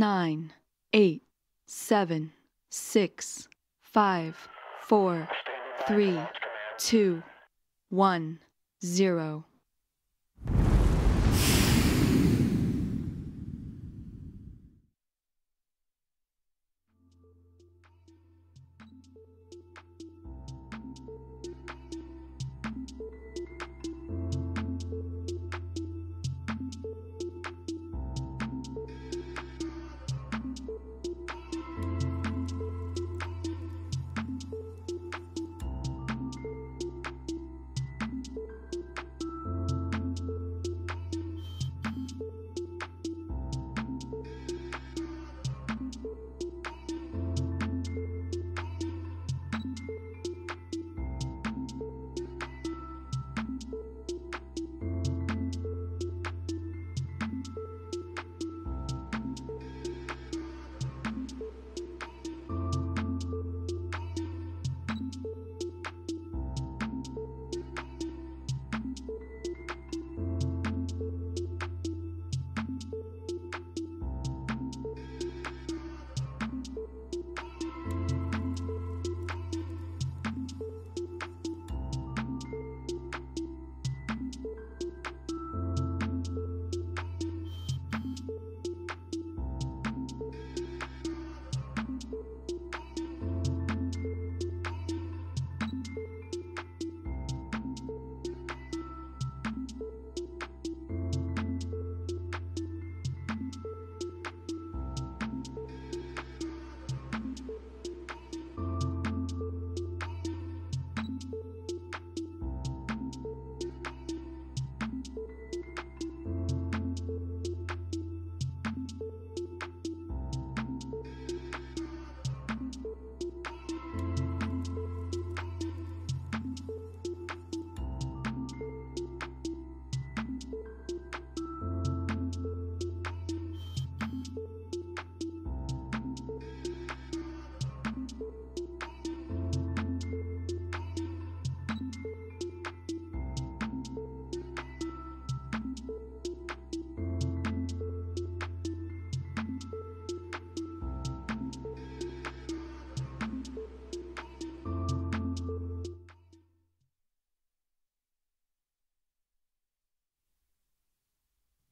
nine, eight, seven, six, five, four, three, two, one, zero.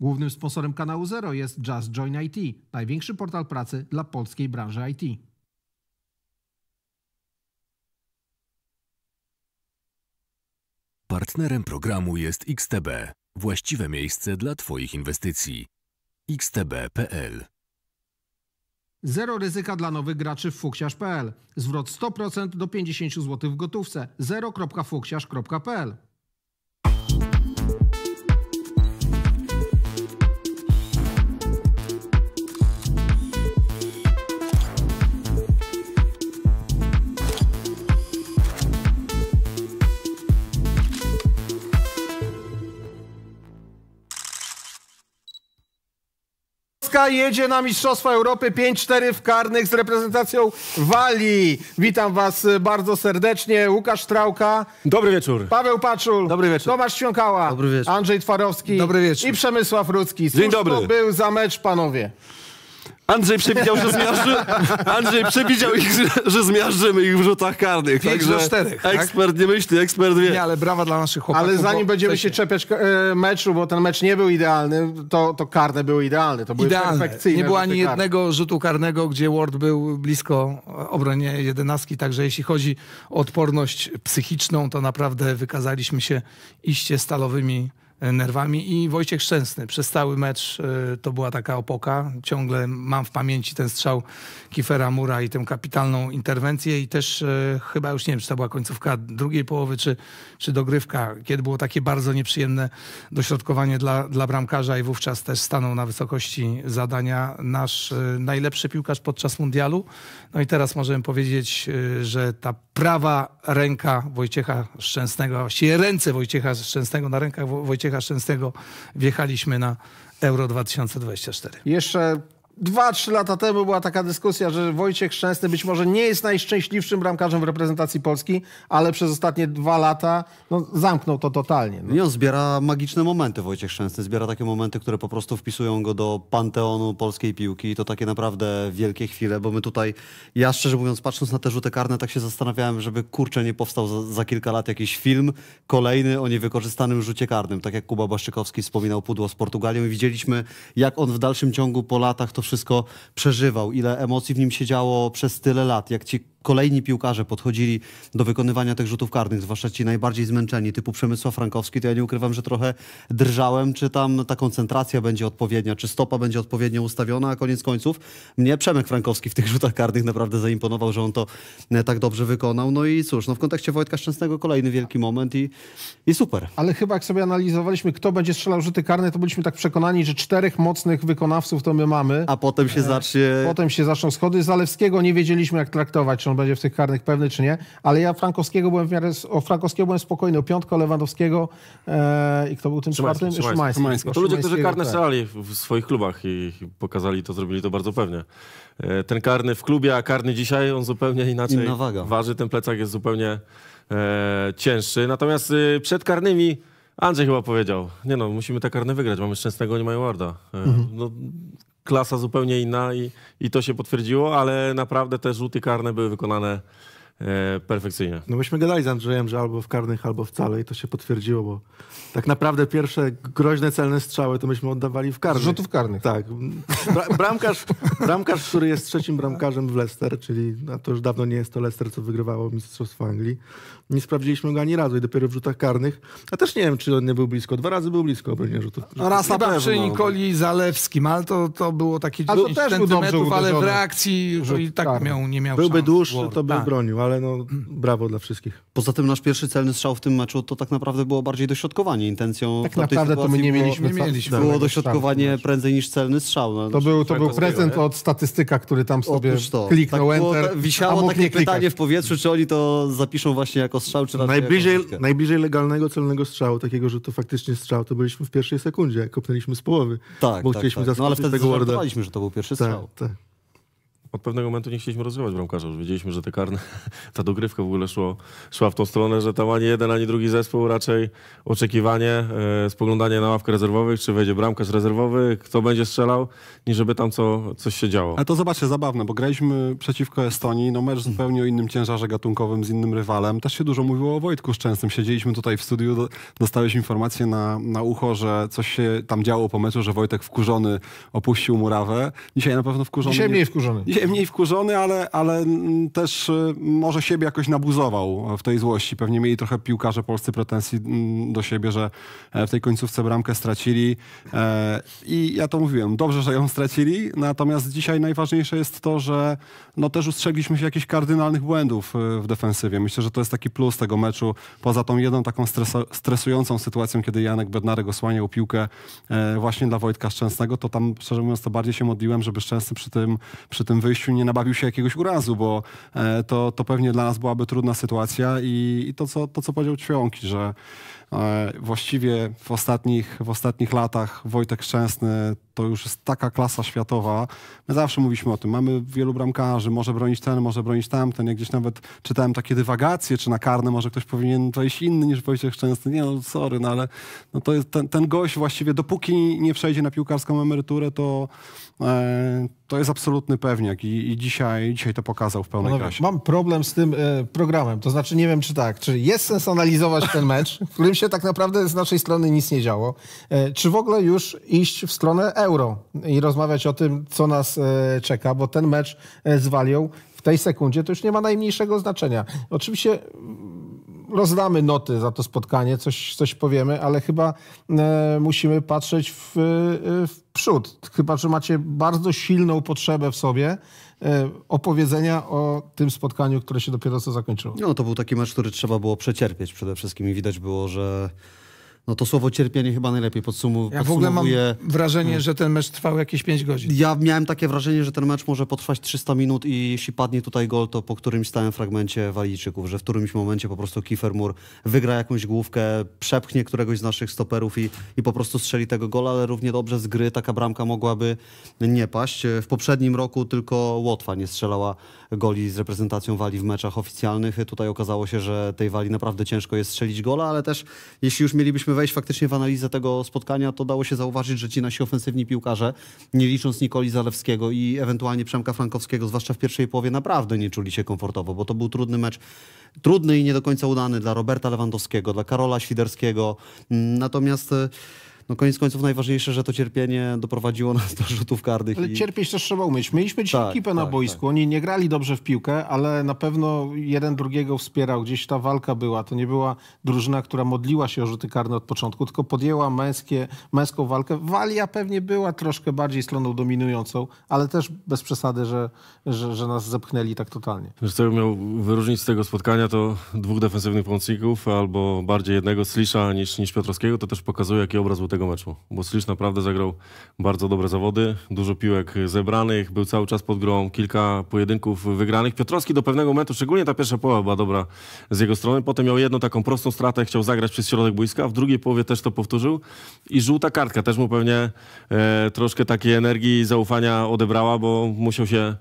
Głównym sponsorem kanału Zero jest Just Join IT, największy portal pracy dla polskiej branży IT. Partnerem programu jest XTB, właściwe miejsce dla Twoich inwestycji. xtb.pl Zero ryzyka dla nowych graczy w fuksiarz.pl. Zwrot 100% do 50 zł w gotówce. zero.fuksiarz.pl Polska jedzie na Mistrzostwa Europy 5-4 w karnych z reprezentacją Walii. Witam Was y, bardzo serdecznie. Łukasz Trałka. Dobry wieczór. Paweł Paczul. Dobry wieczór. Tomasz Świąkała. Dobry wieczór. Andrzej Twarowski. Dobry wieczór. I Przemysław Rudzki. Dzień dobry. był za mecz, panowie. Andrzej przewidział, że zmiażdży... Andrzej przewidział, ich, że, zmiażdżymy ich w rzutach karnych. Pięć Także do czterech, tak? Ekspert nie myśli, ekspert wie. Nie, ale brawa dla naszych chłopaków. Ale zanim będziemy się czepiać e, meczu, bo ten mecz nie był idealny, to, to karne były idealne. To były idealne. perfekcyjne. Nie było ani jednego rzutu karnego, gdzie Ward był blisko obronie jedenastki, także jeśli chodzi o odporność psychiczną, to naprawdę wykazaliśmy się iście stalowymi E, nerwami i Wojciech Szczęsny. Przez cały mecz e, to była taka opoka. Ciągle mam w pamięci ten strzał Kifera Mura i tę kapitalną interwencję i też e, chyba już nie wiem, czy to była końcówka drugiej połowy, czy, czy dogrywka, kiedy było takie bardzo nieprzyjemne dośrodkowanie dla, dla bramkarza i wówczas też stanął na wysokości zadania nasz najlepszy piłkarz podczas mundialu. No i teraz możemy powiedzieć, że ta prawa ręka Wojciecha Szczęsnego, właściwie ręce Wojciecha Szczęsnego, na rękach Wojciecha Szczęsnego wjechaliśmy na Euro 2024. Jeszcze 2-3 lata temu była taka dyskusja, że Wojciech Szczęsny być może nie jest najszczęśliwszym bramkarzem w reprezentacji Polski, ale przez ostatnie dwa lata no, zamknął to totalnie. No. on zbiera magiczne momenty, Wojciech Szczęsny. Zbiera takie momenty, które po prostu wpisują go do panteonu polskiej piłki i to takie naprawdę wielkie chwile, bo my tutaj, ja szczerze mówiąc, patrząc na te rzuty karne, tak się zastanawiałem, żeby kurczę nie powstał za, za kilka lat jakiś film kolejny o niewykorzystanym rzucie karnym, tak jak Kuba Baszczykowski wspominał pudło z Portugalią i widzieliśmy, jak on w dalszym ciągu po latach to wszystko przeżywał, ile emocji w nim się działo przez tyle lat, jak ci kolejni piłkarze podchodzili do wykonywania tych rzutów karnych, zwłaszcza ci najbardziej zmęczeni, typu Przemysław Frankowski, to ja nie ukrywam, że trochę drżałem, czy tam ta koncentracja będzie odpowiednia, czy stopa będzie odpowiednio ustawiona, a koniec końców mnie Przemek Frankowski w tych rzutach karnych naprawdę zaimponował, że on to e, tak dobrze wykonał. No i cóż, no w kontekście Wojtka Szczęsnego kolejny wielki moment i, i super. Ale chyba jak sobie analizowaliśmy, kto będzie strzelał rzuty karne, to byliśmy tak przekonani, że czterech mocnych wykonawców to my mamy. A potem się e, zacznie... Potem się zaczną schody. Zalewskiego nie wiedzieliśmy jak traktować, czy on będzie w tych karnych pewny czy nie, ale ja Frankowskiego byłem w miarę, o Frankowskiego byłem spokojny, o Piątko, Lewandowskiego e, i kto był tym czwartym? Szymański. To ludzie, którzy karne tak. strzelali w swoich klubach i pokazali to, zrobili to bardzo pewnie. E, ten karny w klubie, a karny dzisiaj, on zupełnie inaczej Inna waga. waży, ten plecak jest zupełnie e, cięższy. Natomiast e, przed karnymi Andrzej chyba powiedział, nie no, musimy te karne wygrać, mamy szczęsnego, nie mają warda. E, mhm. No, klasa zupełnie inna i, i to się potwierdziło, ale naprawdę te rzuty karne były wykonane E, perfekcyjnie. No myśmy gadali z Andrzejem, że albo w karnych, albo wcale i to się potwierdziło, bo tak naprawdę pierwsze groźne, celne strzały to myśmy oddawali w karnych. W rzutów karnych. Tak. Bra bramkarz, bramkarz, który jest trzecim bramkarzem w Leicester, czyli no, to już dawno nie jest to Leicester, co wygrywało Mistrzostwo Anglii. Nie sprawdziliśmy go ani razu i dopiero w rzutach karnych. A też nie wiem, czy on nie był blisko. Dwa razy był blisko obronie rzutów. No raz na pewno. przy no. Nikoli Zalewskim, ale to, to było takie 10 centymetrów, ale w reakcji i tak, miał, nie miał Byłby dłuższy, to by tak. bronił, bronił, ale no brawo dla wszystkich. Poza tym nasz pierwszy celny strzał w tym meczu to tak naprawdę było bardziej dośrodkowanie intencją. Tak naprawdę to my nie mieliśmy. Było, nie mieliśmy było dośrodkowanie strzał, prędzej niż celny strzał. No, to był, to tak był prezent od statystyka, który tam sobie kliknął tak enter, było, tak Wisiało takie pytanie klikać. w powietrzu, czy oni to zapiszą właśnie jako strzał, czy najbliżej, jako najbliżej legalnego celnego strzału, takiego, że to faktycznie strzał, to byliśmy w pierwszej sekundzie, kopnęliśmy z połowy. Tak, bo tak, chcieliśmy tak. No ale wtedy tego że to był pierwszy tak, strzał. Tak, tak od pewnego momentu nie chcieliśmy rozgrywać bramkarza. Już wiedzieliśmy, że te karne, ta dogrywka w ogóle szło, szła w tą stronę, że tam ani jeden, ani drugi zespół raczej oczekiwanie, e, spoglądanie na ławkę rezerwowych, czy wejdzie bramkarz rezerwowy, kto będzie strzelał, niż żeby tam co, coś się działo. Ale to zobaczcie, zabawne, bo graliśmy przeciwko Estonii, no mecz zupełnie o innym ciężarze gatunkowym, z innym rywalem. Też się dużo mówiło o Wojtku Szczęsnym. Siedzieliśmy tutaj w studiu, do, dostałeś informację na, na ucho, że coś się tam działo po meczu, że Wojtek wkurzony opuścił murawę. Dzisiaj na pewno wkurzony... Dzisiaj mniej wkurzony. Dzisiaj mniej, mniej wkurzony, ale, ale mm, też y, może siebie jakoś nabuzował w tej złości. Pewnie mieli trochę piłkarze polscy pretensji mm, do siebie, że e, w tej końcówce bramkę stracili. E, I ja to mówiłem, dobrze, że ją stracili, natomiast dzisiaj najważniejsze jest to, że no też ustrzegliśmy się jakichś kardynalnych błędów y, w defensywie. Myślę, że to jest taki plus tego meczu, poza tą jedną taką stresującą sytuacją, kiedy Janek Bednarek osłaniał piłkę e, właśnie dla Wojtka Szczęsnego, to tam szczerze mówiąc to bardziej się modliłem, żeby Szczęsny przy tym, przy tym wyjściu wyjściu nie nabawił się jakiegoś urazu, bo e, to, to pewnie dla nas byłaby trudna sytuacja i, i to, co, to, co powiedział Ćwiąki, że e, właściwie w ostatnich, w ostatnich latach Wojtek Szczęsny to już jest taka klasa światowa. My zawsze mówiliśmy o tym, mamy wielu bramkarzy, może bronić ten, może bronić tamten. Ja gdzieś nawet czytałem takie dywagacje, czy na karne może ktoś powinien to iść inny niż Wojciech Szczęsny. Nie, no sorry, no ale no to jest ten, ten gość właściwie, dopóki nie przejdzie na piłkarską emeryturę, to, e, to jest absolutny pewniak i, i dzisiaj, dzisiaj to pokazał w pełnej no, klasie. Mam problem z tym e, programem, to znaczy nie wiem, czy tak, czy jest sens analizować ten mecz, w którym się tak naprawdę z naszej strony nic nie działo, e, czy w ogóle już iść w stronę euro? euro i rozmawiać o tym, co nas e, czeka, bo ten mecz e, z Walią w tej sekundzie to już nie ma najmniejszego znaczenia. Oczywiście mm, rozdamy noty za to spotkanie, coś, coś powiemy, ale chyba e, musimy patrzeć w, w przód. Chyba, że macie bardzo silną potrzebę w sobie opowiedzenia o tym spotkaniu, które się dopiero co zakończyło. No to był taki mecz, który trzeba było przecierpieć przede wszystkim i widać było, że no to słowo cierpienie chyba najlepiej podsumuje. Ja w ogóle mam wrażenie, hmm. że ten mecz trwał jakieś 5 godzin. Ja miałem takie wrażenie, że ten mecz może potrwać 300 minut i jeśli padnie tutaj gol, to po którymś stałym fragmencie Walijczyków, że w którymś momencie po prostu Kiefer wygra jakąś główkę, przepchnie któregoś z naszych stoperów i, i po prostu strzeli tego gola, ale równie dobrze z gry taka bramka mogłaby nie paść. W poprzednim roku tylko Łotwa nie strzelała goli z reprezentacją Walii w meczach oficjalnych. Tutaj okazało się, że tej Walii naprawdę ciężko jest strzelić gola, ale też jeśli już mielibyśmy wejść faktycznie w analizę tego spotkania, to dało się zauważyć, że ci nasi ofensywni piłkarze, nie licząc Nikoli Zalewskiego i ewentualnie Przemka Frankowskiego, zwłaszcza w pierwszej połowie, naprawdę nie czuli się komfortowo, bo to był trudny mecz trudny i nie do końca udany dla Roberta Lewandowskiego, dla Karola Świderskiego. Mm, natomiast y, no koniec końców najważniejsze, że to cierpienie doprowadziło nas do rzutów karnych. Ale i... cierpieć też trzeba umieć. Mieliśmy dzisiaj tak, ekipę na tak, boisku, tak. oni nie grali dobrze w piłkę, ale na pewno jeden drugiego wspierał, gdzieś ta walka była. To nie była drużyna, która modliła się o rzuty karne od początku, tylko podjęła męskie, męską walkę. Walia pewnie była troszkę bardziej stroną dominującą, ale też bez przesady, że, że, że nas zepchnęli tak totalnie. Wiesz co, miał wyróżnić z tego spotkania to dwóch defensywnych pomocników albo bardziej jednego Slisza niż, niż Piotrowskiego, to też pokazuje, jaki obraz był tego tego meczu, bo Slisz naprawdę zagrał bardzo dobre zawody, dużo piłek zebranych, był cały czas pod grą, kilka pojedynków wygranych. Piotrowski do pewnego momentu, szczególnie ta pierwsza połowa była dobra z jego strony, potem miał jedną taką prostą stratę, chciał zagrać przez środek boiska, w drugiej połowie też to powtórzył i żółta kartka też mu pewnie e, troszkę takiej energii i zaufania odebrała, bo musiał się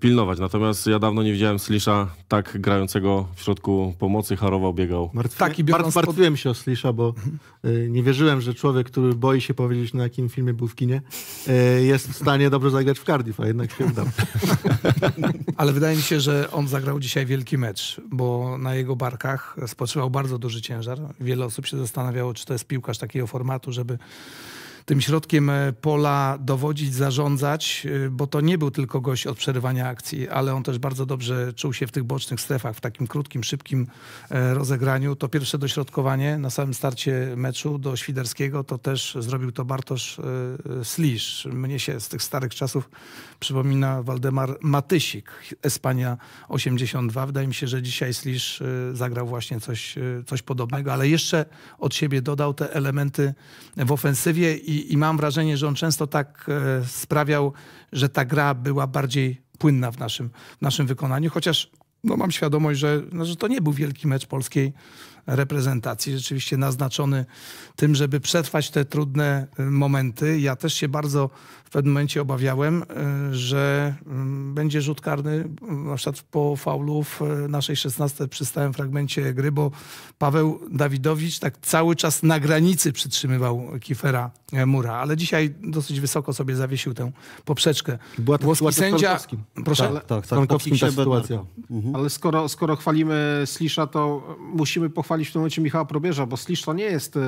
pilnować. Natomiast ja dawno nie widziałem Slisza tak grającego w środku pomocy, harował, biegał. Tak, i biorąc martwiłem się o Slisza, bo y, nie wierzyłem, że człowiek, który który boi się powiedzieć, na jakim filmie był w kinie, e, jest w stanie dobrze zagrać w Cardiff, a jednak się udał. Ale wydaje mi się, że on zagrał dzisiaj wielki mecz, bo na jego barkach spoczywał bardzo duży ciężar. Wiele osób się zastanawiało, czy to jest piłkarz takiego formatu, żeby tym środkiem e, pola dowodzić, zarządzać, e, bo to nie był tylko gość od przerywania akcji, ale on też bardzo dobrze czuł się w tych bocznych strefach, w takim krótkim, szybkim e, rozegraniu. To pierwsze dośrodkowanie na samym starcie meczu do Świderskiego to też zrobił to Bartosz Slisz. Mnie się z tych starych czasów przypomina Waldemar Matysik, Espania 82. Wydaje mi się, że dzisiaj Slisz zagrał właśnie coś, coś podobnego, ale jeszcze od siebie dodał te elementy w ofensywie i i, mam wrażenie, że on często tak e, sprawiał, że ta gra była bardziej płynna w naszym, w naszym wykonaniu, chociaż no, mam świadomość, że, no, że to nie był wielki mecz polskiej reprezentacji, rzeczywiście naznaczony tym, żeby przetrwać te trudne e, momenty. Ja też się bardzo w pewnym momencie obawiałem, e, że mm, będzie rzut karny, mm, na przykład po faulu e, w naszej 16 przy stałym fragmencie gry, bo Paweł Dawidowicz tak cały czas na granicy przytrzymywał Kifera e, Mura, ale dzisiaj dosyć wysoko sobie zawiesił tę poprzeczkę. Była to Włoski sędzia... Proszę? Tak, tak, tak, tak sytuacja. Mhm. Ale skoro, skoro chwalimy Slisza, to musimy pochwalić w tym momencie Michała Probierza, bo Slisz to nie jest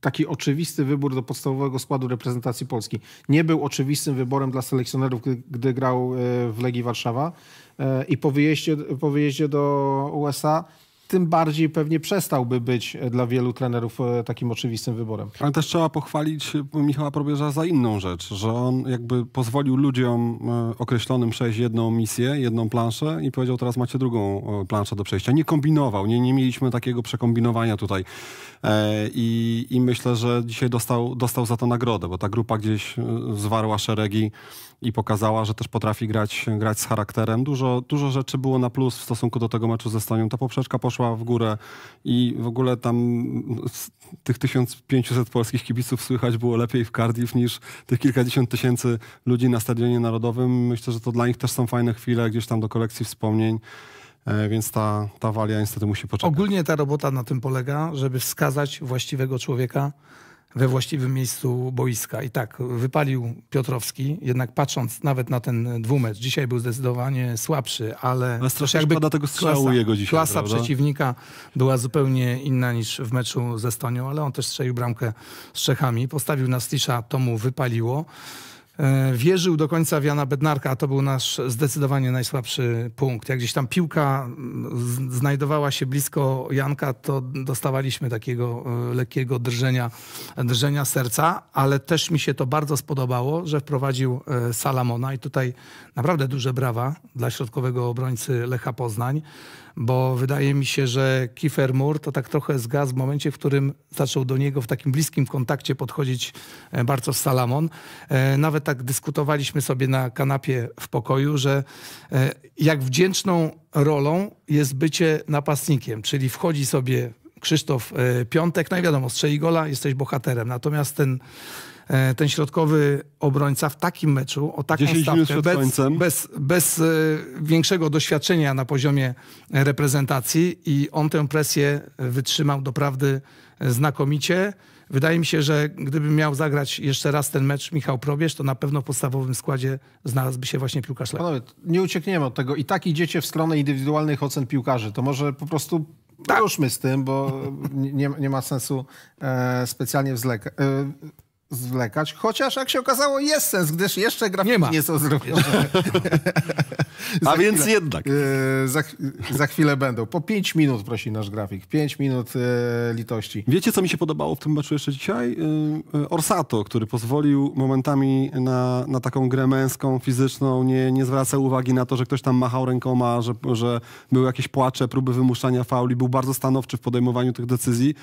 taki oczywisty wybór do podstawowego składu reprezentacji Polski. Nie był oczywistym wyborem dla selekcjonerów, gdy, gdy grał e, w Legii Warszawa. E, I po wyjeździe, po wyjeździe do USA tym bardziej pewnie przestałby być e, dla wielu trenerów e, takim oczywistym wyborem. Ale też trzeba pochwalić e, Michała Probierza za inną rzecz, że on jakby pozwolił ludziom określonym przejść jedną misję, jedną planszę i powiedział teraz macie drugą planszę do przejścia. Nie kombinował, nie, nie mieliśmy takiego przekombinowania tutaj. I, i myślę, że dzisiaj dostał, dostał za to nagrodę, bo ta grupa gdzieś zwarła szeregi i pokazała, że też potrafi grać, grać z charakterem. Dużo, dużo rzeczy było na plus w stosunku do tego meczu ze Stonią. Ta poprzeczka poszła w górę i w ogóle tam z tych 1500 polskich kibiców słychać było lepiej w Cardiff niż tych kilkadziesiąt tysięcy ludzi na Stadionie Narodowym. Myślę, że to dla nich też są fajne chwile gdzieś tam do kolekcji wspomnień e, więc ta, ta walia niestety musi poczekać. Ogólnie ta robota na tym polega, żeby wskazać właściwego człowieka we właściwym miejscu boiska. I tak, wypalił Piotrowski, jednak patrząc nawet na ten dwumecz, dzisiaj był zdecydowanie słabszy, ale... No strasznie jakby tego strzału klasa, jego dzisiaj, Klasa prawda? przeciwnika była zupełnie inna niż w meczu ze Stonią, ale on też strzelił bramkę z Czechami. Postawił na Stisza, to mu wypaliło. E, wierzył do końca w Jana Bednarka, a to był nasz zdecydowanie najsłabszy punkt. Jak gdzieś tam piłka mm, znajdowała się blisko Janka, to dostawaliśmy takiego e, lekkiego drżenia, drżenia serca, ale też mi się to bardzo spodobało, że wprowadził e, Salamona i tutaj naprawdę duże brawa dla środkowego obrońcy Lecha Poznań bo wydaje mi się, że Kiefer Moore to tak trochę zgasł w momencie, w którym zaczął do niego w takim bliskim kontakcie podchodzić e, bardzo Salamon. E, nawet tak dyskutowaliśmy sobie na kanapie w pokoju, że e, jak wdzięczną rolą jest bycie napastnikiem, czyli wchodzi sobie Krzysztof Piątek, no i wiadomo, strzeli gola, jesteś bohaterem. Natomiast ten E, ten środkowy obrońca w takim meczu o taką stawkę bez, końcem. bez, bez e, większego doświadczenia na poziomie e, reprezentacji i on tę presję wytrzymał doprawdy znakomicie. Wydaje mi się, że gdyby miał zagrać jeszcze raz ten mecz Michał Probierz, to na pewno w podstawowym składzie znalazłby się właśnie piłkarz Lech. Panowie, nie uciekniemy od tego. I tak idziecie w stronę indywidualnych ocen piłkarzy. To może po prostu tak. ruszmy z tym, bo nie, nie ma sensu e, specjalnie wzlekać. e, zwlekać, chociaż jak się okazało jest sens, gdyż jeszcze grafiki nie, nie są zrobione. A więc jednak. E, za, za, chwilę będą. Po 5 minut prosi nasz grafik. 5 minut e, litości. Wiecie, co mi się podobało w tym meczu jeszcze dzisiaj? E, Orsato, który pozwolił momentami na, na taką grę męską, fizyczną, nie, nie zwraca uwagi na to, że ktoś tam machał rękoma, że, że były jakieś płacze, próby wymuszania fauli. Był bardzo stanowczy w podejmowaniu tych decyzji.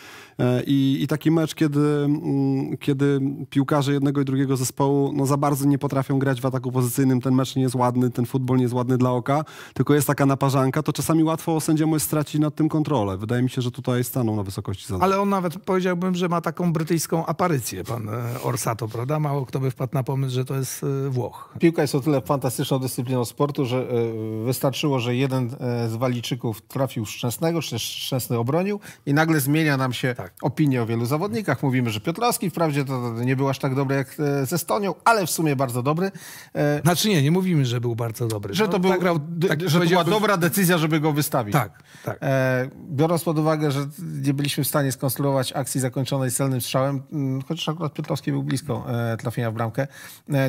I, i taki mecz, kiedy, mm, kiedy piłkarze jednego i drugiego zespołu no, za bardzo nie potrafią grać w ataku pozycyjnym, ten mecz nie jest ładny, ten futbol nie jest ładny dla oka, tylko jest taka naparzanka, to czasami łatwo sędziemu jest stracić nad tym kontrolę. Wydaje mi się, że tutaj staną na wysokości zadania. Ale on nawet powiedziałbym, że ma taką brytyjską aparycję, pan e, Orsato, prawda? Mało kto by wpadł na pomysł, że to jest e, Włoch. Piłka jest o tyle fantastyczną dyscypliną sportu, że e, wystarczyło, że jeden z waliczyków trafił szczęsnego, czy szczęsny obronił i nagle zmienia nam się tak. opinia o wielu zawodnikach. Mówimy, że Piotrowski wprawdzie to nie był aż tak dobry jak e, z Estonią, ale w sumie bardzo dobry. E, znaczy nie, nie mówimy, że był bardzo dobry. Że no, to, no, był, tak grał, tak że to była dobra decyzja, żeby go wystawić. Tak, tak. E, biorąc pod uwagę, że nie byliśmy w stanie skonstruować akcji zakończonej celnym strzałem, mm, chociaż akurat Piotrowski był blisko trafienia w bramkę,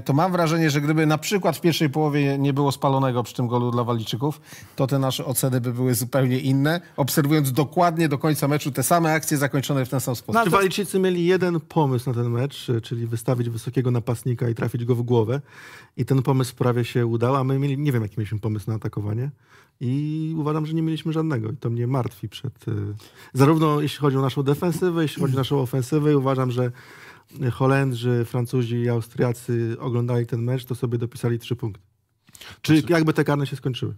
to mam wrażenie, że gdyby na przykład w pierwszej połowie nie było spalonego przy tym golu dla Waliczyków, to te nasze oceny by były zupełnie inne, obserwując dokładnie do końca meczu te same akcje zakończone w ten sam sposób. No, mieli jeden pomysł na ten mecz, 3, czyli wystawić wysokiego napastnika i trafić go w głowę. I ten pomysł prawie się udał, a my mieli, nie wiem jaki mieliśmy pomysł na atakowanie i uważam, że nie mieliśmy żadnego i to mnie martwi przed... Y, zarówno jeśli chodzi o naszą defensywę, jeśli chodzi o naszą ofensywę i uważam, że Holendrzy, Francuzi i Austriacy oglądali ten mecz, to sobie dopisali trzy punkty. Czy jakby te karne się skończyły?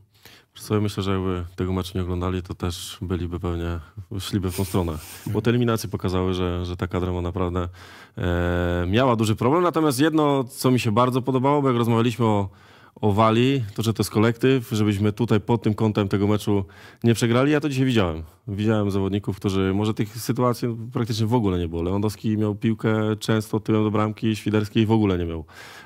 sobie myślę, że jakby tego meczu nie oglądali, to też byliby pewnie, szliby w tą stronę. Bo te eliminacje pokazały, że, że ta kadra ma naprawdę e, miała duży problem. Natomiast jedno, co mi się bardzo podobało, bo jak rozmawialiśmy o owali, to, że to jest kolektyw, żebyśmy tutaj pod tym kątem tego meczu nie przegrali. Ja to dzisiaj widziałem. Widziałem zawodników, którzy, może tych sytuacji praktycznie w ogóle nie było. Lewandowski miał piłkę często tyłem do bramki, Świderskiej w ogóle nie miał.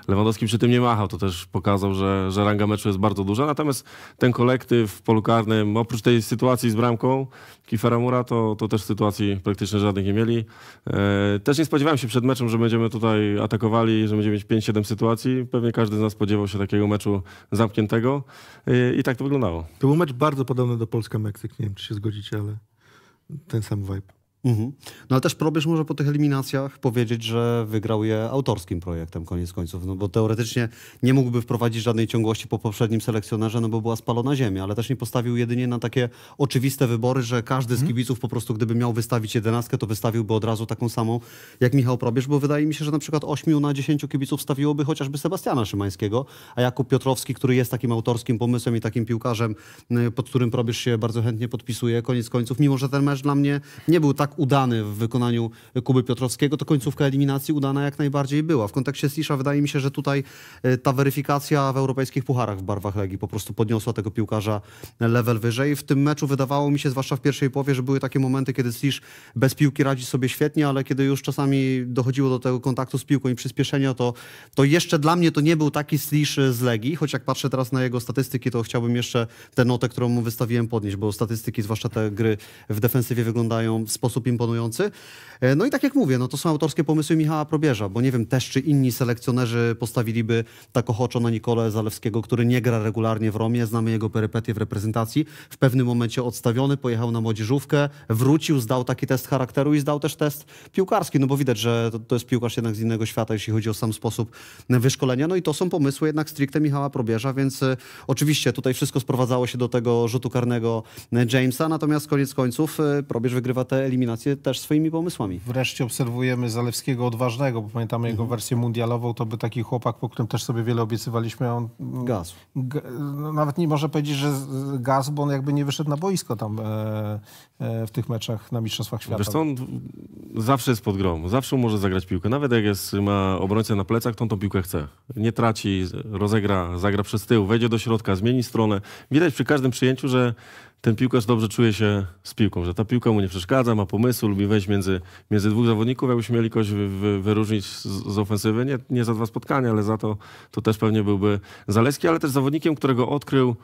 Lewandowski przy tym nie machał, to też pokazał, że, że ranga meczu jest bardzo duża. Natomiast ten kolektyw w polu karnym, oprócz tej sytuacji z bramką Kifera Mura, to, to też sytuacji praktycznie żadnych nie mieli. E, też nie spodziewałem się przed meczem, że będziemy tutaj atakowali, że będziemy mieć 5-7 sytuacji. Pewnie każdy z nas spodziewał się takiego meczu meczu zamkniętego i tak to wyglądało. To był mecz bardzo podobny do Polska-Meksyk, nie wiem czy się zgodzicie, ale ten sam vibe. Mhm. No ale też probierz może po tych eliminacjach powiedzieć, że wygrał je autorskim projektem koniec końców, no bo teoretycznie nie mógłby wprowadzić żadnej ciągłości po poprzednim selekcjonerze, no bo była spalona ziemia, ale też nie postawił jedynie na takie oczywiste wybory, że każdy z mhm. kibiców po prostu gdyby miał wystawić jedenastkę, to wystawiłby od razu taką samą jak Michał Probierz, bo wydaje mi się, że na przykład 8 na 10 kibiców stawiłoby chociażby Sebastiana Szymańskiego, a Jakub Piotrowski, który jest takim autorskim pomysłem i takim piłkarzem, y, pod którym Probierz się bardzo chętnie podpisuje koniec końców, mimo że ten mecz dla mnie nie był tak tak udany w wykonaniu Kuby Piotrowskiego, to końcówka eliminacji udana jak najbardziej była. W kontekście Slisza wydaje mi się, że tutaj e, ta weryfikacja w europejskich pucharach w barwach Legii po prostu podniosła tego piłkarza level wyżej. W tym meczu wydawało mi się, zwłaszcza w pierwszej połowie, że były takie momenty, kiedy Slisz bez piłki radzi sobie świetnie, ale kiedy już czasami dochodziło do tego kontaktu z piłką i przyspieszenia, to, to jeszcze dla mnie to nie był taki Slisz z Legii, choć jak patrzę teraz na jego statystyki, to chciałbym jeszcze tę notę, którą mu wystawiłem podnieść, bo statystyki, zwłaszcza te gry w defensywie wyglądają w sposób sposób imponujący. E, no i tak jak mówię, no to są autorskie pomysły Michała Probierza, bo nie wiem też, czy inni selekcjonerzy postawiliby tak ochoczo na Nikolę Zalewskiego, który nie gra regularnie w Romie, znamy jego perypetie w reprezentacji, w pewnym momencie odstawiony, pojechał na młodzieżówkę, wrócił, zdał taki test charakteru i zdał też test piłkarski, no bo widać, że to, to jest piłkarz jednak z innego świata, jeśli chodzi o sam sposób wyszkolenia, no i to są pomysły jednak stricte Michała Probierza, więc e, oczywiście tutaj wszystko sprowadzało się do tego rzutu karnego Jamesa, natomiast koniec końców e, Probierz wygrywa te eliminacje też swoimi pomysłami. Wreszcie obserwujemy Zalewskiego odważnego, bo pamiętamy mhm. jego wersję mundialową, to by taki chłopak, po którym też sobie wiele obiecywaliśmy, on... Mm, gaz. No, nawet nie może powiedzieć, że gaz, bo on jakby nie wyszedł na boisko tam e, e, w tych meczach na Mistrzostwach Świata. Zresztą on zawsze jest pod grą, zawsze może zagrać piłkę. Nawet jak jest, ma obrońcę na plecach, to on tą piłkę chce. Nie traci, rozegra, zagra przez tył, wejdzie do środka, zmieni stronę. Widać przy każdym przyjęciu, że ten piłkarz dobrze czuje się z piłką, że ta piłka mu nie przeszkadza, ma pomysł, lubi wejść między, między dwóch zawodników. Jakbyśmy mieli kogoś wy, wyróżnić z, z, ofensywy, nie, nie za dwa spotkania, ale za to, to też pewnie byłby Zaleski, ale też zawodnikiem, którego odkrył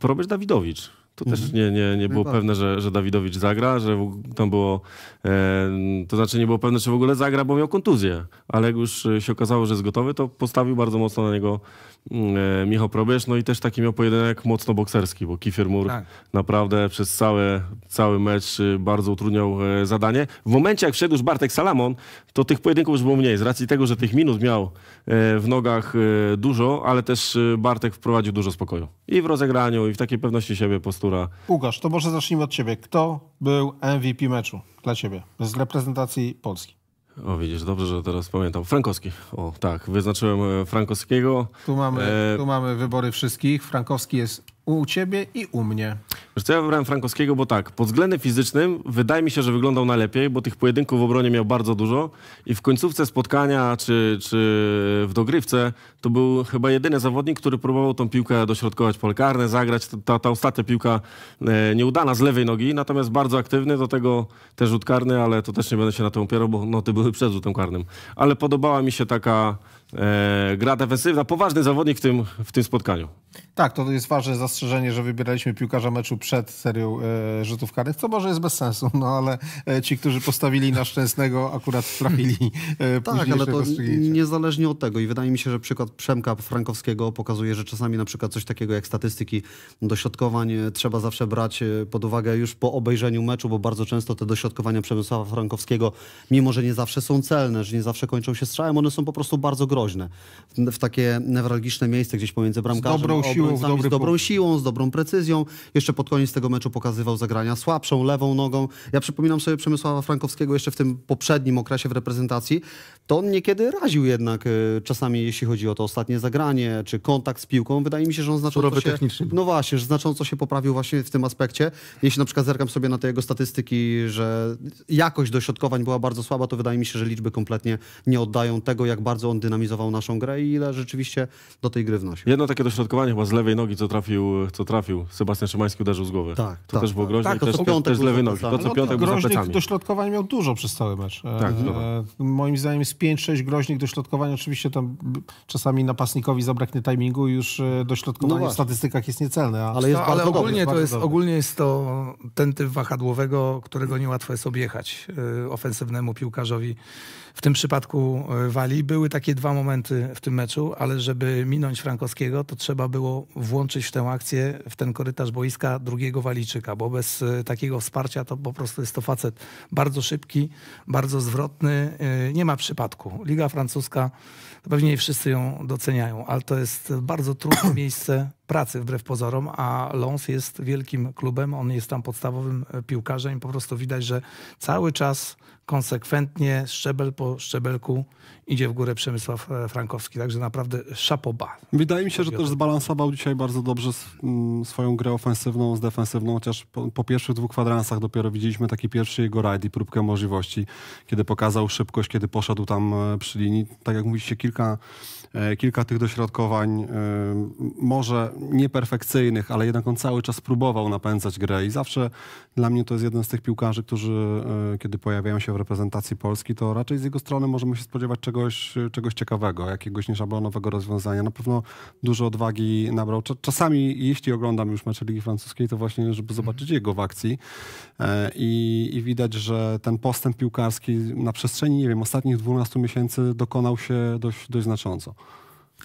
porobić Dawidowicz. To mhm. też nie, nie, nie było Chyba. pewne, że, że Dawidowicz zagra, że tam było, e, to znaczy nie było pewne, czy w ogóle zagra, bo miał kontuzję. Ale jak już się okazało, że jest gotowy, to postawił bardzo mocno na niego E, Michał Probierz, no i też taki miał pojedynek mocno bokserski, bo Kifier Mur tak. naprawdę przez cały, cały mecz y, bardzo utrudniał e, zadanie. W momencie, jak wszedł już Bartek Salamon, to tych pojedynków już było mniej, z racji tego, że tych minut miał e, w nogach dużo, ale też Bartek wprowadził dużo spokoju. I w rozegraniu, i w takiej pewności siebie postura. Łukasz, to może zacznijmy od ciebie. Kto był MVP meczu dla ciebie z reprezentacji Polski? O, widzisz, dobrze, że teraz pamiętam. Frankowski. O, tak, wyznaczyłem e, Frankowskiego. Tu mamy, e... tu mamy wybory wszystkich. Frankowski jest u ciebie i u mnie. Wiesz co, ja wybrałem Frankowskiego, bo tak, pod względem fizycznym wydaje mi się, że wyglądał najlepiej, bo tych pojedynków w obronie miał bardzo dużo i w końcówce spotkania czy, czy w dogrywce to był chyba jedyny zawodnik, który próbował tą piłkę dośrodkować pole karne, zagrać. Ta, ta ostatnia piłka e, nieudana z lewej nogi, natomiast bardzo aktywny, do tego też rzut karny, ale to też nie będę się na to opierał, bo noty były przed rzutem karnym. Ale podobała mi się taka e, gra defensywna, poważny zawodnik w tym, w tym spotkaniu. Tak, to jest ważne zastrzeżenie, że wybieraliśmy piłkarza meczu przed serią e, rzutów karnych, co może jest bez sensu, no ale e, ci, którzy postawili na Szczęsnego akurat trafili e, Tak, ale to niezależnie od tego i wydaje mi się, że przykład Przemka Frankowskiego pokazuje, że czasami na przykład coś takiego jak statystyki dośrodkowań trzeba zawsze brać pod uwagę już po obejrzeniu meczu, bo bardzo często te dośrodkowania Przemysława Frankowskiego, mimo że nie zawsze są celne, że nie zawsze kończą się strzałem, one są po prostu bardzo groźne. W takie newralgiczne miejsce gdzieś pomiędzy bramkarzem, z dobrą siłą, w z dobrą punkt. siłą siłą, z dobrą precyzją. Jeszcze pod koniec tego meczu pokazywał zagrania słabszą, lewą nogą. Ja przypominam sobie Przemysława Frankowskiego jeszcze w tym poprzednim okresie w reprezentacji. To on niekiedy raził jednak y, czasami, jeśli chodzi o to ostatnie zagranie, czy kontakt z piłką. Wydaje mi się, że on znacząco się... Technicznie. No właśnie, że znacząco się poprawił właśnie w tym aspekcie. Jeśli na przykład zerkam sobie na te jego statystyki, że jakość dośrodkowań była bardzo słaba, to wydaje mi się, że liczby kompletnie nie oddają tego, jak bardzo on dynamizował naszą grę i ile rzeczywiście do tej gry wnosił. Jedno takie dośrodkowanie chyba z lewej nogi, co trafił co trafił, Sebastian Szymański uderzył z głowy. Tak, to tak, też było tak, groźne tak, też, też, też lewy nogi. To, co tak. no, piątek groźnik był do środkowań miał dużo przez cały mecz. Tak, e, moim zdaniem z 5-6 groźnik do środkowania, oczywiście tam czasami napastnikowi zabraknie timingu i już e, do środkowania no w statystykach jest niecelne. Ale, jest no, ale ogólnie, dobry, jest to jest, ogólnie jest to ten typ wahadłowego, którego niełatwo jest objechać y, ofensywnemu piłkarzowi w tym przypadku e, Walii. Były takie dwa momenty w tym meczu, ale żeby minąć Frankowskiego, to trzeba było włączyć w tę akcję, w ten korytarz boiska drugiego Walijczyka, bo bez e, takiego wsparcia to po prostu jest to facet bardzo szybki, bardzo zwrotny. E, nie ma przypadku. Liga francuska, pewnie wszyscy ją doceniają, ale to jest bardzo trudne miejsce pracy wbrew pozorom, a Lons jest wielkim klubem, on jest tam podstawowym e, piłkarzem i po prostu widać, że cały czas konsekwentnie szczebel po szczebelku idzie w górę Przemysław e, Frankowski, także naprawdę szapoba. Wydaje mi się, że też zbalansował dzisiaj bardzo dobrze mm, swoją grę ofensywną z defensywną, chociaż po, po pierwszych dwóch kwadransach dopiero widzieliśmy taki pierwszy jego rajd i próbkę możliwości, kiedy pokazał szybkość, kiedy poszedł tam e, przy linii. Tak jak mówiliście, kilka E, kilka tych dośrodkowań, e, może nieperfekcyjnych, ale jednak on cały czas próbował napędzać grę i zawsze dla mnie to jest jeden z tych piłkarzy, którzy e, kiedy pojawiają się w reprezentacji Polski, to raczej z jego strony możemy się spodziewać czegoś, czegoś ciekawego, jakiegoś nieszablonowego rozwiązania. Na pewno dużo odwagi nabrał. Czasami, jeśli oglądam już mecze Ligi Francuskiej, to właśnie, żeby mhm. zobaczyć jego w akcji e, i, i widać, że ten postęp piłkarski na przestrzeni, nie wiem, ostatnich 12 miesięcy dokonał się dość, dość znacząco.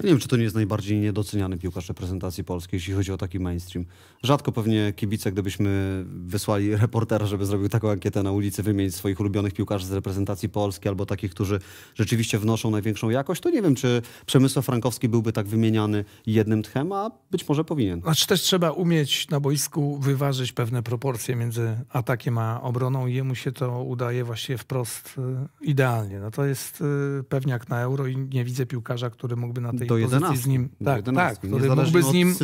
Nie wiem, czy to nie jest najbardziej niedoceniany piłkarz reprezentacji polskiej, jeśli chodzi o taki mainstream. Rzadko pewnie kibice, gdybyśmy wysłali reportera, żeby zrobił taką ankietę na ulicy, wymienić swoich ulubionych piłkarzy z reprezentacji polskiej albo takich, którzy rzeczywiście wnoszą największą jakość, to nie wiem, czy Przemysław Frankowski byłby tak wymieniany jednym tchem, a być może powinien. Znaczy też trzeba umieć na boisku wyważyć pewne proporcje między atakiem a obroną i jemu się to udaje właśnie wprost y, idealnie. No to jest y, pewniak na euro i nie widzę piłkarza, który mógłby na tej do 11. z nim. Tak, do 11. tak, który mógłby, z nim,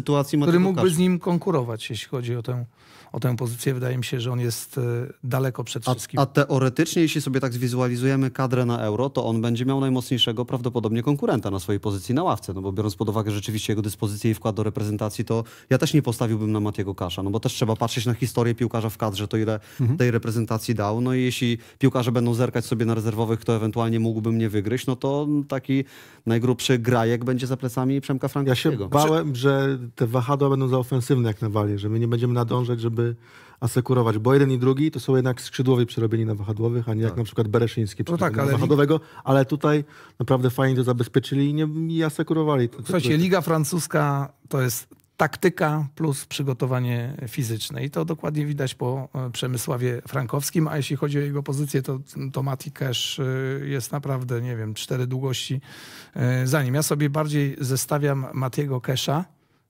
który mógłby z nim konkurować, jeśli chodzi o tę o tę pozycję. Wydaje mi się, że on jest e, daleko przed wszystkim. A, a teoretycznie, jeśli sobie tak zwizualizujemy kadrę na euro, to on będzie miał najmocniejszego prawdopodobnie konkurenta na swojej pozycji na ławce, no bo biorąc pod uwagę rzeczywiście jego dyspozycję i wkład do reprezentacji, to ja też nie postawiłbym na Matiego Kasza, no bo też trzeba patrzeć na historię piłkarza w kadrze, to ile mhm. tej reprezentacji dał, no i jeśli piłkarze będą zerkać sobie na rezerwowych, kto ewentualnie mógłby mnie wygryźć, no to taki najgrubszy grajek będzie za plecami Przemka Frankowskiego. Ja się znaczy- bałem, że te wahadła będą za ofensywne jak na walie, że my nie będziemy nadążać, żeby żeby asekurować, bo jeden i drugi to są jednak skrzydłowi przerobieni na wahadłowych, a nie tak. jak na przykład Bereszyński no tak, ale ale tutaj naprawdę fajnie to zabezpieczyli i, nie, i asekurowali. Słuchajcie, Liga Francuska to jest taktyka plus przygotowanie fizyczne i to dokładnie widać po e, Przemysławie Frankowskim, a jeśli chodzi o jego pozycję, to, to Mati Cash e, jest naprawdę, nie wiem, cztery długości e, za nim. Ja sobie bardziej zestawiam Matiego Kesza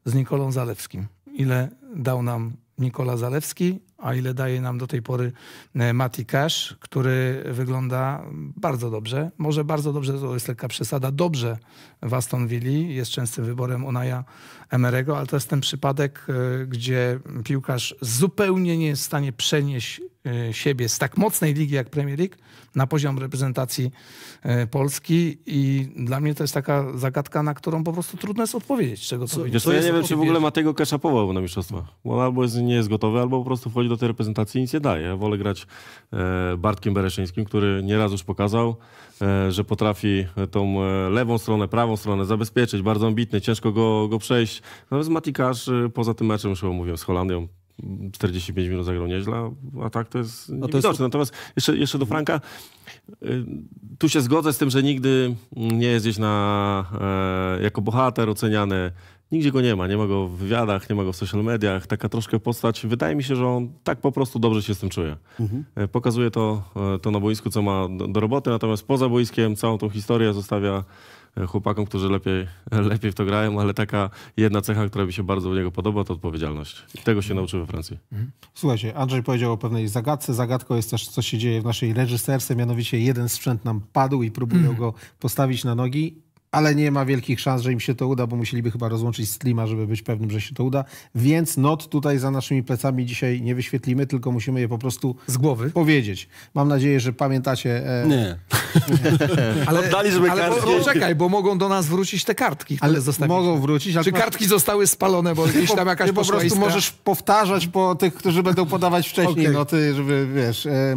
z Nikolą Zalewskim. Ile dał nam Nikola Zalewski, a ile daje nam do tej pory e, Mati Cash, który wygląda bardzo dobrze. Może bardzo dobrze, to jest lekka przesada, dobrze w Aston Villa, jest częstym wyborem Unaja Emerego, ale to jest ten przypadek, e, gdzie piłkarz zupełnie nie jest w stanie przenieść e, siebie z tak mocnej ligi jak Premier League na poziom reprezentacji Polski i dla mnie to jest taka zagadka, na którą po prostu trudno jest odpowiedzieć. Czego, co, co, co ja nie wiem, czy w ogóle Matego Kasza powołał na mistrzostwa. On albo jest, nie jest gotowy, albo po prostu wchodzi do tej reprezentacji nic nie daje. Ja wolę grać e, Bartkiem Bereszyńskim, który nieraz już pokazał, e, że potrafi e, tą lewą stronę, prawą stronę zabezpieczyć, bardzo ambitny, ciężko go, go przejść. Natomiast Matikarz y, poza tym meczem, już mówiłem, z Holandią, 45 minut zagrał nieźle, a tak to jest no jest... Natomiast jeszcze, jeszcze do Franka. Y, tu się zgodzę z tym, że nigdy nie jest gdzieś na, jako bohater oceniany Nigdzie go nie ma, nie ma go w wywiadach, nie ma go w social mediach. Taka troszkę postać, wydaje mi się, że on tak po prostu dobrze się z tym czuje. Mhm. E, pokazuje to, e, to na boisku, co ma do roboty, natomiast poza boiskiem całą tą historię zostawia e, chłopakom, którzy lepiej, lepiej w to grają, ale taka jedna cecha, która mi się bardzo u niego podoba, to odpowiedzialność. I tego się nauczył we Francji. Mhm. Słuchajcie, Andrzej powiedział o pewnej zagadce. Zagadką jest też, co się dzieje w naszej reżyserce, mianowicie jeden sprzęt nam padł i próbują mhm. go postawić na nogi ale nie ma wielkich szans, że im się to uda, bo musieliby chyba rozłączyć Slima, żeby być pewnym, że się to uda. Więc not tutaj za naszymi plecami dzisiaj nie wyświetlimy, tylko musimy je po prostu z głowy powiedzieć. Mam nadzieję, że pamiętacie. E... Nie. ale Oddaliśmy ale kartki. Bo, czekaj, bo mogą do nas wrócić te kartki, ale zostawili. Mogą wrócić. Czy kartki zostały spalone, bo gdzieś tam jakaś po, po prostu możesz powtarzać po tych, którzy będą podawać wcześniej okay. noty, żeby wiesz, e,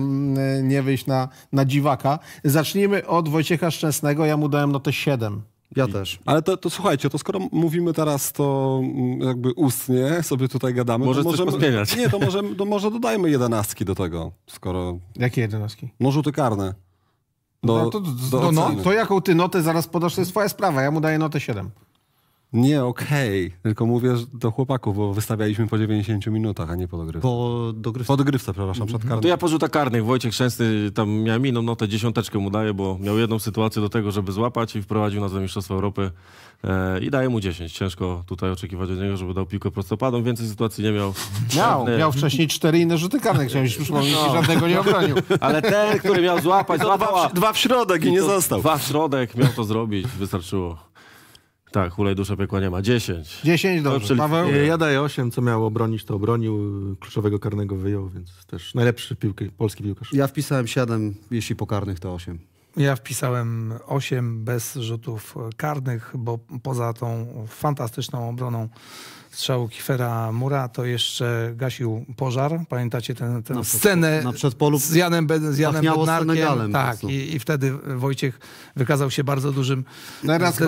nie wyjść na, na dziwaka. Zacznijmy od Wojciecha Szczęsnego. Ja mu dałem notę 7. Ja też. Ale to, to, słuchajcie, to skoro mówimy teraz to mm, jakby ustnie, sobie tutaj gadamy. Może to możemy, zmieniać. Nie, to może, to może dodajmy jedenastki do tego, skoro... Jakie jedenastki? No rzuty karne. No do, no, to, do no, no, to jaką ty notę zaraz podasz, to jest twoja sprawa. Ja mu daję notę 7. Nie, okej. Okay. Tylko mówię do chłopaków, bo wystawialiśmy po 90 minutach, a nie po dogrywce. Po dogrywce. Po dogrywce, przepraszam, przed mhm. karnym. No to ja rzutach karnych. Wojciech Szczęsny tam miał inną notę, dziesiąteczkę mu daję, bo miał jedną sytuację do tego, żeby złapać i wprowadził nas do Mistrzostwa Europy e, i daję mu 10. Ciężko tutaj oczekiwać od niego, żeby dał piłkę prostopadą. Więcej sytuacji nie miał. Miał, miał wcześniej cztery inne rzuty karne, chciałem już przypomnieć, no. żadnego nie obronił. Ale ten, który miał złapać, złapał, no, dwa, w, dwa w środek i, i nie został. Dwa w środek, miał to zrobić, wystarczyło. Tak, hulaj dusza piekła nie ma. 10. 10, dobrze. Paweł? Ja daję 8, co miało obronić, to obronił. Kluczowego karnego wyjął, więc też najlepszy piłki, polski piłkarz. Ja wpisałem 7, jeśli pokarnych to 8. Ja wpisałem 8 bez rzutów karnych, bo poza tą fantastyczną obroną strzału Kifera Mura, to jeszcze gasił pożar. Pamiętacie tę scenę na przedpolu z Janem, z Janem Bednarkiem? Tak, i, i, wtedy Wojciech wykazał się bardzo dużym Teraz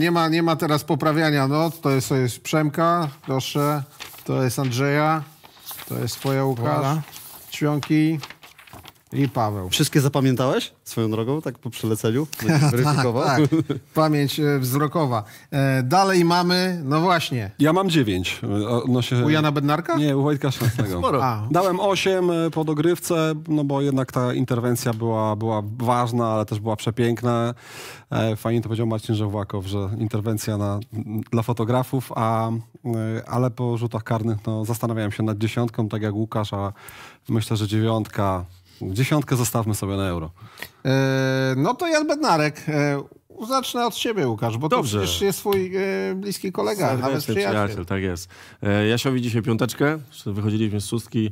nie ma, nie ma teraz poprawiania No, To jest, to jest Przemka, proszę, to jest Andrzeja, to jest twoja Łukasz, Wala. I Paweł. Wszystkie zapamiętałeś swoją drogą, tak po przeleceniu? Tak, weryfikował? tak, tak. Pamięć e, wzrokowa. E, dalej mamy, no właśnie. Ja mam dziewięć. E, u Jana Bednarka? Nie, u Wojtka Szczęsnego. Sporo. Dałem osiem e, po dogrywce, no bo jednak ta interwencja była, była ważna, ale też była przepiękna. E, fajnie to powiedział Marcin Żowłakow, że interwencja na, dla fotografów, a, ale po rzutach karnych no, zastanawiałem się nad dziesiątką, tak jak Łukasz, a myślę, że dziewiątka Dziesiątkę zostawmy sobie na euro. E, no to Jan Bednarek. E, zacznę od siebie, Łukasz, bo Dobrze. to przecież jest twój e, bliski kolega, a nawet przyjaciel. przyjaciel. Tak jest. E, Jasiowi dzisiaj piąteczkę, wychodziliśmy z szóstki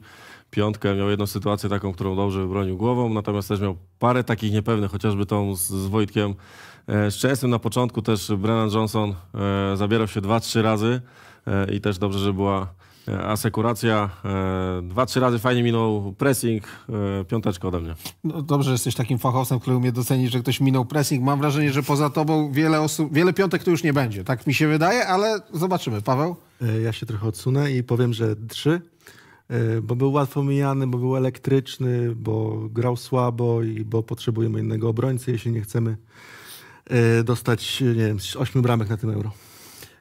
piątkę. Miał jedną sytuację taką, którą dobrze wybronił głową, natomiast też miał parę takich niepewnych, chociażby tą z, z Wojtkiem Szczęsnym. Na początku też Brennan Johnson e, zabierał się dwa, trzy razy e, i też dobrze, że była asekuracja. E, dwa, trzy razy fajnie minął pressing. E, piąteczka ode mnie. No dobrze, jesteś takim fachowcem, który umie docenić, że ktoś minął pressing. Mam wrażenie, że poza tobą wiele osób, wiele piątek to już nie będzie. Tak mi się wydaje, ale zobaczymy. Paweł? E, ja się trochę odsunę i powiem, że trzy. Bo był łatwo mijany, bo był elektryczny, bo grał słabo i bo potrzebujemy innego obrońcy, jeśli nie chcemy dostać, nie wiem, ośmiu bramek na tym euro.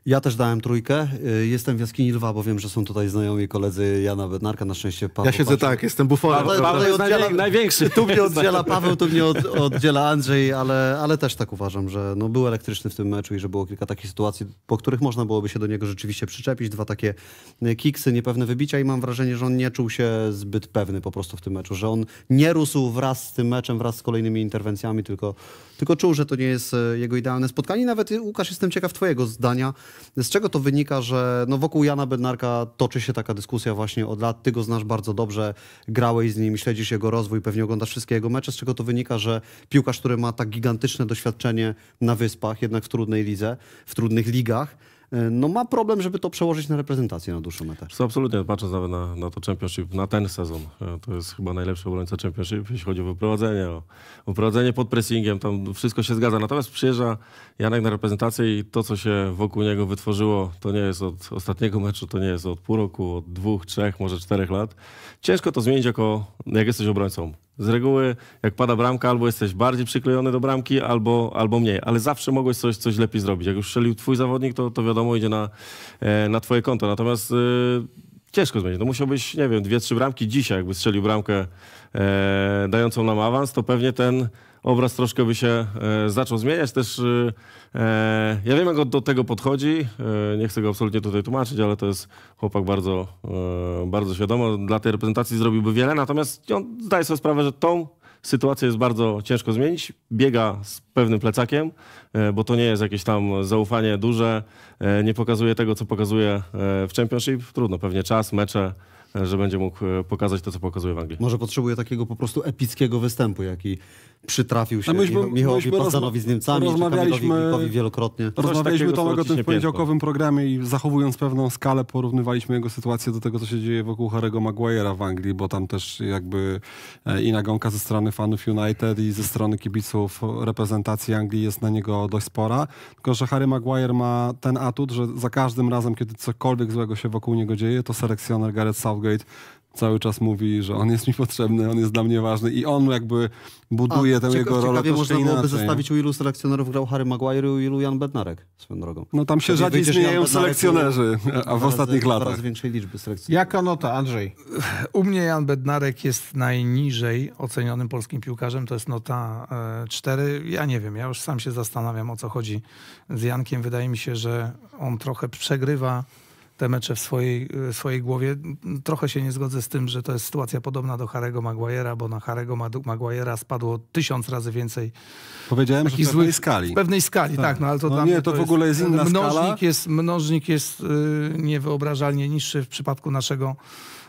Ja też dałem trójkę. Y, jestem w jaskini Lwa, bo wiem, że są tutaj znajomi koledzy Jana Bednarka. Na szczęście Paweł. Ja siedzę Paweł. tak, jestem buforem. Paweł, Paweł, oddziela, największy. Tu mnie oddziela Paweł, tu mnie od, oddziela Andrzej, ale, ale też tak uważam, że no, był elektryczny w tym meczu i że było kilka takich sytuacji, po których można byłoby się do niego rzeczywiście przyczepić. Dwa takie y, kiksy, niepewne wybicia i mam wrażenie, że on nie czuł się zbyt pewny po prostu w tym meczu, że on nie rósł wraz z tym meczem, wraz z kolejnymi interwencjami, tylko, tylko czuł, że to nie jest y, jego idealne spotkanie. Nawet Łukasz, jestem ciekaw twojego zdania. Z czego to wynika, że no wokół Jana Bednarka toczy się taka dyskusja właśnie od lat. Ty go znasz bardzo dobrze, grałeś z nim, śledzisz jego rozwój, pewnie oglądasz wszystkie jego mecze. Z czego to wynika, że piłkarz, który ma tak gigantyczne doświadczenie na Wyspach, jednak w trudnej lidze, w trudnych ligach, E, no ma problem, żeby to przełożyć na reprezentację na dłuższą metę. To absolutnie, patrząc nawet na, na, to Championship, na ten sezon, e, to jest chyba najlepszy obrońca Championship, jeśli chodzi o wyprowadzenie, o, wyprowadzenie pod pressingiem, tam wszystko się zgadza. Natomiast przyjeżdża Janek na reprezentację i to, co się wokół niego wytworzyło, to nie jest od ostatniego meczu, to nie jest od pół roku, od dwóch, trzech, może czterech lat. Ciężko to zmienić jako, jak jesteś obrońcą. Z reguły, jak pada bramka, albo jesteś bardziej przyklejony do bramki, albo, albo mniej, ale zawsze mogłeś coś, coś lepiej zrobić. Jak już strzelił twój zawodnik, to, to wiadomo, idzie na, e, na twoje konto. Natomiast e, ciężko będzie. To no, musiałbyś, nie wiem, dwie, trzy bramki dzisiaj, jakby strzelił bramkę e, dającą nam awans, to pewnie ten obraz troszkę by się e, zaczął zmieniać. Też e, E, ja wiem, jak do tego podchodzi. E, nie chcę go absolutnie tutaj tłumaczyć, ale to jest chłopak bardzo, e, bardzo świadomo. Dla tej reprezentacji zrobiłby wiele, natomiast on zdaje sobie sprawę, że tą sytuację jest bardzo ciężko zmienić. Biega z pewnym plecakiem, bo to nie jest jakieś tam zaufanie duże. nie pokazuje tego, co pokazuje w Championship. Trudno, pewnie czas, mecze że będzie mógł pokazać to, co pokazuje w Anglii. Może potrzebuje takiego po prostu epickiego występu, jaki przytrafił się no myśmy, Michałowi myśmy Pacanowi z Niemcami, rozmawialiśmy, wielokrotnie. Rozmawialiśmy o o tym w poniedziałkowym programie i zachowując pewną skalę porównywaliśmy jego sytuację do tego, co się dzieje wokół Harry'ego Maguire'a w Anglii, bo tam też jakby e, i nagonka ze strony fanów United i ze strony kibiców reprezentacji Anglii jest na niego dość spora. Tylko, że Harry Maguire ma ten atut, że za każdym razem, kiedy cokolwiek złego się wokół niego dzieje, to selekcjoner Gareth Southgate cały czas mówi, że on jest mi potrzebny, on jest dla mnie ważny i on jakby buduje A, tę jego rolę ciekawie można byłoby inaczej. zestawić, u ilu selekcjonerów grał Harry Maguire u ilu Jan Bednarek, swoją drogą. No tam się rzadziej zmieniają selekcjonerzy, e, a w ostatnich latach. Coraz większej liczby selekcjonerów. Jaka nota, Andrzej? U mnie Jan Bednarek jest najniżej ocenionym polskim piłkarzem, to jest nota 4. E, ja nie wiem, ja już sam się zastanawiam, o co chodzi z Jankiem. Wydaje mi się, że on trochę przegrywa te mecze w swojej, w e, swojej głowie. Trochę się nie zgodzę z tym, że to jest sytuacja podobna do Harego Maguire'a, bo na Harego Maguire'a spadło tysiąc razy więcej. Powiedziałem, że w pewnej skali. W pewnej skali, tak, tak no ale to no dla nie, mnie to, to w ogóle jest, jest inna mnożnik skala. Jest, mnożnik jest yy, niewyobrażalnie niższy w przypadku naszego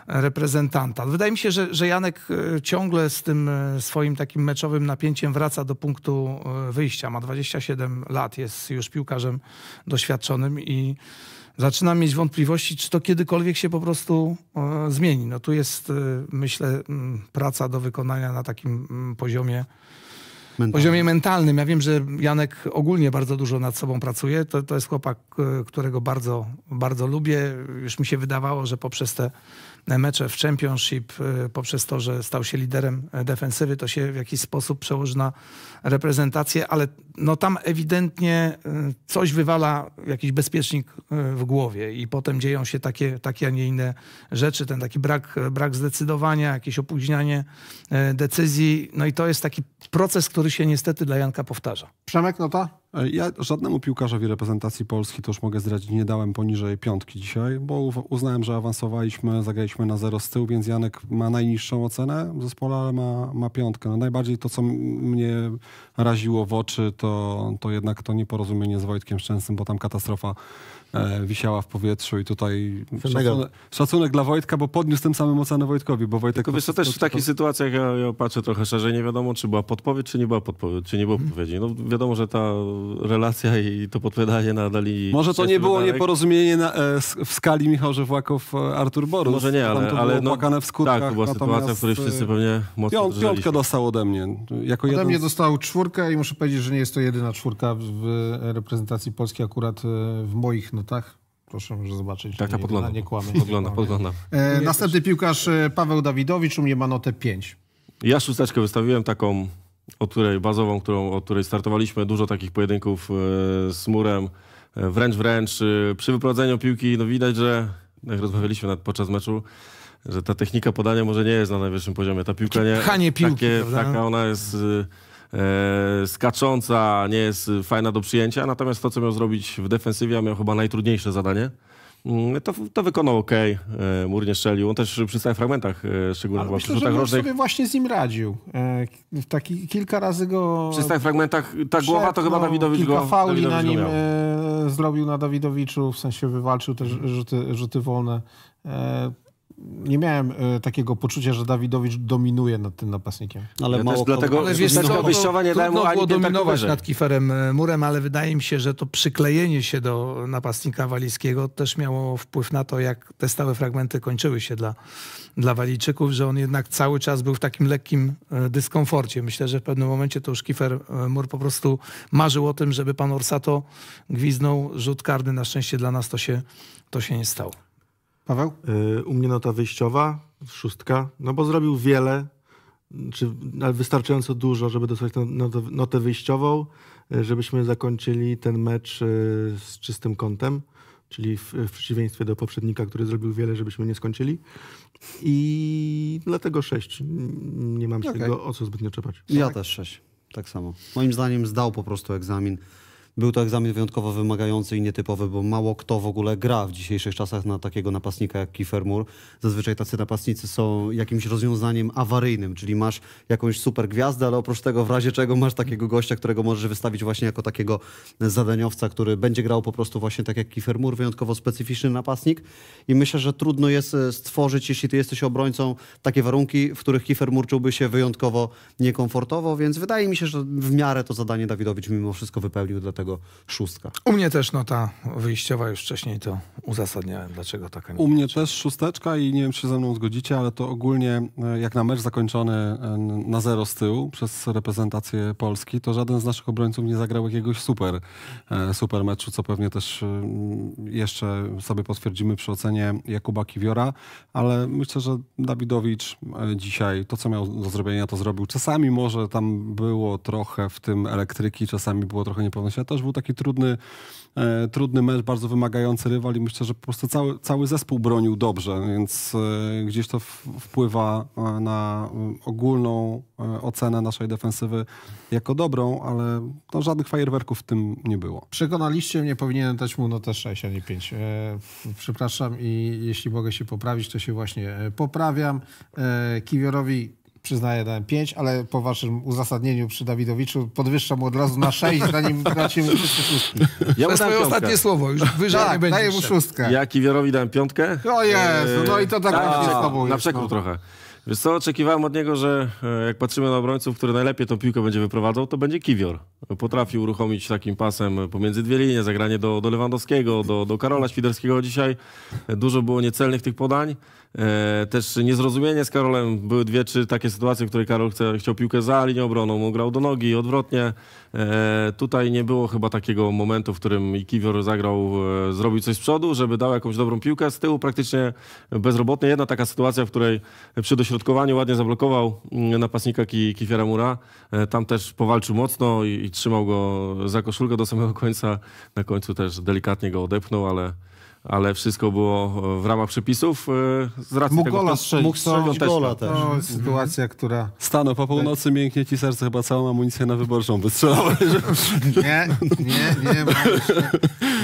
e, reprezentanta. Wydaje mi się, że, że Janek e, ciągle z tym swoim takim meczowym napięciem wraca do punktu wyjścia. Ma 27 lat, jest już piłkarzem doświadczonym i zaczynam mieć wątpliwości, czy to kiedykolwiek się po prostu e, zmieni. No tu jest, e, myślę, praca do wykonania na takim poziomie. Mentalnym. Poziomie mentalnym. Ja wiem, że Janek ogólnie bardzo dużo nad sobą pracuje. To, to jest chłopak, e, którego bardzo, bardzo lubię. Już mi się wydawało, że poprzez te mecze w Championship y, poprzez to, że stał się liderem e, defensywy, to się w jakiś sposób przełoży na reprezentację, ale no tam ewidentnie y, coś wywala jakiś bezpiecznik y, w głowie i potem dzieją się takie, takie a nie inne rzeczy, ten taki brak, brak zdecydowania, jakieś opóźnianie e, decyzji, no i to jest taki proces, który się niestety dla Janka powtarza. Przemek, nota? E, ja żadnemu piłkarzowi reprezentacji Polski, to już mogę zdradzić, nie dałem poniżej piątki dzisiaj, bo uznałem, że awansowaliśmy, zagraliśmy na zero z tyłu, więc Janek ma najniższą ocenę w zespole, ale ma, ma piątkę. No najbardziej to, co mnie raziło w oczy, to, to jednak to nieporozumienie z Wojtkiem Szczęsnym, bo tam katastrofa E, wisiała w powietrzu i tutaj szacunek, szacunek, dla Wojtka, bo podniósł tym samym ocenę Wojtkowi, bo Wojtek... Tylko wiesz, to też w takich to... sytuacjach ja, ja, patrzę trochę szerzej, nie wiadomo, czy była podpowiedź, czy nie była podpowiedź, czy nie było mhm. podpowiedzi. No wiadomo, że ta relacja i to podpowiadanie nadali... Może to nie było nieporozumienie na, e, w skali Michał Żewłakow-Artur e, Borus. Może nie, ale... To ale no, w skutkach, tak, to była sytuacja, w której e, wszyscy pewnie mocno Piątka Piątkę dostał ode mnie. Jako ode jeden... mnie dostał czwórkę i muszę powiedzieć, że nie jest to jedyna czwórka w reprezentacji Polski akurat w moich no tak. Proszę może zobaczyć. Tak, tak, podglądam. Nie kłamę. Podglądam, podglądam. E, następny piłkarz e, Paweł Dawidowicz, u mnie ma notę 5. Ja szósteczkę wystawiłem taką, o której bazową, którą, o której startowaliśmy. Dużo takich pojedynków e, z murem, e, wręcz wręcz. Przy wyprowadzeniu piłki no widać, że jak rozmawialiśmy nad, podczas meczu, że ta technika podania może nie jest na najwyższym poziomie. Ta piłka nie... Pchanie piłki, takie, Taka ona jest... E, skacząca, nie jest fajna do przyjęcia, natomiast to, co miał zrobić w defensywie, a miał chyba najtrudniejsze zadanie, mm, to, to wykonał ok. E, mur nie strzelił. On też przy stałych fragmentach, e, szczególnie Ale myślę, że różnych... sobie właśnie z nim radził. Taki, kilka razy go... Przy stałych fragmentach ta głowa to chyba no, Dawidowicz kilka go... Kilka fauli na nim e, zrobił na Dawidowiczu, w sensie wywalczył też rzuty, rzuty wolne. E, nie miałem e, takiego poczucia, że Dawidowicz dominuje nad tym napastnikiem. Ale ja mało dlatego ale wiesz, co, to, nie dałem ani było tak dominować nad Kiferem e, Murem, ale wydaje mi się, że to przyklejenie się do napastnika walijskiego też miało wpływ na to, jak te stałe fragmenty kończyły się dla, dla Walijczyków, że on jednak cały czas był w takim lekkim e, dyskomforcie. Myślę, że w pewnym momencie to już Kifer e, Mur po prostu marzył o tym, żeby pan Orsato gwiznął rzut karny. Na szczęście dla nas to się, to się nie stało. Paweł? Y, u mnie nota wyjściowa, szóstka, no bo zrobił wiele, czy wystarczająco dużo, żeby dostać notę wyjściową, y, żebyśmy zakończyli ten mecz y, z czystym kątem, czyli w, w przeciwieństwie do poprzednika, który zrobił wiele, żebyśmy nie skończyli. I dlatego sześć. Nie mam się okay. tego o co zbytnio czepać. Ja tak? też sześć. Tak samo. Moim zdaniem zdał po prostu egzamin. Był to egzamin wyjątkowo wymagający i nietypowy, bo mało kto w ogóle gra w dzisiejszych czasach na takiego napastnika jak Kiefer Moore. Zazwyczaj tacy napastnicy są jakimś rozwiązaniem awaryjnym, czyli masz jakąś super gwiazdę, ale oprócz tego w razie czego masz takiego gościa, którego możesz wystawić właśnie jako takiego zadaniowca, który będzie grał po prostu właśnie tak jak Kiefer Moore, wyjątkowo specyficzny napastnik i myślę, że trudno jest e, stworzyć, jeśli ty jesteś obrońcą, takie warunki, w których Kiefer Moore czułby się wyjątkowo niekomfortowo, więc wydaje mi się, że w miarę to zadanie Dawidowicz mimo wszystko wypełnił, dlatego szóstka. U mnie też nota wyjściowa, już wcześniej to uzasadniałem, dlaczego taka nie U mnie też szósteczka i nie wiem, czy się ze mną zgodzicie, ale to ogólnie e, jak na mecz zakończony e, na zero z tyłu przez reprezentację Polski, to żaden z naszych obrońców nie zagrał jakiegoś super, e, super meczu, co pewnie też jeszcze sobie potwierdzimy przy ocenie Jakuba Kiwiora, ale myślę, że Dawidowicz dzisiaj to, co miał do zrobienia, to zrobił. Czasami może tam było trochę w tym elektryki, czasami było trochę niepewności, ale to też był taki trudny, e, trudny mecz, bardzo wymagający rywal i myślę, że po prostu cały, cały zespół bronił dobrze, więc e, gdzieś to w, wpływa e, na e, ogólną e, ocenę naszej defensywy jako dobrą, ale no, żadnych fajerwerków w tym nie było. Przekonaliście mnie, powinienem dać mu notę 6, a nie 5. E, przepraszam i jeśli mogę się poprawić, to się właśnie poprawiam. E, Kiwiorowi przyznaję, dałem 5, ale po waszym uzasadnieniu przy Dawidowiczu podwyższam mu od razu na 6, zanim dać mu wszystkie szóstki. Ja to jest ostatnie słowo, już tak, wyżej tak, nie daję mu szóstkę. Ja Kiwiorowi dałem piątkę. O Jezu, no i to tak eee, właśnie z tobą Na przekór no. trochę. Wiesz co, oczekiwałem od niego, że e, jak patrzymy na obrońców, który najlepiej tą piłkę będzie wyprowadzał, to będzie Kiwior. Potrafi uruchomić takim pasem pomiędzy dwie linie, zagranie do, do Lewandowskiego, do, do Karola Świderskiego dzisiaj. Dużo było niecelnych tych podań. E, też niezrozumienie z Karolem. Były dwie, trzy takie sytuacje, w której Karol chce, chciał piłkę za linią obroną, mu grał do nogi, i odwrotnie. E, tutaj nie było chyba takiego momentu, w którym Ikiwior zagrał, e, zrobił coś z przodu, żeby dał jakąś dobrą piłkę. Z tyłu praktycznie bezrobotnie. Jedna taka sytuacja, w której przy dośrodkowaniu ładnie zablokował mm, napastnika Kifiera Mura. tam też powalczył mocno i, i trzymał go za koszulkę do samego końca. Na końcu też delikatnie go odepchnął, ale ale wszystko było e, w ramach przepisów. E, z racji mógł tego, gola strzelić. Mógł strzelić gola też. No, sytuacja, mhm. która... Stano, po północy mięknie ci serce, chyba całą amunicję na wyborczą wystrzelałeś. Nie, nie, nie. Mam jeszcze,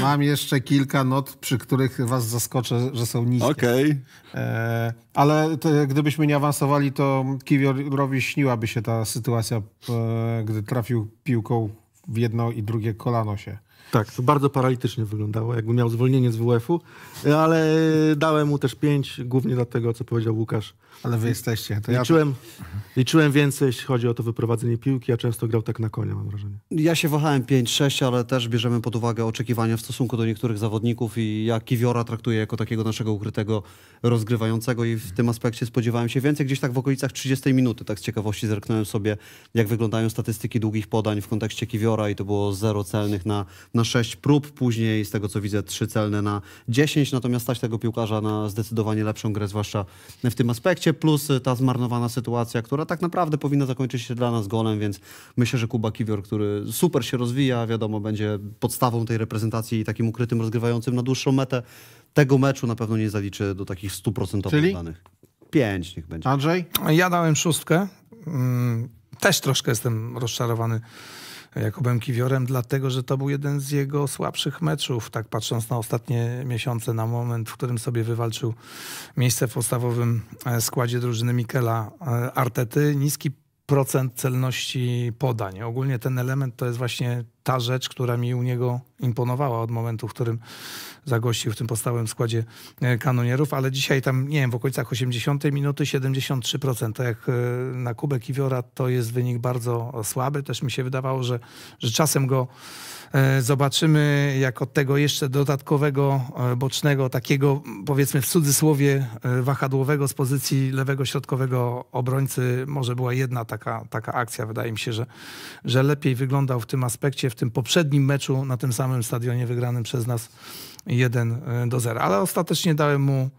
mam jeszcze, kilka not, przy których was zaskoczę, że są niskie. Okej. Okay. E, ale to, gdybyśmy nie awansowali, to Kiwiorowi śniłaby się ta sytuacja, gdy trafił piłką w jedno i drugie kolano się. Tak, to bardzo paralitycznie wyglądało, jakby miał zwolnienie z WF-u, ale dałem mu też pięć, głównie dlatego, co powiedział Łukasz, ale wy jesteście. To liczyłem, ja... liczyłem więcej, jeśli chodzi o to wyprowadzenie piłki, Ja często grał tak na konia, mam wrażenie. Ja się wahałem 5-6, ale też bierzemy pod uwagę oczekiwania w stosunku do niektórych zawodników i ja Kiwiora traktuję jako takiego naszego ukrytego rozgrywającego i w tym aspekcie spodziewałem się więcej. Gdzieś tak w okolicach 30 minuty, tak z ciekawości zerknąłem sobie, jak wyglądają statystyki długich podań w kontekście Kiwiora i to było 0 celnych na, na 6 prób, później z tego co widzę 3 celne na 10, natomiast stać tego piłkarza na zdecydowanie lepszą grę, zwłaszcza w tym aspekcie. Plus y, ta zmarnowana sytuacja, która tak naprawdę powinna zakończyć się dla nas golem, więc myślę, że Kuba Kiwior, który super się rozwija, wiadomo, będzie podstawą tej reprezentacji i takim ukrytym rozgrywającym na dłuższą metę, tego meczu na pewno nie zaliczy do takich stuprocentowych danych. Pięć niech będzie. Andrzej? Ja dałem szóstkę. Mm, też troszkę jestem rozczarowany Jakubem Kiwiorem, dlatego że to był jeden z jego słabszych meczów, tak patrząc na ostatnie miesiące, na moment, w którym sobie wywalczył miejsce w podstawowym e, składzie drużyny Mikela e, Artety. Niski procent celności podań. Ogólnie ten element to jest właśnie ta rzecz, która mi u niego imponowała od momentu, w którym zagościł w tym podstawowym składzie e, kanonierów, ale dzisiaj tam, nie wiem, w okolicach 80 minuty 73%. Tak jak e, na kubek Iwiora to jest wynik bardzo słaby. Też mi się wydawało, że, że czasem go e, zobaczymy jako tego jeszcze dodatkowego bocznego, takiego powiedzmy w cudzysłowie wahadłowego z pozycji lewego środkowego obrońcy. Może była jedna taka, taka akcja. Wydaje mi się, że, że lepiej wyglądał w tym aspekcie, w tym poprzednim meczu na tym samym samym stadionie wygranym przez nas 1 e, do 0. Ale ostatecznie dałem mu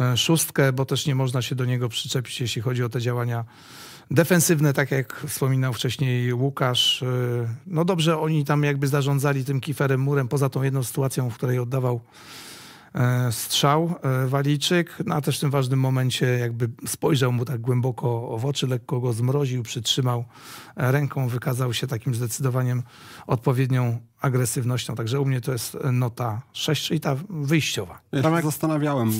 e, szóstkę, bo też nie można się do niego przyczepić, jeśli chodzi o te działania defensywne, tak jak wspominał wcześniej Łukasz. E, no dobrze, oni tam jakby zarządzali tym kiferem murem, poza tą jedną sytuacją, w której oddawał E, strzał e, Walijczyk, no a też w tym ważnym momencie jakby spojrzał mu tak głęboko w oczy, lekko go zmroził, przytrzymał e, ręką, wykazał się takim zdecydowaniem odpowiednią agresywnością. Także u mnie to jest nota 6, czyli ta wyjściowa. Ja tam jak zastanawiałem,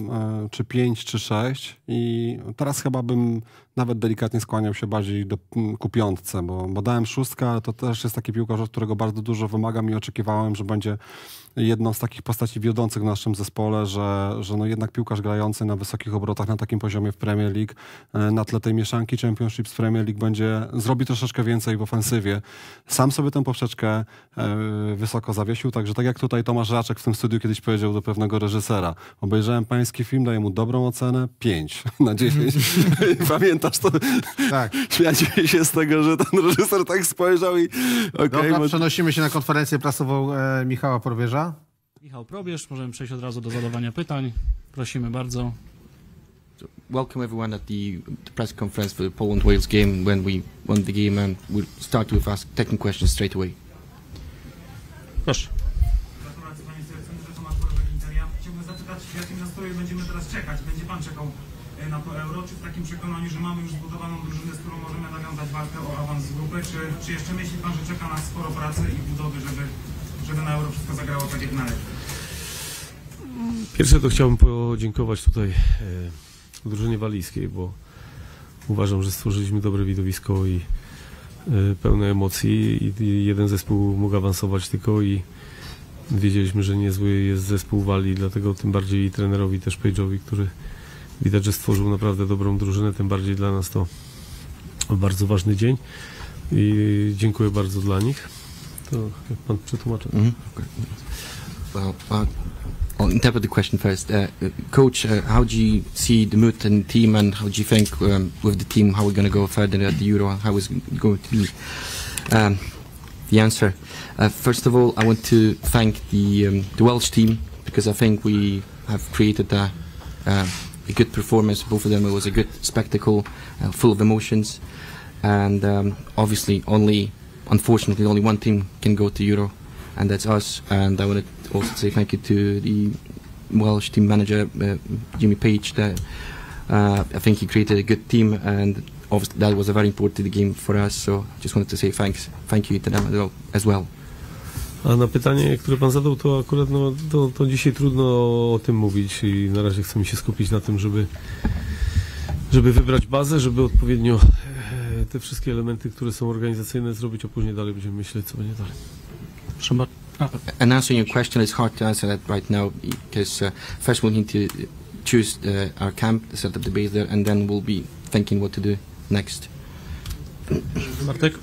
czy 5, czy 6 i teraz chyba bym nawet delikatnie skłaniał się bardziej do, ku piątce, bo, bo dałem szóstkę, ale to też jest taki piłkarz, od którego bardzo dużo wymagam i oczekiwałem, że będzie jedną z takich postaci wiodących w naszym zespole, że, że no jednak piłkarz grający na wysokich obrotach, na takim poziomie w Premier League, e, na tle tej mieszanki Championships z Premier League będzie, zrobi troszeczkę więcej w ofensywie. Sam sobie tę poprzeczkę e, wysoko zawiesił, także tak jak tutaj Tomasz Raczek w tym studiu kiedyś powiedział do pewnego reżysera, obejrzałem pański film, daję mu dobrą ocenę, 5 na 10. Pamiętasz to? Tak. Śmiać się z tego, że ten reżyser tak spojrzał i okej. Okay, Dobra, przenosimy się na konferencję prasową e, Michała Porwierza. Michał Probierz, możemy przejść od razu do zadawania pytań. Prosimy bardzo. Welcome everyone at the, the press conference for the Poland-Wales game when we won the game and we'll start with ask taking questions straight away. Proszę. Chciałbym zapytać, w jakim nastroju będziemy teraz czekać? Będzie Pan czekał e, na to euro, czy w takim przekonaniu, że mamy już zbudowaną drużynę, z którą możemy nawiązać walkę o awans z grupy, czy, czy jeszcze myśli Pan, że czeka nas sporo pracy i budowy, żeby żeby na Euro wszystko zagrało tak jak należy? Pierwsze to chciałbym podziękować tutaj e, drużynie walijskiej, bo uważam, że stworzyliśmy dobre widowisko i e, pełne emocji i, i jeden zespół mógł awansować tylko i wiedzieliśmy, że niezły jest zespół Walii, dlatego tym bardziej i trenerowi też Page'owi, który widać, że stworzył naprawdę dobrą drużynę, tym bardziej dla nas to bardzo ważny dzień i dziękuję bardzo dla nich. to pan przetłumaczy. Mm -hmm. okay. Well, uh, I'll interpret the question first. Uh, Coach, uh, how do you see the Mutten team and how do you think um, with the team how we're going to go further at the Euro? How is going to be um, the answer? Uh, first of all, I want to thank the, um, the Welsh team because I think we have created a, a good performance. Both of them, it was a good spectacle, uh, full of emotions. And um, obviously, only unfortunately, only one team can go to Euro, and that's us. And I want to also say thank you to the Welsh team manager uh, Jimmy Page. That uh, I think he created a good team, and obviously that was a very important game for us. So just wanted to say thanks, thank you to them as well. A na pytanie, które Pan zadał, to akurat no, to, to dzisiaj trudno o tym mówić i na razie chcemy się skupić na tym, żeby, żeby wybrać bazę, żeby odpowiednio E, te wszystkie elementy, które są organizacyjne, zrobić, a później dalej będziemy myśleć, co będzie dalej. Szymon? And answering your question, is hard to answer that right now because uh, first we'll need to choose uh, our camp, set up the base there, and then we'll be thinking what to do next. Martek?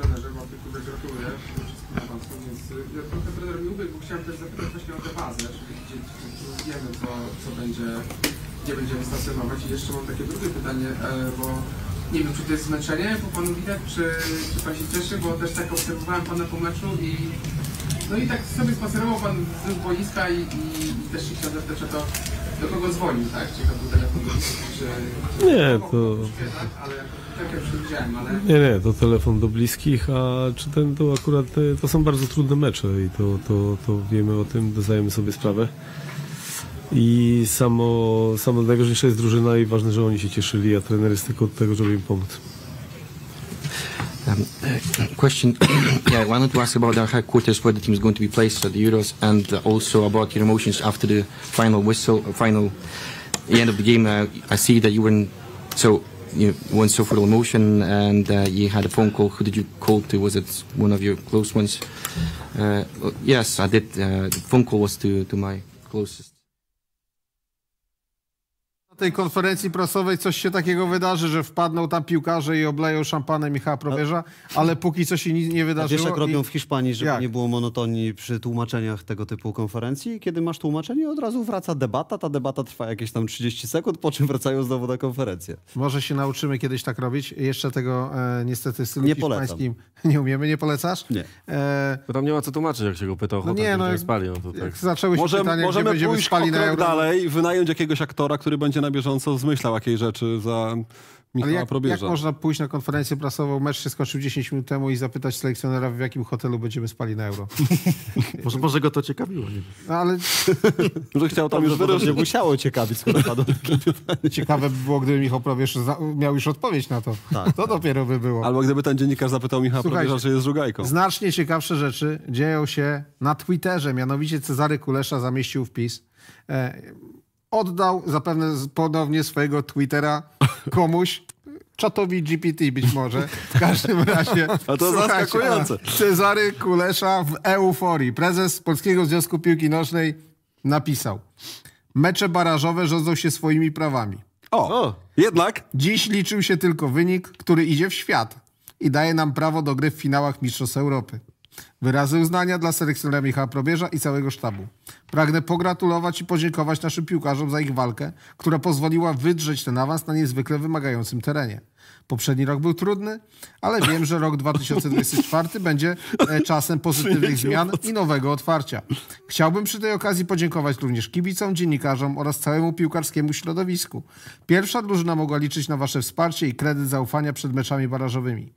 Trenerze, Martek Kubek, gratuluję wszystkim awansu, więc ja trochę trener nie bo chciałem też zapytać właśnie o tę bazę, czyli gdzie, wiemy, co, co będzie, gdzie będziemy stacjonować. I jeszcze mam takie drugie pytanie, e, bo nie wiem, czy to jest zmęczenie po panu widać, czy, czy pan się cieszy, bo też tak obserwowałem pana po meczu i no i tak sobie spacerował pan z boiska i, i, i też się chciał zapytać o to, do kogo dzwonił, tak? Czy do bliskich, czy... czy nie, to... Tak? Tak ale... Nie, nie, to telefon do bliskich, a czy ten to akurat, e, to są bardzo trudne mecze i to, to, to wiemy o tym, zdajemy sobie sprawę i samo, samo najważniejsza jest drużyna i ważne, że oni się cieszyli, a trener jest tylko od tego, żeby im pomóc. Um, uh, question, yeah, I wanted to ask about the headquarters where the team is going to be placed at the Euros and also about your emotions after the final whistle, uh, final, the end of the game. Uh, I see that you were so you went so full of emotion and uh, you had a phone call. Who did you call to? Was it one of your close ones? Uh, yes, I did. Uh, the phone call was to, to my closest tej konferencji prasowej coś się takiego wydarzy, że wpadną tam piłkarze i obleją szampanem Michała Probierza, ale póki co się nic nie wydarzyło. A wiesz, jak robią i... w Hiszpanii, żeby jak? nie było monotonii przy tłumaczeniach tego typu konferencji. Kiedy masz tłumaczenie, od razu wraca debata. Ta debata trwa jakieś tam 30 sekund, po czym wracają znowu na konferencję. Może się nauczymy kiedyś tak robić. Jeszcze tego e, niestety stylu nie hiszpańskim polecam. nie umiemy. Nie polecasz? Nie. E... Bo tam nie ma co tłumaczyć, jak się go pytał. No nie, no, spali, no to tak. Zaczęły się Może, pytania, możemy gdzie będziemy spali na dalej, wynająć jakiegoś aktora, który będzie na bieżąco zmyślał jakiej rzeczy za Michała jak, Probierza. jak można pójść na konferencję prasową, mecz się skończył 10 minut temu i zapytać selekcjonera, w jakim hotelu będziemy spali na euro? może, może go to ciekawiło. Nie? No, ale... może chciał tam już Nie musiało ciekawić, skoro padło Ciekawe by było, gdyby Michał Probierz miał już odpowiedź na to. Tak, to tak. dopiero by było. Albo gdyby ten dziennikarz zapytał Michała Probierza, czy jest żugajką. Znacznie ciekawsze rzeczy dzieją się na Twitterze. Mianowicie Cezary Kulesza zamieścił wpis. E, oddał zapewne ponownie swojego Twittera komuś, czatowi GPT być może. W każdym razie. A to zaskakujące. Cezary Kulesza w euforii. Prezes Polskiego Związku Piłki Nożnej napisał. Mecze barażowe rządzą się swoimi prawami. O, o, jednak. Dziś liczył się tylko wynik, który idzie w świat i daje nam prawo do gry w finałach Mistrzostw Europy. Wyrazy uznania dla selekcjonera Michała Probierza i całego sztabu. Pragnę pogratulować i podziękować naszym piłkarzom za ich walkę, która pozwoliła wydrzeć ten awans na niezwykle wymagającym terenie. Poprzedni rok był trudny, ale wiem, że rok 2024 będzie e, czasem pozytywnych zmian i nowego otwarcia. Chciałbym przy tej okazji podziękować również kibicom, dziennikarzom oraz całemu piłkarskiemu środowisku. Pierwsza drużyna mogła liczyć na Wasze wsparcie i kredyt zaufania przed meczami barażowymi.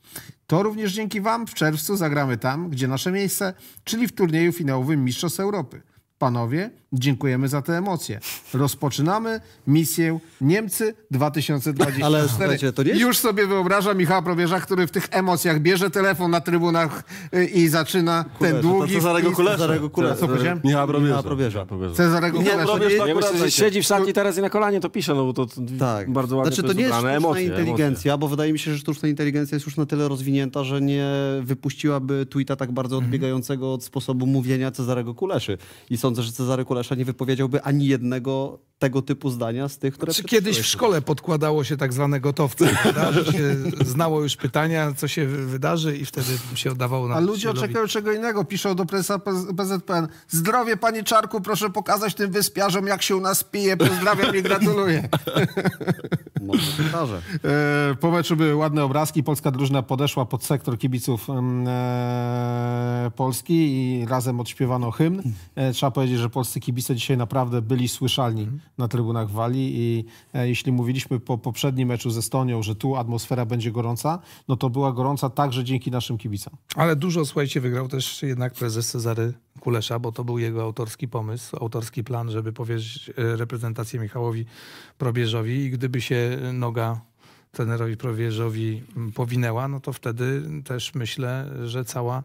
To również dzięki Wam w czerwcu zagramy tam, gdzie nasze miejsce, czyli w turnieju finałowym Mistrzostw Europy. Panowie, Dziękujemy za te emocje. Rozpoczynamy misję Niemcy 2024. Ale słuchajcie, to nie jest... Już sobie wyobrażam Michała Probierza, który w tych emocjach bierze telefon na trybunach y, i zaczyna Kulesza. ten długi... Cezarego Kulesza. Cezarego Kulesza. Co powiedziałem? Michała Probierza. Michała Probierza. Cezarego Kulesza. Nie, Probierz, nie, myślę, że siedzi w szatni no- teraz i na kolanie to pisze, no bo to, to tak. bardzo ładnie Znaczy to, nie jest sztuczna emocje, inteligencja, emocje. bo wydaje mi się, że sztuczna inteligencja jest już na tyle rozwinięta, że nie wypuściłaby tweeta tak bardzo odbiegającego od sposobu mówienia Cezarego Kuleszy. I sądzę, że Cezary Kulesza nie wypowiedziałby ani jednego tego typu zdania z tych, które... Czy znaczy, kiedyś w szkole podkładało się tak zwane gotowce, się znało już pytania, co się wydarzy i wtedy się oddawało na... A ludzie oczekują czego innego. Piszą do prezesa PZPN. Zdrowie, panie Czarku, proszę pokazać tym wyspiarzom, jak się u nas pije. Pozdrawiam i gratuluję. Może wydarzy. E, po meczu były ładne obrazki. Polska drużyna podeszła pod sektor kibiców e, Polski i razem odśpiewano hymn. E, trzeba powiedzieć, że polscy kibice kibice dzisiaj naprawdę byli słyszalni mhm. na trybunach Walii i e, jeśli mówiliśmy po poprzednim meczu ze Estonią, że tu atmosfera będzie gorąca, no to była gorąca także dzięki naszym kibicom. Ale dużo, słuchajcie, wygrał też jednak prezes Cezary Kulesza, bo to był jego autorski pomysł, autorski plan, żeby powierzyć e, reprezentację Michałowi Probierzowi i gdyby się noga trenerowi Probierzowi powinęła, no to wtedy też myślę, że cała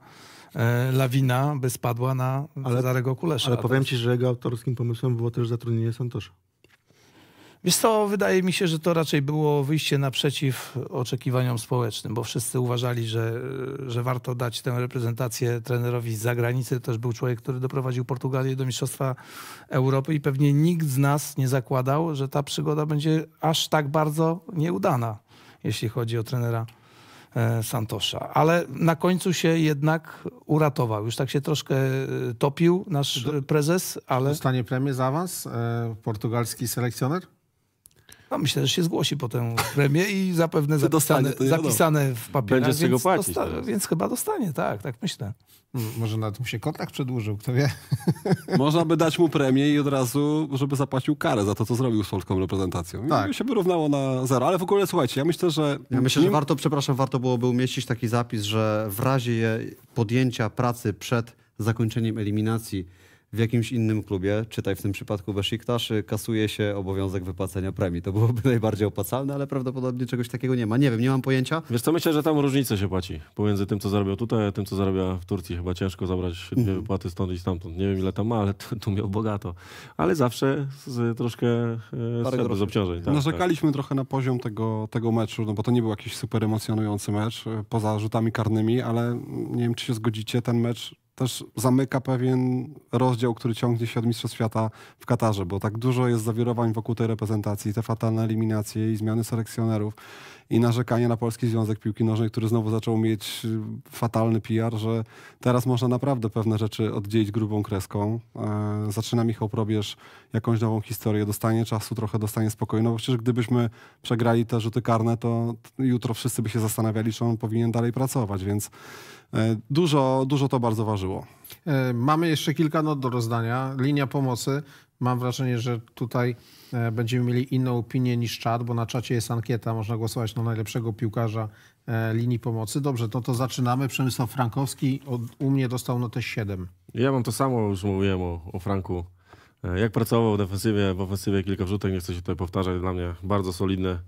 E, lawina by spadła na ale, Cezarego Kulesza. Ale powiem ci, że jego autorskim pomysłem było też zatrudnienie Santosza. Wiesz co, wydaje mi się, że to raczej było wyjście naprzeciw oczekiwaniom społecznym, bo wszyscy uważali, że, że warto dać tę reprezentację trenerowi z zagranicy. To też był człowiek, który doprowadził Portugalię do Mistrzostwa Europy i pewnie nikt z nas nie zakładał, że ta przygoda będzie aż tak bardzo nieudana, jeśli chodzi o trenera E, Santosza. Ale na końcu się jednak uratował. Już tak się troszkę e, topił nasz prezes, ale... Zostanie premię za awans e, portugalski selekcjoner? No myślę, że się zgłosi po tę premię i zapewne zapisane, dostanie, zapisane w papierach. Będzie z płacić. Więc chyba dostanie, tak, tak myślę. No, może nawet mu się kontrakt przedłużył, kto wie. Można by dać mu premię i od razu, żeby zapłacił karę za to, co zrobił z polską reprezentacją. I tak. się by równało na zero. Ale w ogóle słuchajcie, ja myślę, że... Ja myślę, że warto, przepraszam, warto byłoby umieścić taki zapis, że w razie podjęcia pracy przed zakończeniem eliminacji w jakimś innym klubie, czytaj w tym przypadku Besiktasz, y, kasuje się obowiązek wypłacenia premii. To byłoby najbardziej opłacalne, ale prawdopodobnie czegoś takiego nie ma. Nie wiem, nie mam pojęcia. Wiesz co, myślę, że tam różnica się płaci pomiędzy tym, co zarabia tutaj, a tym, co zarabia w Turcji. Chyba ciężko zabrać dwie mhm. wypłaty stąd i stamtąd. Nie wiem, ile tam ma, ale tu miał bogato. Ale zawsze z, y, troszkę e, z obciążeń. Tak, Narzekaliśmy tak. trochę na poziom tego, tego meczu, no bo to nie był jakiś super emocjonujący mecz, poza rzutami karnymi, ale nie wiem, czy się zgodzicie, ten mecz też zamyka pewien rozdział, który ciągnie się od Mistrzostw Świata w Katarze, bo tak dużo jest zawirowań wokół tej reprezentacji, te fatalne eliminacje i zmiany selekcjonerów i narzekanie na Polski Związek Piłki Nożnej, który znowu zaczął mieć y, fatalny PR, że teraz można naprawdę pewne rzeczy oddzielić grubą kreską. E, zaczyna Michał Probierz jakąś nową historię, dostanie czasu, trochę dostanie spokoju, no bo przecież gdybyśmy przegrali te rzuty karne, to jutro wszyscy by się zastanawiali, czy on powinien dalej pracować, więc e, Dużo, dużo to bardzo ważyło. E, mamy jeszcze kilka not do rozdania. Linia pomocy Mam wrażenie, że tutaj e, będziemy mieli inną opinię niż czat, bo na czacie jest ankieta, można głosować na najlepszego piłkarza e, linii pomocy. Dobrze, to, to zaczynamy. Przemysław Frankowski od, u mnie dostał notę 7. Ja mam to samo, już mówiłem o, o Franku. E, jak pracował w defensywie, w ofensywie kilka wrzutek, nie chcę się tutaj powtarzać, dla mnie bardzo solidny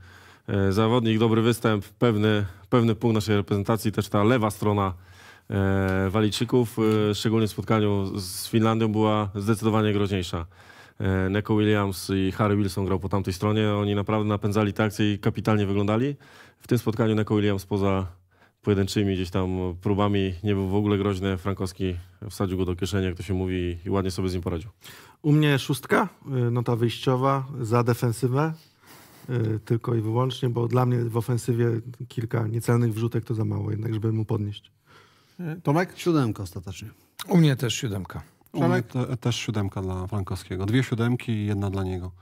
zawodnik, dobry występ, pewny, pewny punkt naszej reprezentacji, też ta lewa strona Walijczyków, szczególnie w spotkaniu z Finlandią, była zdecydowanie groźniejsza. E, Neko Williams i Harry Wilson grał po tamtej stronie. Oni naprawdę napędzali tę akcję i kapitalnie wyglądali. W tym spotkaniu Neko Williams poza pojedynczymi gdzieś tam próbami nie był w ogóle groźny. Frankowski wsadził go do kieszeni, jak to się mówi, i ładnie sobie z nim poradził. U mnie szóstka, e, nota wyjściowa za defensywę. E, tylko i wyłącznie, bo dla mnie w ofensywie kilka niecelnych wrzutek to za mało, jednak żeby mu podnieść. Tomek? Siódemka ostatecznie. U mnie też siódemka. Przemek? Te, też siódemka dla Frankowskiego. Dwie siódemki i jedna dla niego.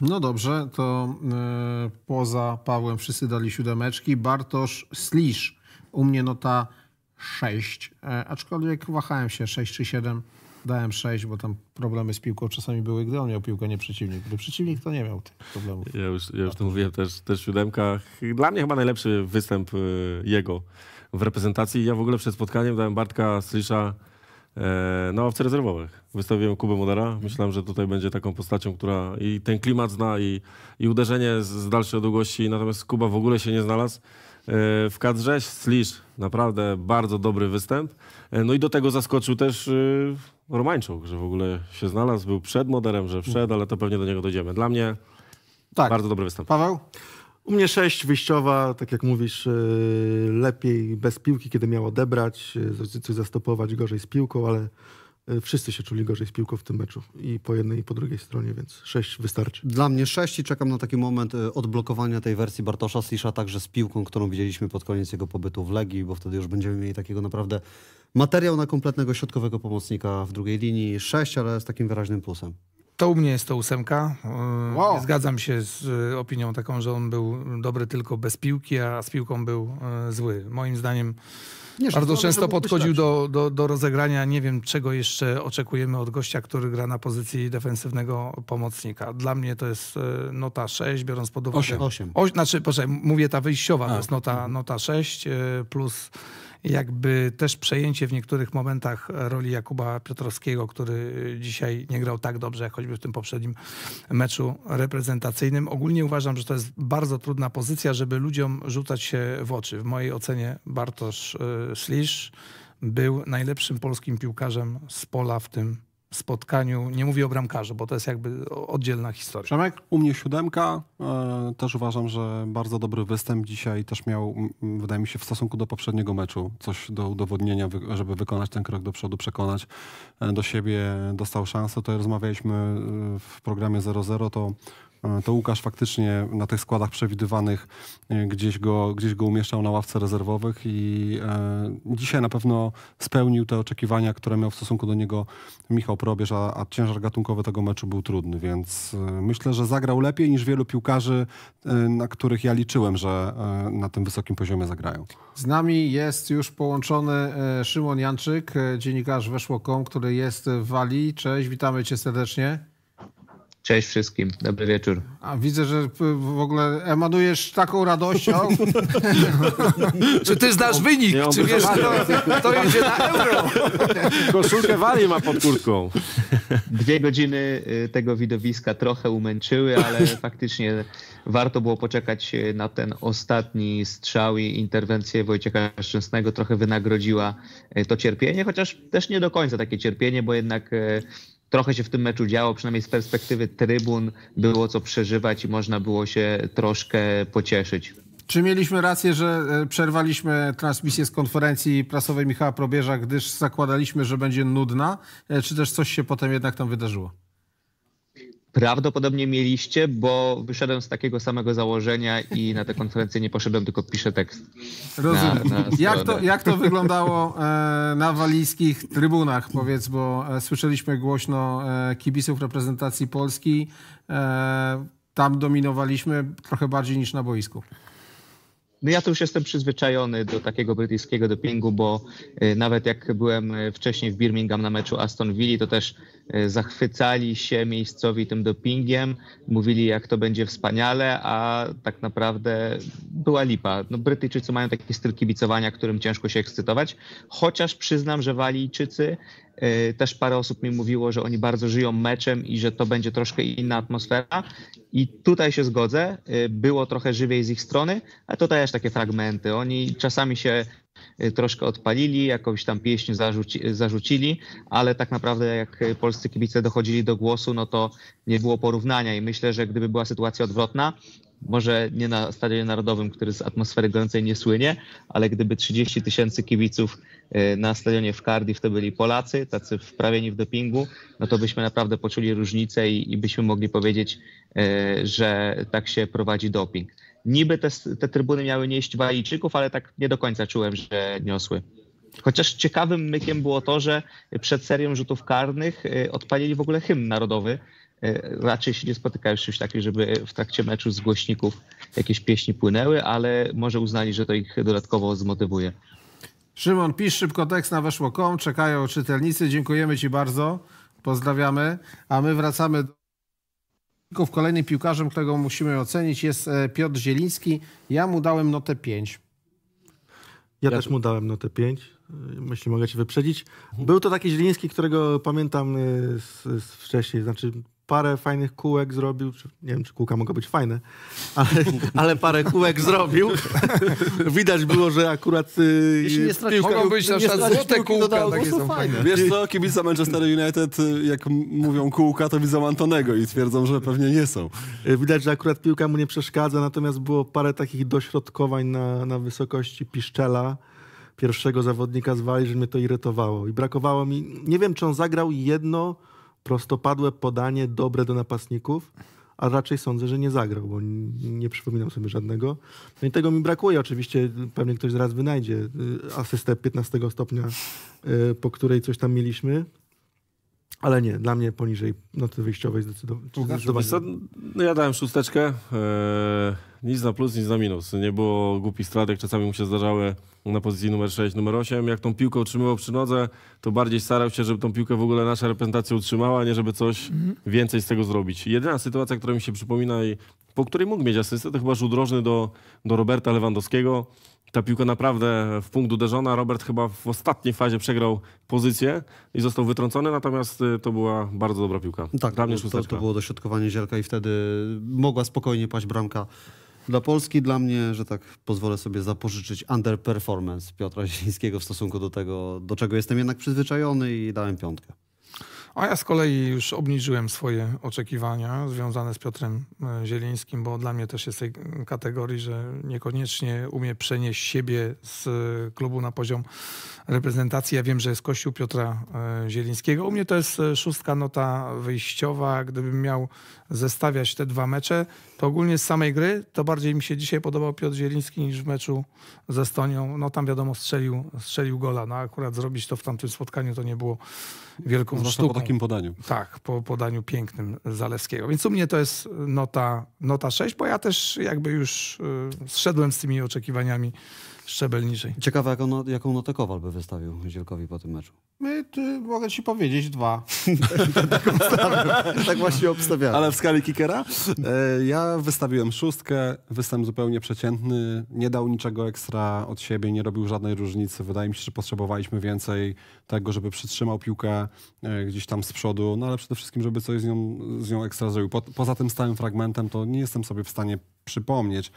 No dobrze, to e, poza Pawłem wszyscy dali siódemeczki. Bartosz Slisz, u mnie nota 6, e, aczkolwiek wahałem się 6 czy 7. Dałem 6, bo tam problemy z piłką czasami były, gdy on miał piłkę, nie przeciwnik. Gdy przeciwnik, to nie miał tych problemów. Ja już, ja już to mówiłem też, też w Dla mnie chyba najlepszy występ e, jego w reprezentacji. Ja w ogóle przed spotkaniem dałem Bartka Slisza E, na ławce rezerwowych. Wystawiłem Kubę Modera. Myślałem, że tutaj będzie taką postacią, która i ten klimat zna, i, i uderzenie z, dalszej odległości. Natomiast Kuba w ogóle się nie znalazł e, w kadrze. Slisz, naprawdę bardzo dobry występ. E, no i do tego zaskoczył też Romańczuk, że w ogóle się znalazł. Był przed Moderem, że wszedł, ale to pewnie do niego dojdziemy. Dla mnie tak. bardzo dobry występ. Paweł? U mnie sześć wyjściowa, tak jak mówisz, y, lepiej bez piłki, kiedy miał odebrać, y, coś zastopować, gorzej z piłką, ale y, wszyscy się czuli gorzej z piłką w tym meczu. I po jednej, i po drugiej stronie, więc sześć wystarczy. Dla mnie sześć i czekam na taki moment odblokowania tej wersji Bartosza Sisza także z piłką, którą widzieliśmy pod koniec jego pobytu w Legii, bo wtedy już będziemy mieli takiego naprawdę materiał na kompletnego środkowego pomocnika w drugiej linii. Sześć, ale z takim wyraźnym plusem. To u mnie jest to ósemka. E, wow. Zgadzam się z e, opinią taką, że on był dobry tylko bez piłki, a z piłką był e, zły. Moim zdaniem nie, bardzo często podchodził do, do, do rozegrania. Nie wiem, czego jeszcze oczekujemy od gościa, który gra na pozycji defensywnego pomocnika. Dla mnie to jest nota 6, biorąc pod uwagę... 8. 8. O, znaczy, proszę, mówię ta wyjściowa, a. to jest nota, mhm. nota 6 plus jakby też przejęcie w niektórych momentach roli Jakuba Piotrowskiego, który dzisiaj nie grał tak dobrze, jak choćby w tym poprzednim meczu reprezentacyjnym. Ogólnie uważam, że to jest bardzo trudna pozycja, żeby ludziom rzucać się w oczy. W mojej ocenie Bartosz y, Slisz był najlepszym polskim piłkarzem z pola w tym spotkaniu, nie mówię o bramkarzu, bo to jest jakby oddzielna historia. Przemek, u mnie siódemka, e, też uważam, że bardzo dobry występ dzisiaj też miał, wydaje mi się, w stosunku do poprzedniego meczu, coś do udowodnienia, żeby wykonać ten krok do przodu, przekonać e, do siebie, dostał szansę, to rozmawialiśmy e, w programie 00, to E, to Łukasz faktycznie na tych składach przewidywanych e, gdzieś go, gdzieś go umieszczał na ławce rezerwowych i e, dzisiaj na pewno spełnił te oczekiwania, które miał w stosunku do niego Michał Probierz, a, a ciężar gatunkowy tego meczu był trudny, więc myślę, że zagrał lepiej niż wielu piłkarzy, na których ja liczyłem, że na tym wysokim poziomie zagrają. Z nami jest już połączony Szymon Janczyk, dziennikarz Weszło.com, który jest w Walii. Cześć, witamy cię serdecznie. Cześć wszystkim, dobry wieczór. A widzę, że w ogóle emanujesz taką radością. czy ty znasz wynik? Nie, czy wiesz, to, to jedzie na euro? Koszulkę Wali ma pod kurtką. Dwie godziny y, tego widowiska trochę umęczyły, ale faktycznie warto było poczekać y, na ten ostatni strzał i interwencję Wojciecha Szczęsnego trochę wynagrodziła y, to cierpienie, chociaż też nie do końca takie cierpienie, bo jednak trochę się w tym meczu działo, przynajmniej z perspektywy trybun było co przeżywać i można było się troszkę pocieszyć. Czy mieliśmy rację, że e, przerwaliśmy transmisję z konferencji prasowej Michała Probierza, gdyż zakładaliśmy, że będzie nudna, e, czy też coś się potem jednak tam wydarzyło? prawdopodobnie mieliście, bo wyszedłem z takiego samego założenia i na tę konferencję nie poszedłem, tylko piszę tekst. Rozumiem. Na, na jak, to, jak to wyglądało e, na walijskich trybunach, powiedz, bo e, słyszeliśmy głośno e, kibiców reprezentacji Polski. Tam dominowaliśmy trochę bardziej niż na boisku. No ja to już jestem przyzwyczajony do takiego brytyjskiego dopingu, bo nawet jak byłem wcześniej w Birmingham na meczu Aston Villa, to też Y, zachwycali się miejscowi tym dopingiem, mówili jak to będzie wspaniale, a tak naprawdę była lipa. No, Brytyjczycy mają taki styl kibicowania, którym ciężko się ekscytować, chociaż przyznam, że Walijczycy y, też parę osób mi mówiło, że oni bardzo żyją meczem i że to będzie troszkę inna atmosfera. I tutaj się zgodzę, y, było trochę żywiej z ich strony, ale tutaj też takie fragmenty. Oni czasami się Y, troszkę odpalili, jakąś tam pieśń zarzuci, zarzucili, ale tak naprawdę jak y, polscy kibice dochodzili do głosu, no to nie było porównania i myślę, że gdyby była sytuacja odwrotna, może nie na Stadionie Narodowym, który z atmosfery gorącej nie słynie, ale gdyby 30 tysięcy kibiców y, na stadionie w Cardiff to byli Polacy, tacy wprawieni w dopingu, no to byśmy naprawdę poczuli różnicę i, i byśmy mogli powiedzieć, że tak się prowadzi doping niby te, te trybuny miały nieść Walijczyków, ale tak nie do końca czułem, że niosły. Chociaż ciekawym mykiem było to, że przed serią rzutów karnych y, odpalili w ogóle hymn narodowy. Y, raczej się nie spotykałem z czymś takim, żeby w trakcie meczu z głośników jakieś pieśni płynęły, ale może uznali, że to ich dodatkowo zmotywuje. Szymon, pisz szybko tekst na weszło.com. Czekają czytelnicy. Dziękujemy Ci bardzo. Pozdrawiamy. A my wracamy do Kolejnym piłkarzem, którego musimy ocenić jest e, Piotr Zieliński. Ja mu dałem notę 5. Ja, ja też mu dałem notę 5, e, jeśli mogę cię wyprzedzić. Był to taki Zieliński, którego pamiętam e, z, z wcześniej, znaczy parę fajnych kółek zrobił, nie wiem, czy kółka mogą być fajne, ale, ale parę kółek zrobił. Widać było, że akurat... Y, Jeśli nie mogą być na przykład złote kółka, dodał, takie no są fajne. Wiesz co, kibica Manchester United, y, jak mówią kółka, to widzą Antonego i twierdzą, że pewnie nie są. Y, widać, że akurat piłka mu nie przeszkadza, natomiast było parę takich dośrodkowań na, na wysokości piszczela pierwszego zawodnika z Walii, że mnie to irytowało. I brakowało mi, nie wiem, czy on zagrał jedno prostopadłe podanie dobre do napastników, a raczej sądzę, że nie zagrał, bo nie przypominam sobie żadnego. No i tego mi brakuje. Oczywiście pewnie ktoś zaraz wynajdzie y, asystę 15 stopnia, y, po której coś tam mieliśmy. Ale nie, dla mnie poniżej noty wyjściowej zdecydowanie. No ja dałem szósteczkę. Eee, nic na plus, nic na minus. Nie było głupich strat, jak czasami mu się zdarzały na pozycji numer 6, numer 8. Jak tą piłkę utrzymywał przy nodze, to bardziej starał się, żeby tą piłkę w ogóle nasza reprezentacja utrzymała, nie żeby coś mhm. więcej z tego zrobić. Jedyna sytuacja, która mi się przypomina i po której mógł mieć asystę, to chyba rzut drożny do, do Roberta Lewandowskiego ta piłka naprawdę w punkt uderzona. Robert chyba w ostatniej fazie przegrał pozycję i został wytrącony, natomiast y, to była bardzo dobra piłka. Tak, Dla mnie to, to było dośrodkowanie zielka i wtedy mogła spokojnie paść bramka dla Polski, dla mnie, że tak pozwolę sobie zapożyczyć underperformance Piotra Zielińskiego w stosunku do tego, do czego jestem jednak przyzwyczajony i dałem piątkę. A ja z kolei już obniżyłem swoje oczekiwania związane z Piotrem e, Zielińskim, bo dla mnie też jest tej kategorii, że niekoniecznie umie przenieść siebie z e, klubu na poziom reprezentacji. Ja wiem, że jest kościół Piotra e, Zielińskiego. U mnie to jest szóstka nota wyjściowa. Gdybym miał zestawiać te dwa mecze, to ogólnie z samej gry to bardziej mi się dzisiaj podobał Piotr Zieliński niż w meczu ze Estonią. No tam wiadomo strzelił, strzelił gola, no akurat zrobić to w tamtym spotkaniu to nie było wielką Zwłaszcza sztuką. po takim podaniu. Tak, po podaniu pięknym Zaleskiego. Więc u mnie to jest nota, nota 6, bo ja też jakby już yy, zszedłem z tymi oczekiwaniami szczebel niżej. Ciekawe, jaką, jaką notę Kowal by wystawił Zielkowi po tym meczu. My, ty, mogę ci powiedzieć dwa. tak, tak właśnie obstawiam. Ale w skali kickera? E, ja wystawiłem szóstkę, występ zupełnie przeciętny, nie dał niczego ekstra od siebie, nie robił żadnej różnicy. Wydaje mi się, że potrzebowaliśmy więcej tego, żeby przytrzymał piłkę e, gdzieś tam z przodu, no ale przede wszystkim, żeby coś z nią, z nią ekstra zrobił. Po, poza tym stałym fragmentem to nie jestem sobie w stanie przypomnieć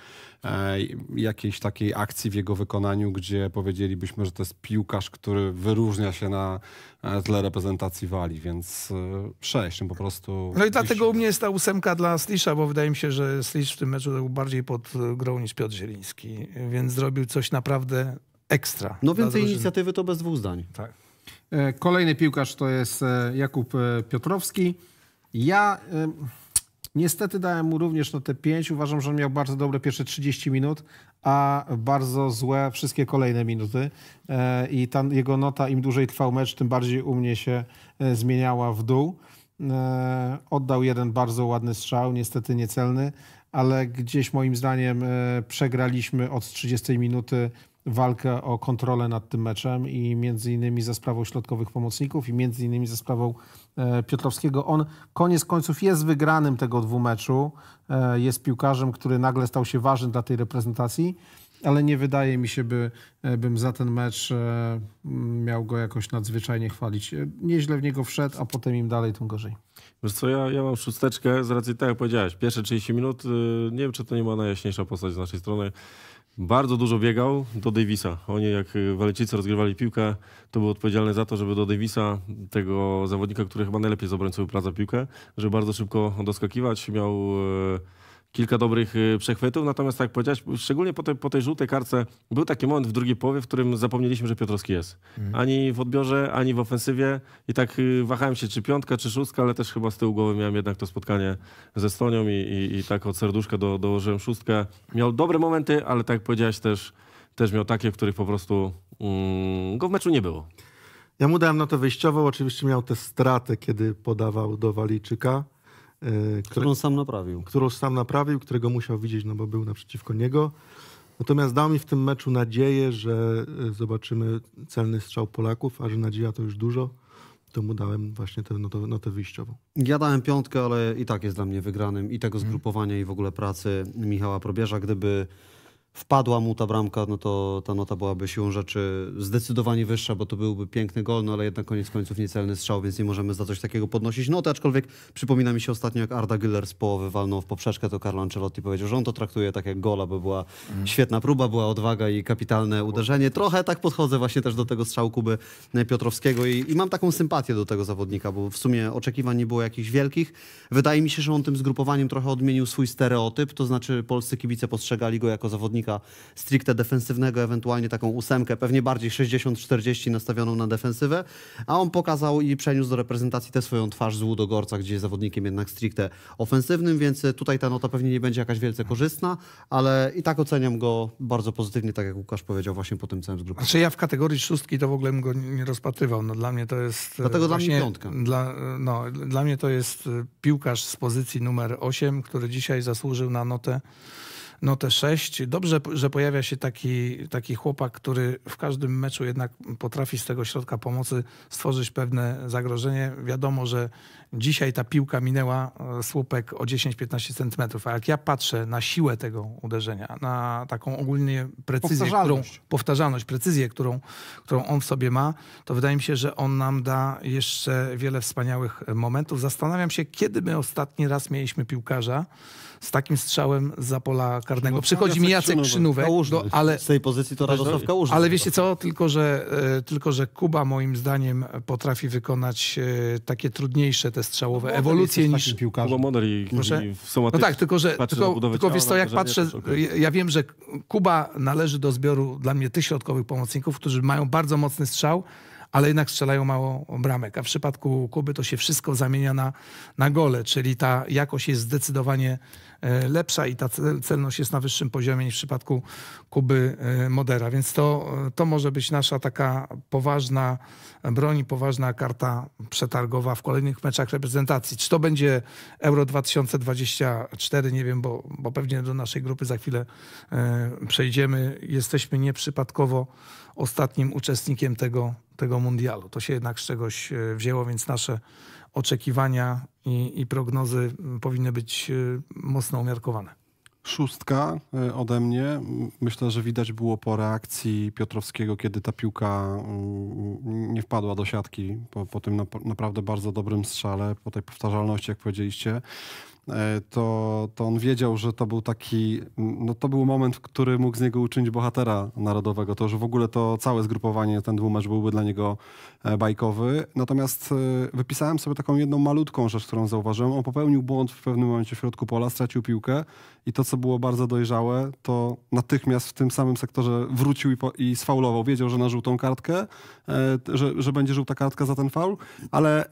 e, jakiejś takiej akcji w jego wykonaniu, gdzie powiedzielibyśmy, że to jest piłkarz, który wyróżnia się na e, tle reprezentacji Walii, więc e, sześć, no po prostu... No i dlatego u mnie jest ta ósemka dla Slisza, bo wydaje mi się, że Slisz w tym meczu był bardziej pod grą niż Piotr Zieliński, więc zrobił coś naprawdę ekstra. No więcej inicjatywy to bez dwóch zdań. Tak. E, kolejny piłkarz to jest e, Jakub Piotrowski. Ja... Niestety dałem mu również notę 5. Uważam, że on miał bardzo dobre pierwsze 30 minut, a bardzo złe wszystkie kolejne minuty. E, I ta jego nota, im dłużej trwał mecz, tym bardziej u mnie się e, zmieniała w dół. E, oddał jeden bardzo ładny strzał, niestety niecelny, ale gdzieś moim zdaniem przegraliśmy od 30 minuty walkę o kontrolę nad tym meczem i między innymi za sprawą środkowych pomocników i między innymi za sprawą E, Piotrowskiego. On koniec końców jest wygranym tego dwumeczu. E, jest piłkarzem, który nagle stał się ważny dla tej reprezentacji, ale nie wydaje mi się, by, e, bym za ten mecz miał go jakoś nadzwyczajnie chwalić. Nieźle w niego wszedł, a potem im dalej, tym gorzej. Wiesz co, ja, ja mam szósteczkę z racji tak jak powiedziałeś. Pierwsze 30 minut, y, nie wiem czy to nie była najjaśniejsza postać z naszej strony bardzo dużo biegał do Davisa. Oni jak y, Waleckicy rozgrywali piłkę, to był odpowiedzialny za to, żeby do Davisa, tego zawodnika, który chyba najlepiej z obrońców praca piłkę, żeby bardzo szybko doskakiwać. Miał... E, kilka dobrych y, przechwytów, natomiast tak jak powiedziałeś, szczególnie po, te, po tej żółtej karce był taki moment w drugiej połowie, w którym zapomnieliśmy, że Piotrowski jest. Mhm. Ani w odbiorze, ani w ofensywie i tak y, wahałem się, czy piątka, czy szóstka, ale też chyba z tyłu głowy miałem jednak to spotkanie ze Stonią i, i, i tak od serduszka do, dołożyłem szóstkę. Miał dobre momenty, ale tak jak powiedziałeś też, też miał takie, w których po prostu mm, go w meczu nie było. Ja mu dałem notę wyjściową, oczywiście miał tę stratę, kiedy podawał do Waliczyka. Y, którą sam naprawił. Którą sam naprawił, którego musiał widzieć, no bo był naprzeciwko niego. Natomiast dał mi w tym meczu nadzieję, że y, zobaczymy celny strzał Polaków, a że nadzieja to już dużo, to mu dałem właśnie tę notę, notę wyjściową. Ja dałem piątkę, ale i tak jest dla mnie wygranym i tego mhm. zgrupowania, hmm. i w ogóle pracy Michała Probierza. Gdyby wpadła mu ta bramka, no to ta nota byłaby siłą rzeczy zdecydowanie wyższa, bo to byłby piękny gol, no ale jednak koniec końców niecelny strzał, więc nie możemy za coś takiego podnosić noty, aczkolwiek przypomina mi się ostatnio, jak Arda Güller z połowy walnął w poprzeczkę, to Carlo Ancelotti powiedział, że on to traktuje tak jak gola, bo była mm. świetna próba, była odwaga i kapitalne uderzenie. Trochę tak podchodzę właśnie też do tego strzału Kuby Piotrowskiego i, i mam taką sympatię do tego zawodnika, bo w sumie oczekiwań nie było jakichś wielkich. Wydaje mi się, że on tym zgrupowaniem trochę odmienił swój stereotyp, to znaczy polscy kibice postrzegali go jako zawodnika zawodnika stricte defensywnego, ewentualnie taką ósemkę, pewnie bardziej 60-40 nastawioną na defensywę, a on pokazał i przeniósł do reprezentacji tę swoją twarz z Łudogorca, gdzie jest zawodnikiem jednak stricte ofensywnym, więc e, tutaj ta nota pewnie nie będzie jakaś wielce korzystna, ale i tak oceniam go bardzo pozytywnie, tak jak Łukasz powiedział właśnie po tym całym A Znaczy ja w kategorii szóstki to w ogóle bym go nie rozpatrywał. No dla mnie to jest... E, Dlatego dla mnie piątka. Dla, e, no, dla mnie to jest piłkarz z pozycji numer 8, który dzisiaj zasłużył na notę notę 6. Dobrze, że pojawia się taki, taki chłopak, który w każdym meczu jednak potrafi z tego środka pomocy stworzyć pewne zagrożenie. Wiadomo, że dzisiaj ta piłka minęła e, słupek o 10-15 centymetrów, a jak ja patrzę na siłę tego uderzenia, na taką ogólnie precyzję, powtarzalność. którą powtarzalność, precyzję, którą, którą on w sobie ma, to wydaje mi się, że on nam da jeszcze wiele wspaniałych momentów. Zastanawiam się, kiedy my ostatni raz mieliśmy piłkarza, z takim strzałem za pola karnego. No, Przychodzi mi Jacek Krzynówek. ale, z tej pozycji to Radosławka Kałużny. Ale wiecie co, tylko że, e, tylko że Kuba moim zdaniem potrafi wykonać e, takie trudniejsze te strzałowe no, ewolucje niż... Kuba Model i, Proszę? i No tak, tylko że tylko, tylko wiesz co, jak patrzę, ja wiem, że Kuba należy do zbioru dla mnie tych środkowych pomocników, którzy mają bardzo mocny strzał, ale jednak strzelają mało bramek. A w przypadku Kuby to się wszystko zamienia na, na gole, czyli ta jakość jest zdecydowanie E, lepsza i ta celność jest na wyższym poziomie niż w przypadku Kuby e, Modera. Więc to, e, to może być nasza taka poważna broń, poważna karta przetargowa w kolejnych meczach reprezentacji. Czy to będzie Euro 2024, nie wiem, bo, bo pewnie do naszej grupy za chwilę przejdziemy. Jesteśmy nieprzypadkowo ostatnim uczestnikiem tego, tego mundialu. To się jednak z czegoś wzięło, więc nasze oczekiwania i, i prognozy mm, powinny być y, mocno umiarkowane. Szóstka y, ode mnie. Myślę, że widać było po reakcji Piotrowskiego, kiedy ta piłka mm, nie wpadła do siatki po, po tym naprawdę bardzo dobrym strzale, po tej powtarzalności, jak powiedzieliście. E, to, to on wiedział, że to był taki, no to był moment, w który mógł z niego uczynić bohatera narodowego. To, że w ogóle to całe zgrupowanie, ten dwumecz byłby dla niego e, bajkowy. Natomiast e, wypisałem sobie taką jedną malutką rzecz, którą zauważyłem. On popełnił błąd w pewnym momencie w środku pola, stracił piłkę i to, co było bardzo dojrzałe, to natychmiast w tym samym sektorze wrócił i, po, i sfaulował. Wiedział, że na żółtą kartkę, że, że będzie żółta kartka za ten faul, ale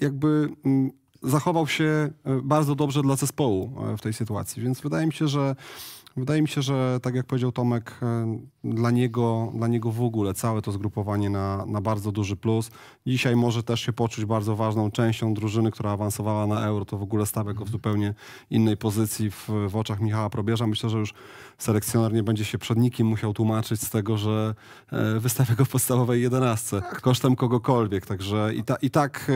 jakby zachował się e, bardzo dobrze dla zespołu e, w tej sytuacji. Więc wydaje mi się, że Wydaje mi się, że tak jak powiedział Tomek, e, dla niego, dla niego w ogóle całe to zgrupowanie na, na bardzo duży plus. Dzisiaj może też się poczuć bardzo ważną częścią drużyny, która awansowała na euro. To w ogóle stawia go w mhm. zupełnie innej pozycji w, w oczach Michała Probierza. Myślę, że już selekcjoner nie będzie się przed nikim musiał tłumaczyć z tego, że wystawia go w podstawowej jedenastce tak. kosztem kogokolwiek. Także i, ta, i tak.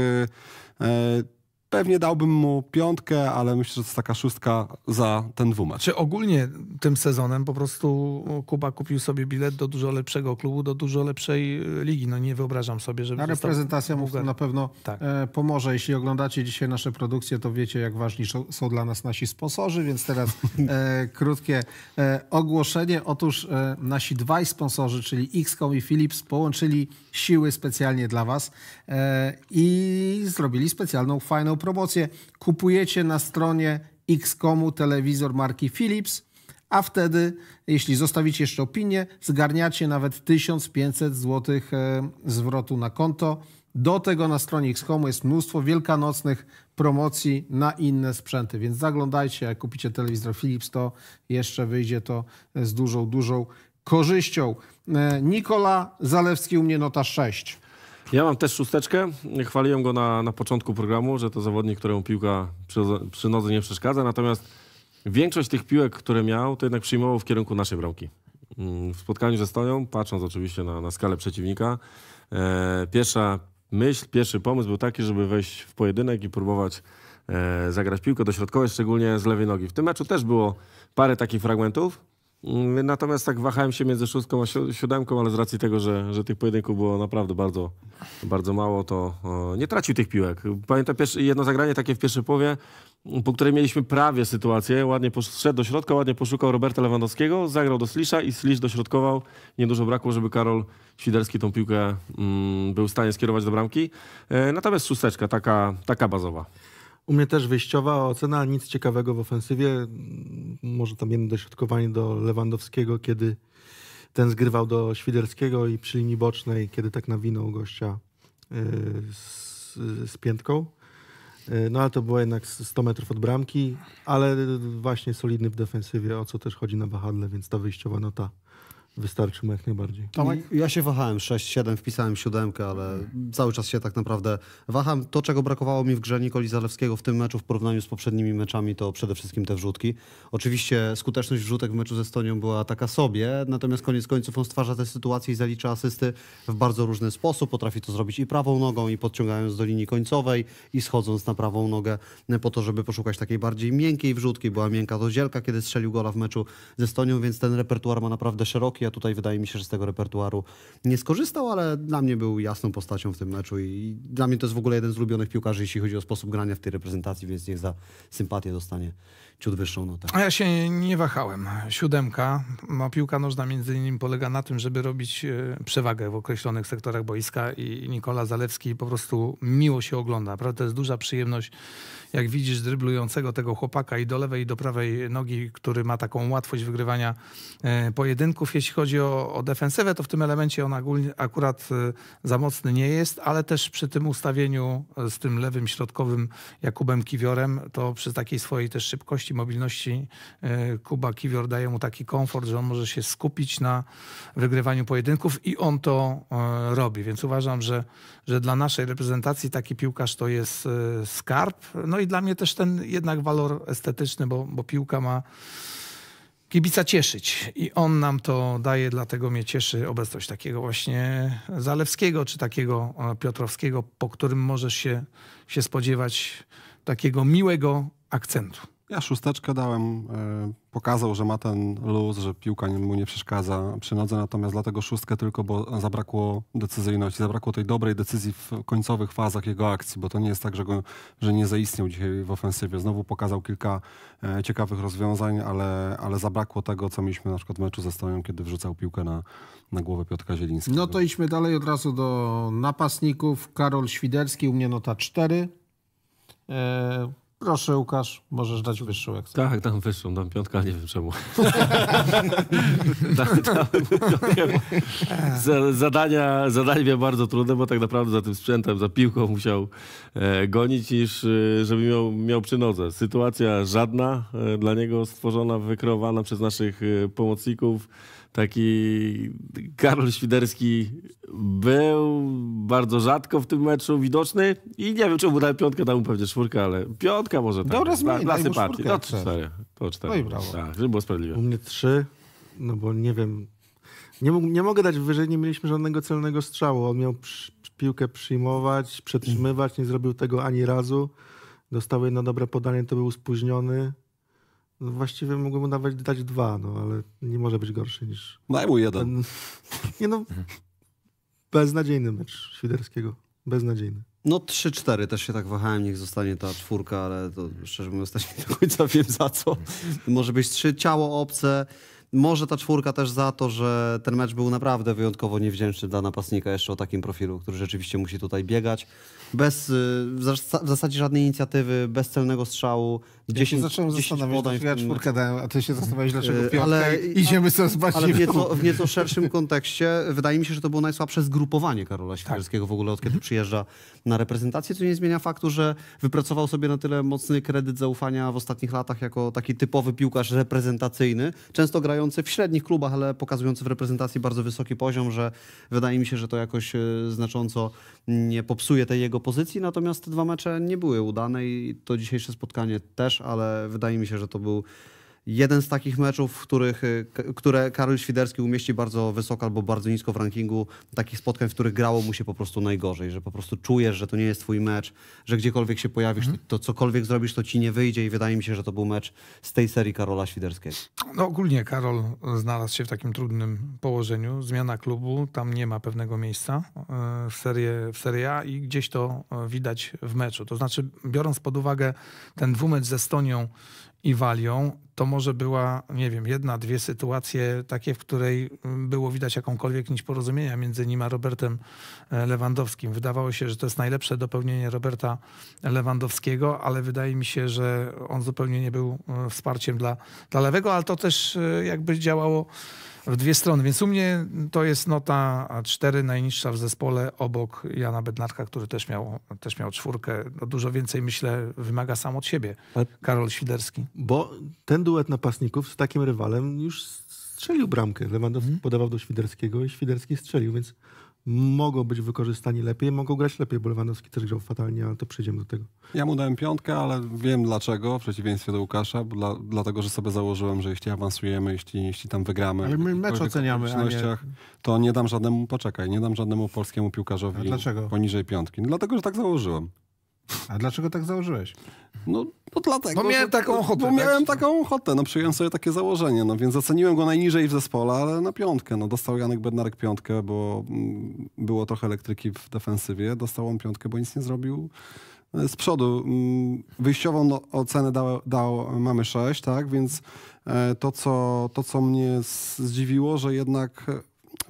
E, Pewnie dałbym mu piątkę, ale myślę, że to jest taka szóstka za ten dwumecz. Czy ogólnie tym sezonem po prostu Kuba kupił sobie bilet do dużo lepszego klubu, do dużo lepszej y, ligi. No nie wyobrażam sobie, żeby... Reprezentacja mu na pewno tak. E, pomoże. Jeśli oglądacie dzisiaj nasze produkcje, to wiecie, jak ważni są dla nas nasi sponsorzy, więc teraz e, krótkie e, ogłoszenie. Otóż e, nasi dwaj sponsorzy, czyli XCOM i Philips, połączyli siły specjalnie dla was e, i zrobili specjalną, fajną promocję. Kupujecie na stronie X.comu telewizor marki Philips, a wtedy, jeśli zostawicie jeszcze opinię, zgarniacie nawet 1500 zł e, zwrotu na konto. Do tego na stronie X.comu jest mnóstwo wielkanocnych promocji na inne sprzęty, więc zaglądajcie. Jak kupicie telewizor Philips, to jeszcze wyjdzie to z dużą, dużą korzyścią. E, Nikola Zalewski u mnie nota 6. Ja mam też szósteczkę. Chwaliłem go na, na początku programu, że to zawodnik, któremu piłka przy, przy nodze nie przeszkadza. Natomiast większość tych piłek, które miał, to jednak przyjmował w kierunku naszej bramki. Mm, w spotkaniu ze Stoją, patrząc oczywiście na, na skalę przeciwnika, e, pierwsza myśl, pierwszy pomysł był taki, żeby wejść w pojedynek i próbować e, zagrać piłkę do środkowej, szczególnie z lewej nogi. W tym meczu też było parę takich fragmentów, Natomiast tak wahałem się między szóstką a siódemką, ale z racji tego, że, że tych pojedynków było naprawdę bardzo, bardzo mało, to nie tracił tych piłek. Pamiętam jedno zagranie takie w pierwszej połowie, po której mieliśmy prawie sytuację. Ładnie poszedł do środka, ładnie poszukał Roberta Lewandowskiego, zagrał do Slisza i Slisz dośrodkował. Niedużo brakło, żeby Karol Świderski tą piłkę mm, był w stanie skierować do bramki. E, natomiast szósteczka, taka, taka bazowa. U mnie też wyjściowa ocena, nic ciekawego w ofensywie. Może tam jedno dośrodkowanie do Lewandowskiego, kiedy ten zgrywał do Świderskiego i przy linii bocznej, kiedy tak nawinął gościa y, z, z piętką. Y, no ale to było jednak 100 metrów od bramki, ale właśnie solidny w defensywie, o co też chodzi na wahadle, więc ta wyjściowa nota Wystarczy mu jak najbardziej. Tomek? Ja się wahałem 6, 7, wpisałem 7, ale cały czas się tak naprawdę waham. To, czego brakowało mi w grze Nikoli Zalewskiego w tym meczu w porównaniu z poprzednimi meczami, to przede wszystkim te wrzutki. Oczywiście skuteczność wrzutek w meczu ze Estonią była taka sobie, natomiast koniec końców on stwarza te sytuacje i zalicza asysty w bardzo różny sposób. Potrafi to zrobić i prawą nogą, i podciągając do linii końcowej, i schodząc na prawą nogę e, po to, żeby poszukać takiej bardziej miękkiej wrzutki. Była miękka to zielka, kiedy strzelił gola w meczu ze Estonią, więc ten repertuar ma naprawdę szeroki Sanabria tutaj wydaje mi się, że z tego repertuaru nie skorzystał, ale dla mnie był jasną postacią w tym meczu i dla mnie to jest w ogóle jeden z ulubionych piłkarzy, jeśli chodzi o sposób grania w tej reprezentacji, więc niech za sympatię dostanie ciut wyższą notę. A ja się nie wahałem. Siódemka, ma no, piłka nożna między innymi polega na tym, żeby robić e, przewagę w określonych sektorach boiska i Nikola Zalewski po prostu miło się ogląda. Prawda? To jest duża przyjemność jak widzisz dryblującego tego chłopaka i do lewej i do prawej nogi, który ma taką łatwość wygrywania e, pojedynków. Jeśli chodzi o, o defensywę, to w tym elemencie on akurat e, za mocny nie jest, ale też przy tym ustawieniu e, z tym lewym środkowym Jakubem Kiwiorem, to przy takiej swojej też szybkości, mobilności Kuba Kiwior daje mu taki komfort, że on może się skupić na wygrywaniu pojedynków i on to robi. Więc uważam, że, że dla naszej reprezentacji taki piłkarz to jest skarb. No no i dla mnie też ten jednak walor estetyczny, bo, bo piłka ma kibica cieszyć. I on nam to daje, dlatego mnie cieszy obecność takiego właśnie Zalewskiego czy takiego e, Piotrowskiego, po którym możesz się, się spodziewać takiego miłego akcentu. Ja szósteczkę dałem. E, pokazał, że ma ten luz, że piłka mu nie przeszkadza przy nodze, natomiast dlatego szóstkę tylko, bo zabrakło decyzyjności, zabrakło tej dobrej decyzji w końcowych fazach jego akcji, bo to nie jest tak, że, go, że nie zaistniał dzisiaj w ofensywie. Znowu pokazał kilka e, ciekawych rozwiązań, ale, ale zabrakło tego, co mieliśmy na przykład w meczu ze Stonią, kiedy wrzucał piłkę na, na głowę Piotra Zielińskiego. No to idźmy dalej od razu do napastników. Karol Świderski, u mnie nota 4. Proszę Łukasz, możesz dać wyższą jak Tak, dam wyższą, dam piątkę, nie wiem czemu. dam, dam tak, tak. zadania, zadanie miał bardzo trudne, bo tak naprawdę za tym sprzętem, za piłką musiał e, gonić, niż e, żeby miał, miał przy nodze. Sytuacja żadna e, dla niego stworzona, wykreowana przez naszych e, pomocników taki Karol Świderski był bardzo rzadko w tym meczu widoczny i nie wiem, czemu dałem piątkę, dałem pewnie czwórkę, ale piątka może tak. Dobra, zmień, dla, dla sympatii. No, cztery. To cztery. No i brawo. Tak, żeby było sprawiedliwe. U mnie trzy, no bo nie wiem, nie, mógł, nie mogę dać wyżej, nie mieliśmy żadnego celnego strzału. On miał przy, piłkę przyjmować, przetrzymywać, nie zrobił tego ani razu. Dostał jedno dobre podanie, to był spóźniony. No właściwie mogłem mu dać dwa, no ale nie może być gorszy niż. Daj mu jeden. Ten, nie no. beznadziejny mecz Świderskiego. Beznadziejny. No 3-4 też się tak wahałem, niech zostanie ta czwórka, ale to szczerze mówiąc też nie do końca wiem za co. Może być trzy ciało obce, może ta czwórka też za to, że ten mecz był naprawdę wyjątkowo niewdzięczny dla napastnika jeszcze o takim profilu, który rzeczywiście musi tutaj biegać. Bez y, w zasadzie żadnej inicjatywy, bez celnego strzału. 10, się zacząłem 10 podań. Ja czwórkę dałem, a ty się zastanawiałeś, dlaczego y, piątkę ale, idziemy sobie zobaczyć. Ale w nieco, w nieco szerszym kontekście wydaje mi się, że to było najsłabsze zgrupowanie Karola Świerskiego tak. w ogóle od kiedy mhm. przyjeżdża na reprezentację, co nie zmienia faktu, że wypracował sobie na tyle mocny kredyt zaufania w ostatnich latach jako taki typowy piłkarz reprezentacyjny, często grają grający w średnich klubach, ale pokazujący w reprezentacji bardzo wysoki poziom, że wydaje mi się, że to jakoś e, znacząco nie popsuje tej jego pozycji. Natomiast te dwa mecze nie były udane i to dzisiejsze spotkanie też, ale wydaje mi się, że to był jeden z takich meczów, których, y, które Karol Świderski umieści bardzo wysoko albo bardzo nisko w rankingu, takich spotkań, w których grało mu się po prostu najgorzej, że po prostu czujesz, że to nie jest twój mecz, że gdziekolwiek się pojawisz, to, mhm. to cokolwiek zrobisz, to ci nie wyjdzie i wydaje mi się, że to był mecz z tej serii Karola Świderskiego. No ogólnie Karol znalazł się w takim trudnym położeniu, zmiana klubu, tam nie ma pewnego miejsca y, w Serie, w serie A i gdzieś to y, widać w meczu. To znaczy biorąc pod uwagę ten dwumecz ze Estonią i Walią, to może była, nie wiem, jedna, dwie sytuacje takie, w której było widać jakąkolwiek nić porozumienia między nim a Robertem e, Lewandowskim. Wydawało się, że to jest najlepsze dopełnienie Roberta Lewandowskiego, ale wydaje mi się, że on zupełnie nie był e, wsparciem dla, dla lewego, ale to też e, jakby działało w dwie strony. Więc u mnie to jest nota 4, najniższa w zespole, obok Jana Bednarka, który też miał, też miał czwórkę. No dużo więcej, myślę, wymaga sam od siebie Karol Świderski. Bo ten duet napastników z takim rywalem już strzelił bramkę. Lewandowski hmm. podawał do Świderskiego i Świderski strzelił, więc mogą być wykorzystani lepiej, mogą grać lepiej, bo Lewandowski też grał fatalnie, ale to przyjdziemy do tego. Ja mu dałem piątkę, ale wiem dlaczego, w przeciwieństwie do Łukasza, dla, dlatego, że sobie założyłem, że jeśli awansujemy, jeśli, jeśli tam wygramy... Ale my mecz oceniamy, a nie... To nie dam żadnemu, poczekaj, nie dam żadnemu polskiemu piłkarzowi poniżej piątki. No dlatego, że tak założyłem. A dlaczego tak założyłeś? No, no dlatego. Bo miałem taką ochotę. Bo tak? miałem taką ochotę, no przyjąłem sobie takie założenie, no więc oceniłem go najniżej w zespole, ale na piątkę. No dostał Janek Bednarek piątkę, bo mm, było trochę elektryki w defensywie, dostał on piątkę, bo nic nie zrobił e, z przodu. Mm, wyjściową no, ocenę dał, dał mamy 6, tak? Więc e, to co, to, co mnie zdziwiło, że jednak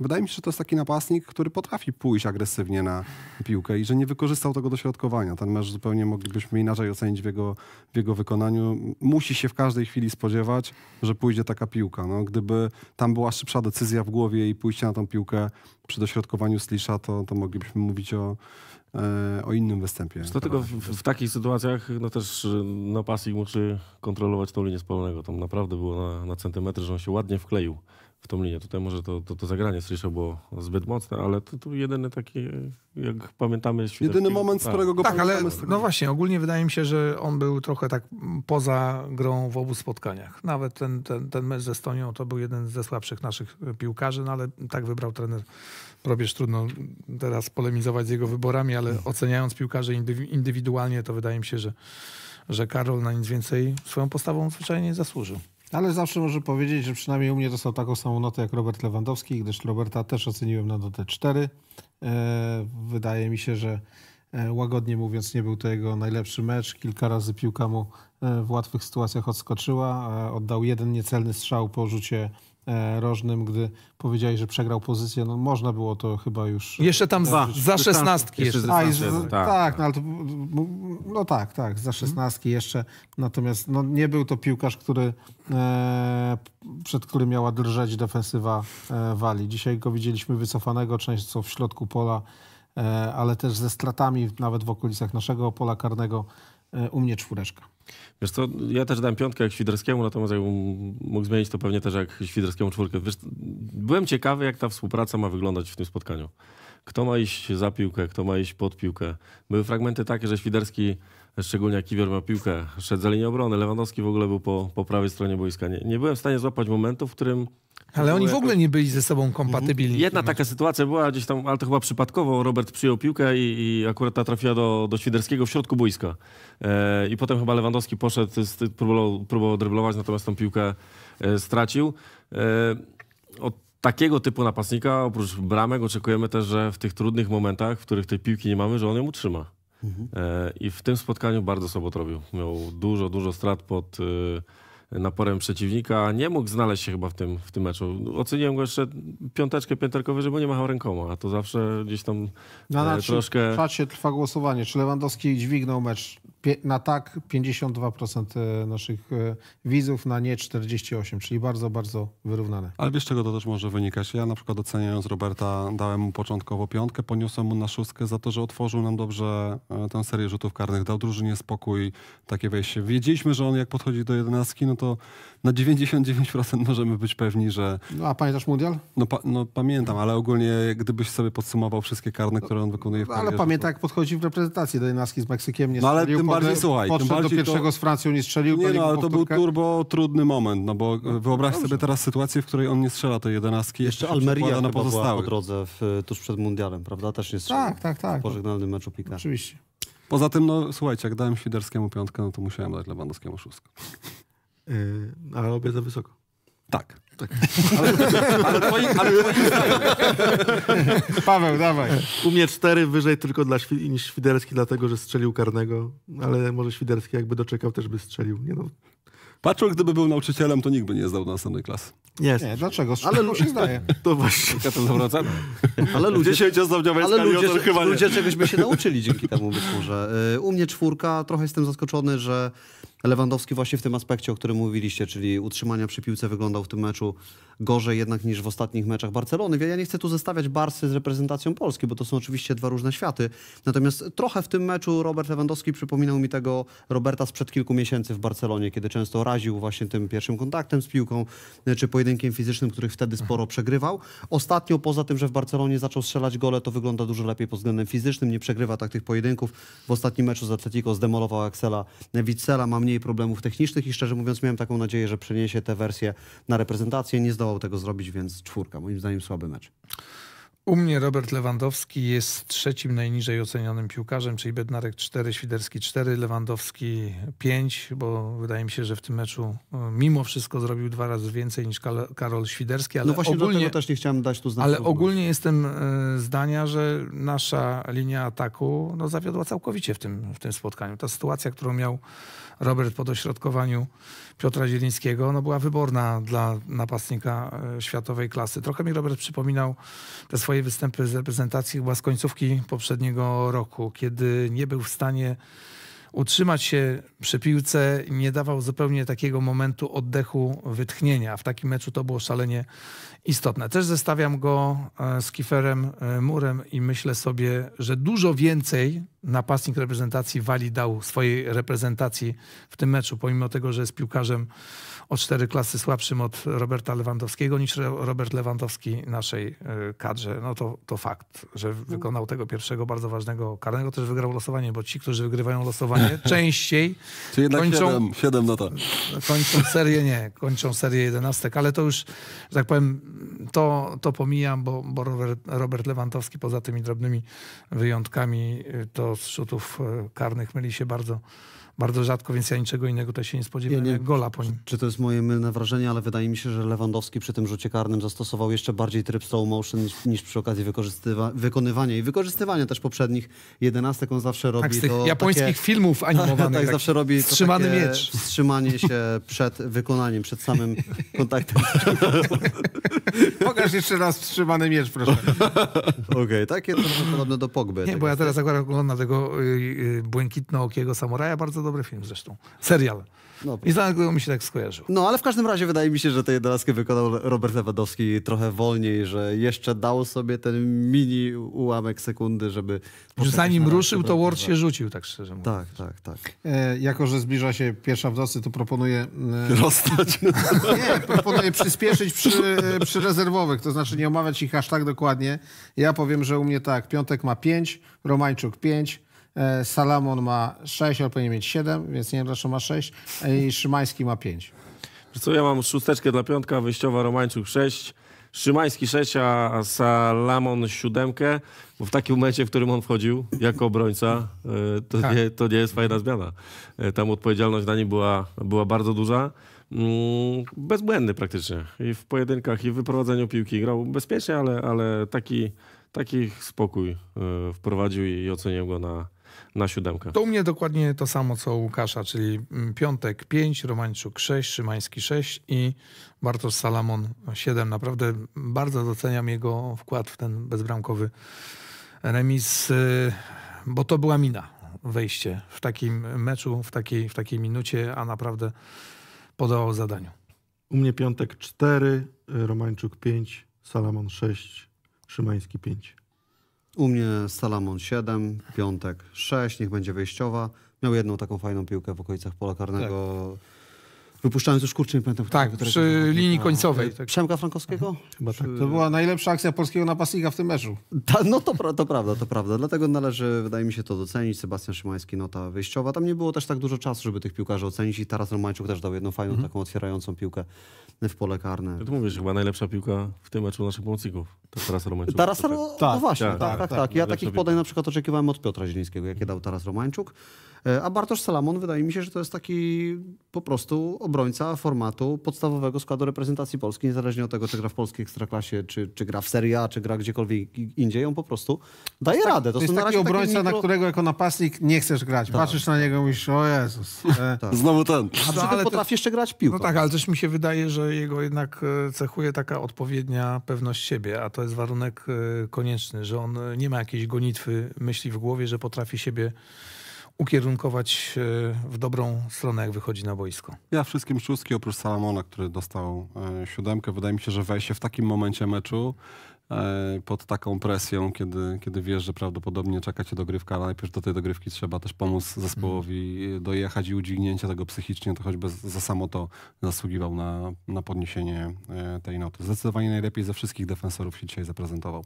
wydaje mi się, że to jest taki napastnik, który potrafi pójść agresywnie na piłkę i że nie wykorzystał tego dośrodkowania. Ten mecz zupełnie moglibyśmy inaczej ocenić w jego, w jego wykonaniu. Musi się w każdej chwili spodziewać, że pójdzie taka piłka. No, gdyby tam była szybsza decyzja w głowie i pójście na tą piłkę przy dośrodkowaniu Slisza, to, to moglibyśmy mówić o, e, o innym występie. Dlatego w, w, takich sytuacjach no też y, no, musi kontrolować tą linię spalonego. Tam naprawdę było na, na centymetr, że on się ładnie wkleił w tą linię. Tutaj może to, to, to zagranie słyszał było zbyt mocne, ale to, to jedyny taki, jak pamiętamy... Jedyny moment, z tak. którego go tak, pamiętamy. Ale, no właśnie, ogólnie wydaje mi się, że on był trochę tak poza grą w obu spotkaniach. Nawet ten, ten, ten mecz ze Estonią to był jeden ze słabszych naszych piłkarzy, no ale tak wybrał trener Probierz. Trudno teraz polemizować z jego wyborami, ale no. oceniając piłkarzy indywidualnie, to wydaje mi się, że, że Karol na nic więcej swoją postawą zwyczajnie nie zasłużył. Ale zawsze może powiedzieć, że przynajmniej u mnie dostał taką samą notę jak Robert Lewandowski, gdyż Roberta też oceniłem na notę 4. E, wydaje mi się, że e, łagodnie mówiąc nie był to jego najlepszy mecz. Kilka razy piłka mu e, w łatwych sytuacjach odskoczyła. Oddał jeden niecelny strzał po rzucie E, rożnym, gdy powiedziałeś, że przegrał pozycję. No można było to chyba już... Jeszcze tam za, za szesnastki. Jeszcze, jeszcze, jeszcze, tak, tak, tak, no ale to, no tak, tak, za mhm. szesnastki jeszcze. Natomiast no, nie był to piłkarz, który, e, przed którym miała drżeć defensywa e, Wali. Dzisiaj go widzieliśmy wycofanego, często w środku pola, e, ale też ze stratami nawet w okolicach naszego pola karnego. E, u mnie czwóreczka. Wiesz co, ja też dałem piątkę jak Świderskiemu, natomiast jakbym mógł zmienić, to pewnie też jak Świderskiemu czwórkę. Wiesz, byłem ciekawy, jak ta współpraca ma wyglądać w tym spotkaniu. Kto ma iść za piłkę, kto ma iść pod piłkę. Były fragmenty takie, że Świderski, szczególnie Kiwior ma piłkę, szedł za linię obrony, Lewandowski w ogóle był po, po prawej stronie boiska. Nie, nie byłem w stanie złapać momentu, w którym ale oni w ogóle nie byli ze sobą mhm. kompatybilni. Jedna taka sytuacja była gdzieś tam, ale to chyba przypadkowo. Robert przyjął piłkę i, i akurat ta trafiła do, do Świderskiego w środku boiska. E, I potem chyba Lewandowski poszedł, próbował, próbował dryblować, natomiast tą piłkę e, stracił. E, od takiego typu napastnika, oprócz bramek, oczekujemy też, że w tych trudnych momentach, w których tej piłki nie mamy, że on ją utrzyma. Mhm. E, I w tym spotkaniu bardzo Sobot robił. Miał dużo, dużo strat pod... E, naporem przeciwnika. Nie mógł znaleźć się chyba w tym, w tym meczu. Oceniłem go jeszcze piąteczkę pięterkowy, bo nie machał rękoma, a to zawsze gdzieś tam no, e, na, na troszkę... czacie trwa głosowanie, czy Lewandowski dźwignął mecz na tak 52% e, naszych e, widzów, na nie 48, czyli bardzo, bardzo wyrównane. Ale wiesz, czego to też może wynikać? Ja na przykład oceniając Roberta, dałem mu początkowo piątkę, poniosłem mu na szóstkę za to, że otworzył nam dobrze tę serię rzutów karnych, dał drużynie spokój, takie wejście. Wiedzieliśmy, że on jak podchodzi do jedenastki, no to na 99% możemy być pewni, że... No, a pamiętasz Mundial? No, pa, no pamiętam, ale ogólnie gdybyś sobie podsumował wszystkie karne, które on wykonuje w karierze... Ale pamiętam, to... jak podchodzi w reprezentacji do jedenastki z Meksykiem, nie No ale tym bardziej, słuchaj... Tym bardziej do pierwszego to... z Francją, nie strzelił... Nie, no ale to był turbo trudny moment, no bo e, no, wyobraź dobrze. sobie teraz sytuację, w której on nie strzela tej jedenastki. Jeszcze Almeria na pozostałych. była po drodze w, tuż przed Mundialem, prawda? Też nie strzelił. Tak, tak, tak. W pożegnalnym meczu Pika. Oczywiście. Poza tym, no słuchajcie, jak dałem Świderskiemu piątkę, no to musiałem dać Lewandowskiemu szóstkę. Yy, ale obie za wysoko. Tak. tak. Ale, ale, twoim, ale twoim Paweł, dawaj. U mnie cztery, wyżej tylko dla Świ niż Świderski, dlatego że strzelił karnego, ale może Świderski jakby doczekał, też by strzelił. Nie no. Patrząc, gdyby był nauczycielem, to nikt by nie zdał na następnej klasy. Yes. Nie, dlaczego? Ale już się zdaje. To właśnie. Ja to zwracam. Ale ludzie, ale ludzie, ludzie czegoś by się nauczyli dzięki temu być może. Y, u mnie czwórka, trochę jestem zaskoczony, że Lewandowski właśnie w tym aspekcie, o którym mówiliście, czyli utrzymania przy piłce wyglądał w tym meczu gorzej jednak niż w ostatnich meczach Barcelony. Ja nie chcę tu zestawiać Barsy z reprezentacją Polski, bo to są oczywiście dwa różne światy. Natomiast trochę w tym meczu Robert Lewandowski przypominał mi tego Roberta sprzed kilku miesięcy w Barcelonie, kiedy często raził właśnie tym pierwszym kontaktem z piłką e, czy pojedynkiem fizycznym, których wtedy mhm. sporo przegrywał. Ostatnio poza tym, że w Barcelonie zaczął strzelać gole, to wygląda dużo lepiej pod względem fizycznym, nie przegrywa tak tych pojedynków. W ostatnim meczu z Atletico zdemolował Axela Witsela. Mam mniej problemów technicznych i szczerze mówiąc miałem taką nadzieję, że przeniesie tę wersję na reprezentację. Nie zdołał tego zrobić, więc czwórka. Moim zdaniem słaby mecz. U mnie Robert Lewandowski jest trzecim najniżej ocenionym piłkarzem, czyli Bednarek 4, Świderski 4, Lewandowski 5, bo wydaje mi się, że w tym meczu e, mimo wszystko zrobił dwa razy więcej niż Karol Świderski. Ale no właśnie ogólnie, do też nie chciałem dać tu znaku. Ale ogólnie jestem e, zdania, że nasza linia ataku no, zawiodła całkowicie w tym, w tym spotkaniu. Ta sytuacja, którą miał Robert po dośrodkowaniu Piotra Zielińskiego, no była wyborna dla napastnika e, światowej klasy. Trochę mi Robert przypominał te swoje występy z reprezentacji chyba z końcówki poprzedniego roku, kiedy nie był w stanie utrzymać się przy piłce nie dawał zupełnie takiego momentu oddechu, wytchnienia. W takim meczu to było szalenie istotne. Też zestawiam go e, z Kiferem e, Murem i myślę sobie, że dużo więcej napastnik reprezentacji Wali dał swojej reprezentacji w tym meczu, pomimo tego, że jest piłkarzem o cztery klasy słabszym od Roberta Lewandowskiego niż Robert Lewandowski naszej y, kadrze. No to, to fakt, że no. wykonał tego pierwszego bardzo ważnego karnego, też wygrał losowanie, bo ci, którzy wygrywają losowanie częściej Czyli jednak kończą, 7, 7 no to. kończą serię, nie, kończą serię jedenastek, ale to już, że tak powiem, to, to pomijam, bo, bo Robert, Robert Lewandowski poza tymi drobnymi wyjątkami y, to z rzutów y, karnych myli się bardzo bardzo rzadko, więc ja niczego innego też się nie spodziewałem, nie, nie. gola po nim. Czy, to jest moje mylne wrażenie, ale wydaje mi się, że Lewandowski przy tym rzucie karnym zastosował jeszcze bardziej tryb slow motion niż, niż przy okazji wykonywania i wykorzystywania też poprzednich jedenastek. On zawsze robi tak, z tych to japońskich takie, filmów tak, tak, animowanych. tak, tak, zawsze robi wstrzymany miecz. wstrzymanie się przed wykonaniem, przed samym kontaktem. Pokaż jeszcze raz wstrzymany miecz, proszę. Okej, okay, takie trochę podobne do Pogby. Nie, tak bo ja teraz akurat oglądam tego yy, błękitno-okiego samuraja bardzo dobry film zresztą. Serial. No, I dlatego mi się tak skojarzył. No, ale w każdym razie wydaje mi się, że tę jedenastkę wykonał Robert Lewandowski trochę wolniej, że jeszcze dał sobie ten mini ułamek sekundy, żeby... już Zanim ruszył, to tak, Ward tak. się rzucił, tak szczerze mówiąc. Tak, tak, tak. E, jako, że zbliża się pierwsza w nocy, to proponuję... E... Rozstać. nie, proponuję przyspieszyć przy, e, przy rezerwowych, to znaczy nie omawiać ich aż tak dokładnie. Ja powiem, że u mnie tak, Piątek ma 5, Romańczuk 5, E, Salamon ma 6, ale powinien mieć 7, więc nie wiem dlaczego ma 6. E, I Szymański ma 5. Co, ja mam szósteczkę dla piątka, wyjściowa Romańczuk 6. Szymański 6, a Salamon 7, bo w takim momencie, w którym on wchodził jako obrońca, e, to, tak. nie, to nie jest fajna zmiana. Tam odpowiedzialność na nim była, była bardzo duża. Mm, bezbłędny praktycznie. I w pojedynkach, i w wyprowadzeniu piłki grał bezpiecznie, ale, ale taki, taki spokój wprowadził i oceniłem go na, na siódemkę. To u mnie dokładnie to samo co u Łukasza, czyli mm, Piątek 5, Romańczuk 6, Szymański 6 i Bartosz Salamon 7. Naprawdę bardzo doceniam jego wkład w ten bezbramkowy remis, y, bo to była mina wejście w takim meczu, w takiej, w takiej minucie, a naprawdę podało zadaniu. U mnie Piątek 4, Romańczuk 5, Salamon 6, Szymański 5. U mnie Salamon 7, piątek 6, niech będzie wyjściowa. Miał jedną taką fajną piłkę w okolicach pola karnego. Tak Wypuszczając już kurczę, nie pamiętam. Tak, przy linii końcowej. E, tak. Przemka Frankowskiego? Mhm. Chyba tak. To była najlepsza akcja polskiego napastnika w tym meczu. Ta, no to, pra, to prawda, to prawda. Dlatego należy, wydaje mi się, to docenić. Sebastian Szymański, nota wyjściowa. Tam nie było też tak dużo czasu, żeby tych piłkarzy ocenić i Taras Romańczuk też dał jedną fajną mhm. taką otwierającą piłkę w pole karne. Ja no to mówisz, chyba najlepsza piłka w tym meczu naszych pomocników. To Taras Romańczuk. Taras, tak, tak, no właśnie, tak, tak. tak, tak. tak. tak. Ja takich podaj na przykład oczekiwałem od Piotra Zielińskiego, jakie dał Taras Romańczuk. E, a Bartosz Salamon wydaje mi się, że to jest taki po prostu obrońca formatu podstawowego składu reprezentacji Polski, niezależnie od tego, czy gra w polskiej ekstraklasie, czy, czy gra w Serie A, czy gra gdziekolwiek indziej, on po prostu daje tak- radę. To, to jest taki obrońca, mikro... na którego jako napastnik nie chcesz grać. Tak. Patrzysz na niego i mówisz, o Jezus. E, tak. Znowu ten. A przy tym no, potrafi jeszcze grać piłkę. No tak, ale też mi się wydaje, że jego jednak e, cechuje taka odpowiednia pewność siebie, a to jest warunek konieczny, że on nie ma jakiejś gonitwy myśli w głowie, że potrafi siebie ukierunkować e, w dobrą stronę, jak wychodzi na boisko. Ja wszystkim szóstki, oprócz Salamona, który dostał e, siódemkę. Wydaje mi się, że wejście w takim momencie meczu e, pod taką presją, kiedy, kiedy wiesz, że prawdopodobnie czeka cię dogrywka, ale najpierw do tej dogrywki trzeba też pomóc zespołowi mhm. dojechać i udźwignięcie tego psychicznie, to choćby za samo to zasługiwał na, na podniesienie tej noty. Zdecydowanie najlepiej ze wszystkich defensorów się dzisiaj zaprezentował.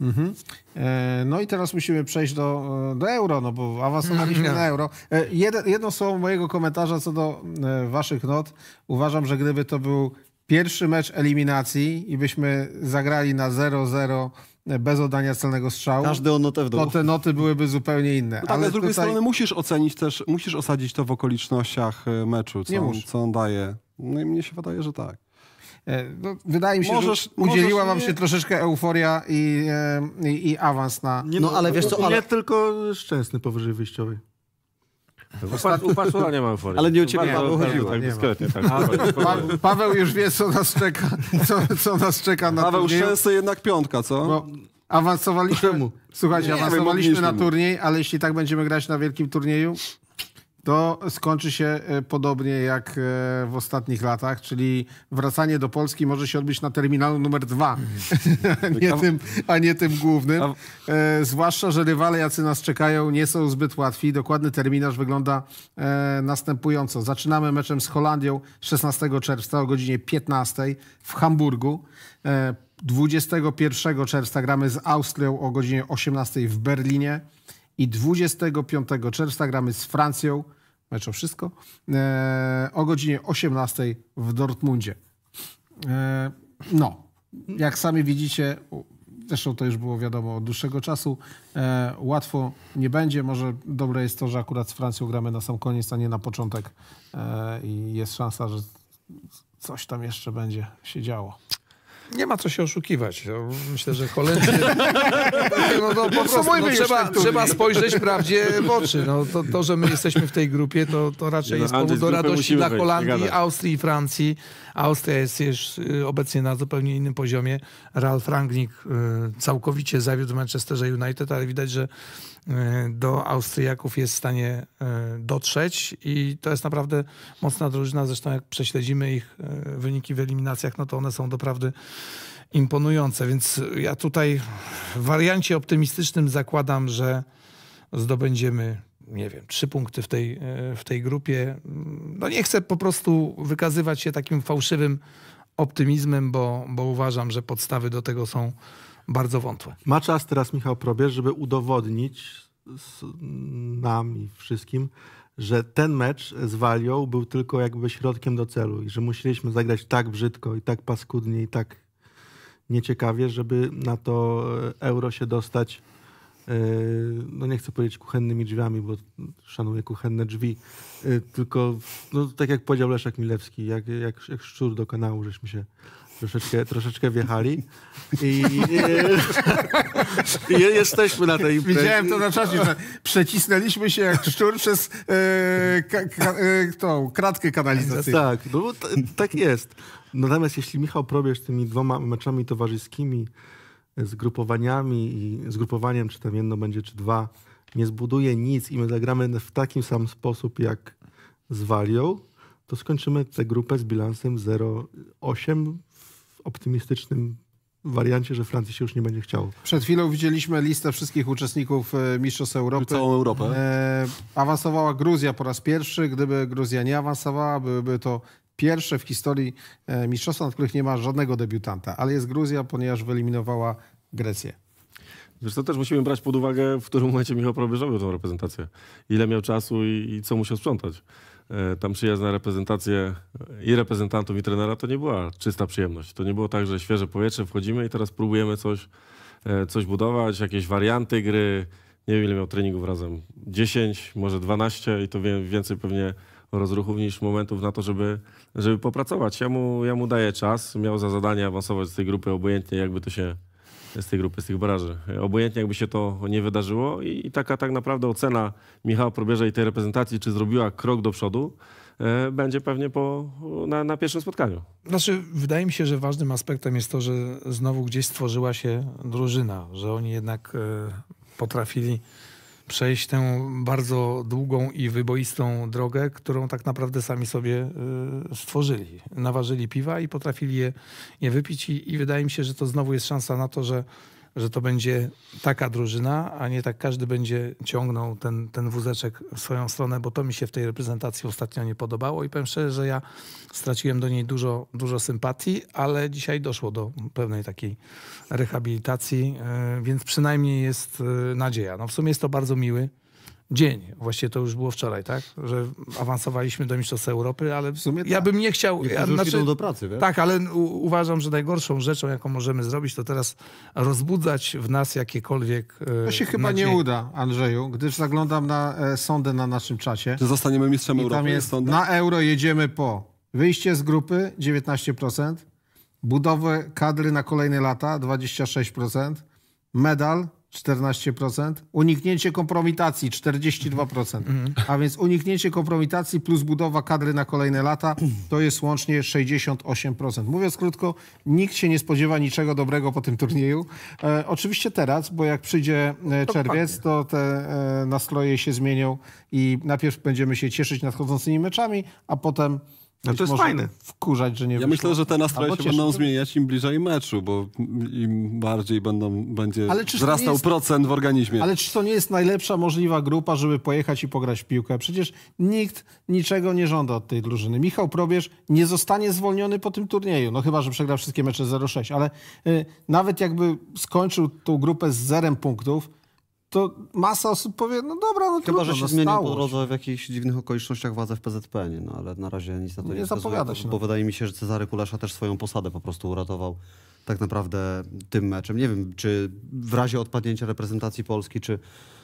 Mhm. E, no i teraz musimy przejść do, e, do euro, no bo awansowaliśmy no. na euro. E, jed, jedno słowo mojego komentarza co do waszych not. Uważam, że gdyby to był pierwszy mecz eliminacji i byśmy zagrali na 0-0 bez oddania celnego strzału, Każdy o notę w dół. to te noty byłyby zupełnie inne. No tak, ale z drugiej tutaj... strony musisz ocenić też, musisz osadzić to w okolicznościach meczu, co, on, co on daje. No i mnie się wydaje, że tak. E, no, wydaje mi się, możesz, że udzieliła wam się troszeczkę euforia i, e, i, i awans na... Nie, no, no ale wiesz co, ale... Nie tylko Szczęsny powyżej wyjściowej. U Paszola nie ma euforii. Ale nie u Ciebie Paweł chodziło. Tak, Tak, pa Paweł już wie, co nas czeka, co, co nas czeka na Paweł turnieju. Szczęsny jednak piątka, co? Bo awansowaliśmy, słuchajcie, nie, awansowaliśmy na turniej, ale jeśli tak będziemy grać na wielkim turnieju, to skończy się e, podobnie jak e, w ostatnich latach, czyli wracanie do Polski może się odbyć na terminalu numer dwa, mhm. nie tym, a nie tym głównym. E, zwłaszcza, że rywale, jacy nas czekają, nie są zbyt łatwi. Dokładny terminarz wygląda następująco. Zaczynamy meczem z Holandią 16 czerwca o godzinie 15 w Hamburgu. 21 czerwca gramy z Austrią o godzinie 18 w Berlinie i 25 czerwca gramy z Francją, mecz o wszystko, e, o godzinie 18 w Dortmundzie. E, no, jak sami widzicie, zresztą to już było wiadomo od dłuższego czasu, e, łatwo nie będzie. Może dobre jest to, że akurat z Francją gramy na sam koniec, a nie na początek e, i jest szansa, że coś tam jeszcze będzie się działo. Nie ma co się oszukiwać. No, myślę, że Holendrzy... no, no, po prostu, no, trzeba, trzeba spojrzeć prawdzie w oczy. No, to, to, że my jesteśmy w tej grupie, to, to raczej no, jest powód do radości dla Holandii, Austrii i Francji. Austria jest już y, obecnie na zupełnie innym poziomie. Ralf Rangnick y, całkowicie zawiódł w Manchesterze United, ale widać, że y, do Austriaków jest w stanie dotrzeć i to jest naprawdę mocna drużyna. Zresztą jak prześledzimy ich wyniki w eliminacjach, no to one są doprawdy imponujące. Więc ja tutaj w wariancie optymistycznym zakładam, że zdobędziemy nie wiem, trzy punkty w tej, e, w tej grupie. No nie chcę po prostu wykazywać się takim fałszywym optymizmem, bo, bo uważam, że podstawy do tego są bardzo wątłe. Ma czas teraz Michał Probierz, żeby udowodnić nam i wszystkim, że ten mecz z Walią był tylko jakby środkiem do celu i że musieliśmy zagrać tak brzydko i tak paskudnie i tak nieciekawie, żeby na to e, euro się dostać E, no nie chcę powiedzieć kuchennymi drzwiami, bo szanuję kuchenne drzwi, e, tylko no, tak jak powiedział Leszek Milewski, jak, jak, jak szczur do kanału, żeśmy się troszeczkę, troszeczkę wjechali. I, i, e, i jesteśmy na tej imprezie. Widziałem to na czasie, że przecisnęliśmy się jak szczur przez e, ka, ka, e, tą kratkę kanalizacyjną. Tak, no, tak jest. Natomiast jeśli Michał probierz tymi dwoma meczami towarzyskimi, zgrupowaniami i zgrupowaniem, czy tam jedno będzie, czy dwa, nie zbuduje nic i my zagramy w taki sam sposób jak z Walią, to skończymy tę grupę z bilansem 0,8 w optymistycznym wariancie, że Francji się już nie będzie chciało. Przed chwilą widzieliśmy listę wszystkich uczestników e, Mistrzostw Europy. Całą Europę. E, awansowała Gruzja po raz pierwszy. Gdyby Gruzja nie awansowała, byłyby to pierwsze w historii e, mistrzostwa, na których nie ma żadnego debiutanta, ale jest Gruzja, ponieważ wyeliminowała Grecję. Zresztą też musimy brać pod uwagę, w którym momencie Michał Probierz robił tą reprezentację. Ile miał czasu i, i co musiał sprzątać. E, tam przyjazd na reprezentację e, i reprezentantów, i trenera to nie była czysta przyjemność. To nie było tak, że świeże powietrze, wchodzimy i teraz próbujemy coś, coś budować, jakieś warianty gry. Nie wiem, ile miał treningów razem. 10, może 12 i to więcej pewnie rozruchów niż momentów na to, żeby, żeby popracować. Ja mu, ja mu daję czas, miał za zadanie awansować z tej grupy, obojętnie jakby to się z tej grupy, z tych branży. Obojętnie jakby się to nie wydarzyło i, i taka tak naprawdę ocena Michała Probierza i tej reprezentacji, czy zrobiła krok do przodu, e, będzie pewnie po, na, na, pierwszym spotkaniu. Znaczy, wydaje mi się, że ważnym aspektem jest to, że znowu gdzieś stworzyła się drużyna, że oni jednak e, potrafili przejść tę bardzo długą i wyboistą drogę, którą tak naprawdę sami sobie y, stworzyli. Naważyli piwa i potrafili je, je wypić i, i wydaje mi się, że to znowu jest szansa na to, że że to będzie taka drużyna, a nie tak każdy będzie ciągnął ten, ten wózeczek w swoją stronę, bo to mi się w tej reprezentacji ostatnio nie podobało i powiem szczerze, że ja straciłem do niej dużo, dużo sympatii, ale dzisiaj doszło do pewnej takiej rehabilitacji, e, więc przynajmniej jest e, nadzieja. No w sumie jest to bardzo miły dzień. Właściwie to już było wczoraj, tak? Że awansowaliśmy do Mistrzostw Europy, ale w sumie ja tak. bym nie chciał... Ja, znaczy, do pracy, wiesz? Tak, ale u, uważam, że najgorszą rzeczą, jaką możemy zrobić, to teraz rozbudzać w nas jakiekolwiek... E, to się chyba nie uda, Andrzeju, gdyż zaglądam na e, sądy na naszym czasie. zostaniemy mistrzem Europy? tam jest, na euro jedziemy po wyjście z grupy 19%, budowę kadry na kolejne lata 26%, medal 14%, uniknięcie kompromitacji 42%. Mhm. A więc uniknięcie kompromitacji plus budowa kadry na kolejne lata to jest łącznie 68%. Mówiąc krótko, nikt się nie spodziewa niczego dobrego po tym turnieju. E, oczywiście teraz, bo jak przyjdzie e, czerwiec, to te e, nastroje się zmienią i najpierw będziemy się cieszyć nadchodzącymi meczami, a potem no to jest fajne. Wkurzać, że nie Ja myślę, że te nastroje się będą zmieniać im bliżej meczu, bo im bardziej będą, będzie wzrastał jest... procent w organizmie. Ale czy to nie jest najlepsza możliwa grupa, żeby pojechać i pograć w piłkę? Przecież nikt niczego nie żąda od tej drużyny. Michał Probierz nie zostanie zwolniony po tym turnieju, no chyba, że przegra wszystkie mecze 0-6, ale y, nawet jakby skończył tą grupę z zerem punktów, to masa osób powie, no dobra, no Chyba, trudno, że się no, po drodze w jakichś dziwnych okolicznościach władze w PZPN, no ale na razie nic na to nie, nie zapowiada się. Bo no. wydaje mi się, że Cezary Kulesza też swoją posadę po prostu uratował tak naprawdę tym meczem. Nie wiem, czy w razie odpadnięcia reprezentacji Polski, czy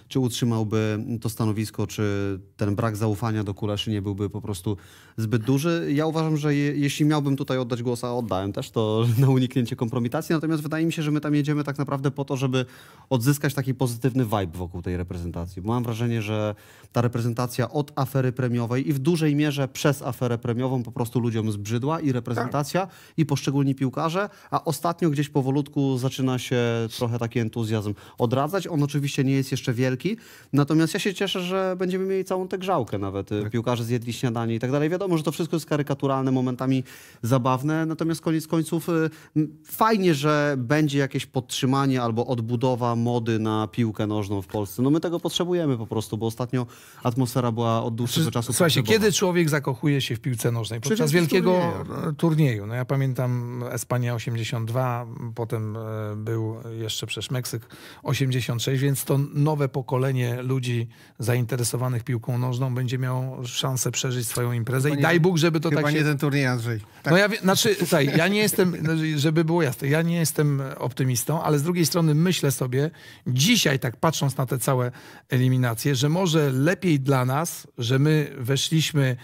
czy utrzymałby to stanowisko, czy ten brak zaufania do Kuleszy nie byłby po prostu zbyt duży. Ja uważam, że je, jeśli miałbym tutaj oddać głos, a oddałem też to na uniknięcie kompromitacji, natomiast wydaje mi się, że my tam jedziemy tak naprawdę po to, żeby odzyskać taki pozytywny vibe wokół tej reprezentacji. Bo mam wrażenie, że ta reprezentacja od afery premiowej i w dużej mierze przez aferę premiową po prostu ludziom zbrzydła i reprezentacja tak. i poszczególni piłkarze, a ostatnio gdzieś powolutku zaczyna się trochę taki entuzjazm odradzać. On oczywiście nie jest jeszcze wielki, wielki. Natomiast ja się cieszę, że będziemy mieli całą tę grzałkę nawet. Y, tak. Piłkarze zjedli śniadanie i tak dalej. Wiadomo, że to wszystko jest karykaturalne, momentami zabawne, natomiast koniec końców y, fajnie, że będzie jakieś podtrzymanie albo odbudowa mody na piłkę nożną w Polsce. No my tego potrzebujemy po prostu, bo ostatnio atmosfera była od dłuższego znaczy, czasu. Słuchajcie, kiedy człowiek zakochuje się w piłce nożnej? Podczas wielkiego turnieju. E, turnieju. No ja pamiętam Espania 82, potem e, był jeszcze przecież Meksyk 86, więc to nowe pokolenie pokolenie ludzi zainteresowanych piłką nożną będzie miało szansę przeżyć swoją imprezę. Chyba I daj Bóg, żeby to chyba tak się... nie ten turniej, Andrzej. Tak. No ja, znaczy, tutaj, ja nie jestem, żeby było jasne, ja nie jestem optymistą, ale z drugiej strony myślę sobie, dzisiaj tak patrząc na te całe eliminacje, że może lepiej dla nas, że my weszliśmy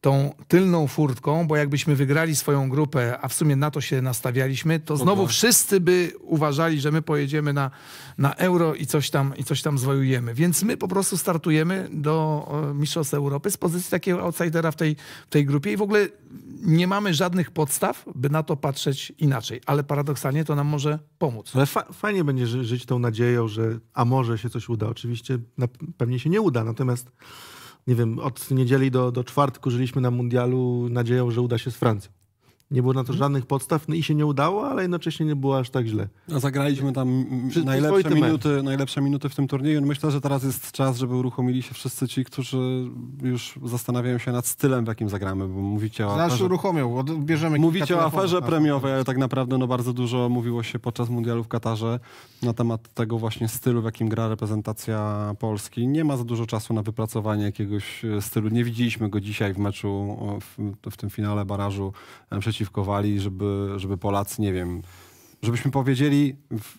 tą tylną furtką, bo jakbyśmy wygrali swoją grupę, a w sumie na to się nastawialiśmy, to znowu wszyscy by uważali, że my pojedziemy na, na euro i coś, tam, i coś tam zwojujemy. Więc my po prostu startujemy do Mistrzostw Europy z pozycji takiego outsidera w tej, w tej grupie i w ogóle nie mamy żadnych podstaw, by na to patrzeć inaczej. Ale paradoksalnie to nam może pomóc. No ale fa fajnie będzie ży żyć tą nadzieją, że a może się coś uda. Oczywiście na, pewnie się nie uda, natomiast nie wiem, od niedzieli do, do czwartku żyliśmy na mundialu nadzieją, że uda się z Francją. Nie było na to żadnych podstaw no i się nie udało, ale jednocześnie nie było aż tak źle. A zagraliśmy tam Przy, najlepsze minuty, najlepsze minuty w tym turnieju. No myślę, że teraz jest czas, żeby uruchomili się wszyscy ci, którzy już zastanawiają się nad stylem, w jakim zagramy, bo mówicie o Znaczy uruchomią, odbierzemy Mówicie o aferze tak. premiowej, ale tak naprawdę no, bardzo dużo mówiło się podczas mundialu w Katarze na temat tego właśnie stylu, w jakim gra reprezentacja Polski. Nie ma za dużo czasu na wypracowanie jakiegoś e, stylu. Nie widzieliśmy go dzisiaj w meczu, w, w tym finale barażu e, przeciw przeciwkowali, żeby, żeby Polacy, nie wiem, żebyśmy powiedzieli, w,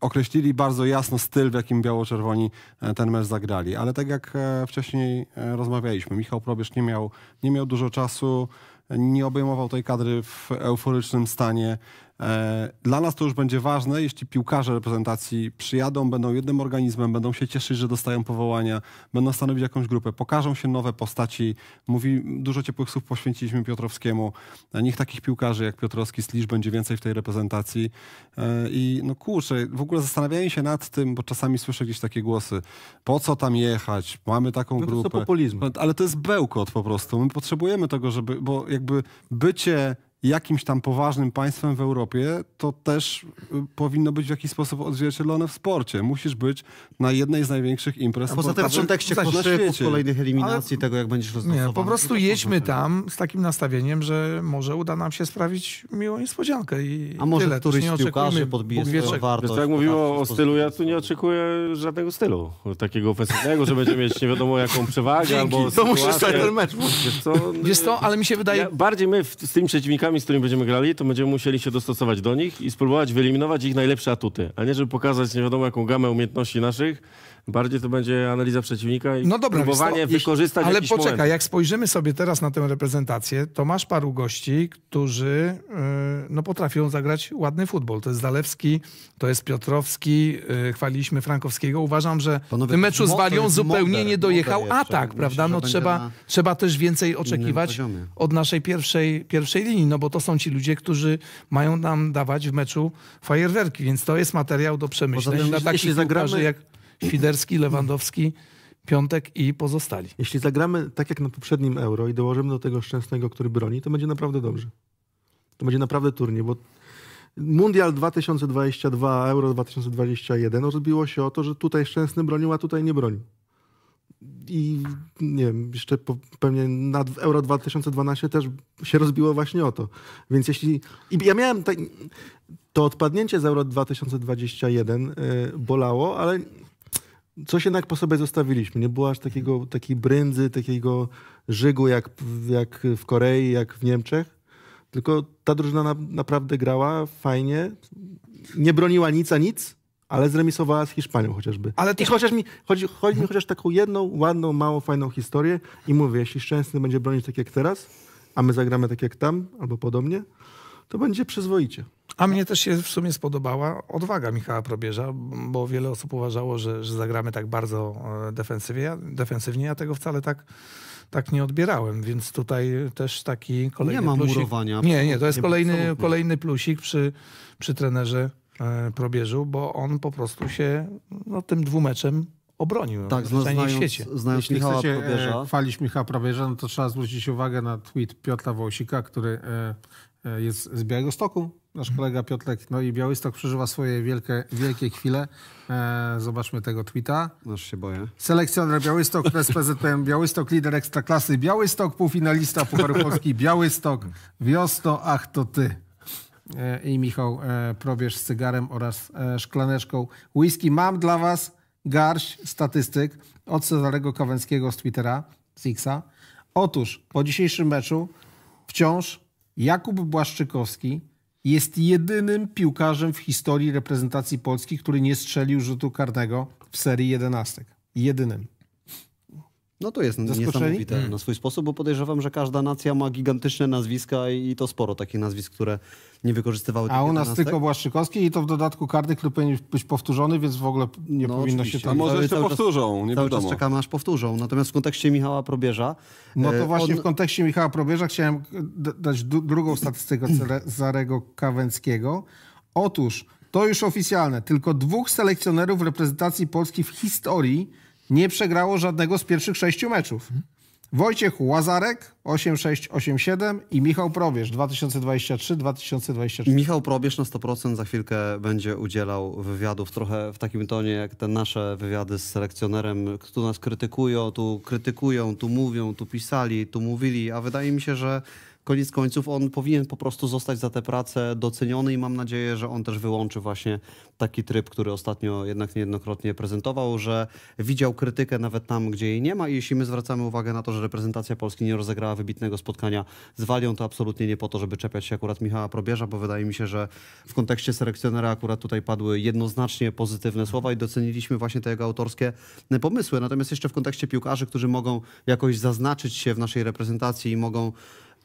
określili bardzo jasno styl, w jakim biało-czerwoni e, ten mecz zagrali. Ale tak jak e, wcześniej e, rozmawialiśmy, Michał Probierz nie miał, nie miał dużo czasu, nie obejmował tej kadry w euforycznym stanie. E, dla nas to już będzie ważne, jeśli piłkarze reprezentacji przyjadą, będą jednym organizmem, będą się cieszyć, że dostają powołania, będą stanowić jakąś grupę, pokażą się nowe postaci. Mówi, dużo ciepłych słów poświęciliśmy Piotrowskiemu. E, niech takich piłkarzy jak Piotrowski, Slisz będzie więcej w tej reprezentacji. E, I no kurczę, w ogóle zastanawiajmy się nad tym, bo czasami słyszę gdzieś takie głosy, po co tam jechać, mamy taką no to grupę. To populizm. Ale to jest bełkot po prostu. My potrzebujemy tego, żeby, bo jakby bycie jakimś tam poważnym państwem w Europie, to też y, powinno być w jakiś sposób odzwierciedlone w sporcie. Musisz być na jednej z największych imprez. A poza tym w kontekście po kolejnych eliminacji Ale... tego, jak będziesz rozwiązany. Nie, po prostu jedźmy tak. tam z takim nastawieniem, że może uda nam się sprawić miłą niespodziankę i A może tyle. któryś z piłkarzy podbije swoją wartość. Tak jak mówiło o stylu, ja tu nie oczekuję żadnego stylu. Takiego ofensywnego, że będzie mieć nie wiadomo jaką przewagę Dzięki, albo to musisz stać ten mecz. Wiesz co? Wiesz co? Ale mi się wydaje... Ja, bardziej my w, z tymi przeciwnikami z którymi będziemy grali, to będziemy musieli się dostosować do nich i spróbować wyeliminować ich najlepsze atuty, a nie żeby pokazać nie wiadomo jaką gamę umiejętności naszych, Bardziej to będzie analiza przeciwnika i no dobra, próbowanie to, wykorzystać Ale poczekaj, moment. jak spojrzymy sobie teraz na tę reprezentację, to masz paru gości, którzy yy, no, potrafią zagrać ładny futbol. To jest Zalewski, to jest Piotrowski, yy, chwaliliśmy Frankowskiego. Uważam, że Panowie, w meczu z Walią zupełnie nie dojechał jeszcze, atak, prawda? No, trzeba, na... trzeba też więcej oczekiwać od naszej pierwszej, pierwszej linii, no bo to są ci ludzie, którzy mają nam dawać w meczu fajerwerki, więc to jest materiał do przemyślenia. Poza tym, dla jeśli zagramy, jak Świderski, Lewandowski, Piątek i pozostali. Jeśli zagramy tak jak na poprzednim Euro i dołożymy do tego Szczęsnego, który broni, to będzie naprawdę dobrze. To będzie naprawdę turniej, bo Mundial 2022, Euro 2021 rozbiło się o to, że tutaj Szczęsny bronił, a tutaj nie bronił. I nie wiem, jeszcze po, pewnie na Euro 2012 też się rozbiło właśnie o to. Więc jeśli. I ja miałem. Tak, to odpadnięcie z Euro 2021 y, bolało, ale coś jednak po sobie zostawiliśmy. Nie było aż takiego, takiej brędzy, takiego żygu jak, jak w Korei, jak w Niemczech. Tylko ta drużyna na, naprawdę grała fajnie. Nie broniła nic a nic, ale zremisowała z Hiszpanią chociażby. Ale ty... I chociaż mi chodzi, chodzi mi mhm. chociaż taką jedną, ładną, mało fajną historię i mówię, jeśli Szczęsny będzie bronić tak jak teraz, a my zagramy tak jak tam albo podobnie, to będzie przyzwoicie. A mnie też się w sumie spodobała odwaga Michała Probierza, bo wiele osób uważało, że, że zagramy tak bardzo e, defensywnie. defensywnie. Ja tego wcale tak, tak nie odbierałem, więc tutaj też taki kolejny plusik. Nie ma plusik. murowania. Nie, nie, to jest nie kolejny, kolejny plusik przy, przy trenerze e, Probierzu, bo on po prostu się no, tym dwumeczem obronił. Tak, no, znając, świecie. znając Jeśli Michała chcecie e, Probierza. chwalić Michała Probierza, no to trzeba zwrócić uwagę na tweet Piotra Wołsika, który jest z Białego Stoku, nasz kolega Piotrek, no i Białystok przeżywa swoje wielkie, wielkie chwile. E, zobaczmy tego tweeta. Aż się boję. Selekcjoner Białystok, prezes PZPM Białystok, lider Ekstraklasy Białystok, półfinalista Pucharu Polski Białystok, Wiosno, ach to ty. E, I Michał e, Probierz z cygarem oraz e, szklaneczką whisky. Mam dla was garść statystyk od Cezarego Kawęckiego z Twittera, z Xa. Otóż po dzisiejszym meczu wciąż Jakub Błaszczykowski jest jedynym piłkarzem w historii reprezentacji Polski, który nie strzelił rzutu karnego w serii jedenastek. Jedynym. No to jest Zaskoczeni? niesamowite hmm. na swój sposób, bo podejrzewam, że każda nacja ma gigantyczne nazwiska i to sporo takich nazwisk, które nie wykorzystywały A u nas 11. tylko Błaszczykowski i to w dodatku karny, który powinien być powtórzony, więc w ogóle nie no, powinno oczywiście. się tam... A może jeszcze powtórzą, nie cały Czas czekamy, aż powtórzą. Natomiast w kontekście Michała Probierza... No to e, właśnie on... w kontekście Michała Probierza chciałem dać drugą statystykę Zarego Kawęckiego. Otóż, to już oficjalne, tylko dwóch selekcjonerów reprezentacji Polski w historii nie przegrało żadnego z pierwszych sześciu meczów. Wojciech Łazarek 8687 i Michał Probierz 2023-2024. Michał Probierz na 100% za chwilkę będzie udzielał wywiadów trochę w takim tonie jak te nasze wywiady z selekcjonerem, tu nas krytykują, tu krytykują, tu mówią, tu pisali, tu mówili, a wydaje mi się, że koniec końców on powinien po prostu zostać za tę pracę doceniony i mam nadzieję, że on też wyłączy właśnie taki tryb, który ostatnio jednak niejednokrotnie prezentował, że widział krytykę nawet tam, gdzie jej nie ma i jeśli my zwracamy uwagę na to, że reprezentacja Polski nie rozegrała wybitnego spotkania z Walią, to absolutnie nie po to, żeby czepiać się akurat Michała Probierza, bo wydaje mi się, że w kontekście selekcjonera akurat tutaj padły jednoznacznie pozytywne słowa i doceniliśmy właśnie te jego autorskie pomysły. Natomiast jeszcze w kontekście piłkarzy, którzy mogą jakoś zaznaczyć się w naszej reprezentacji i mogą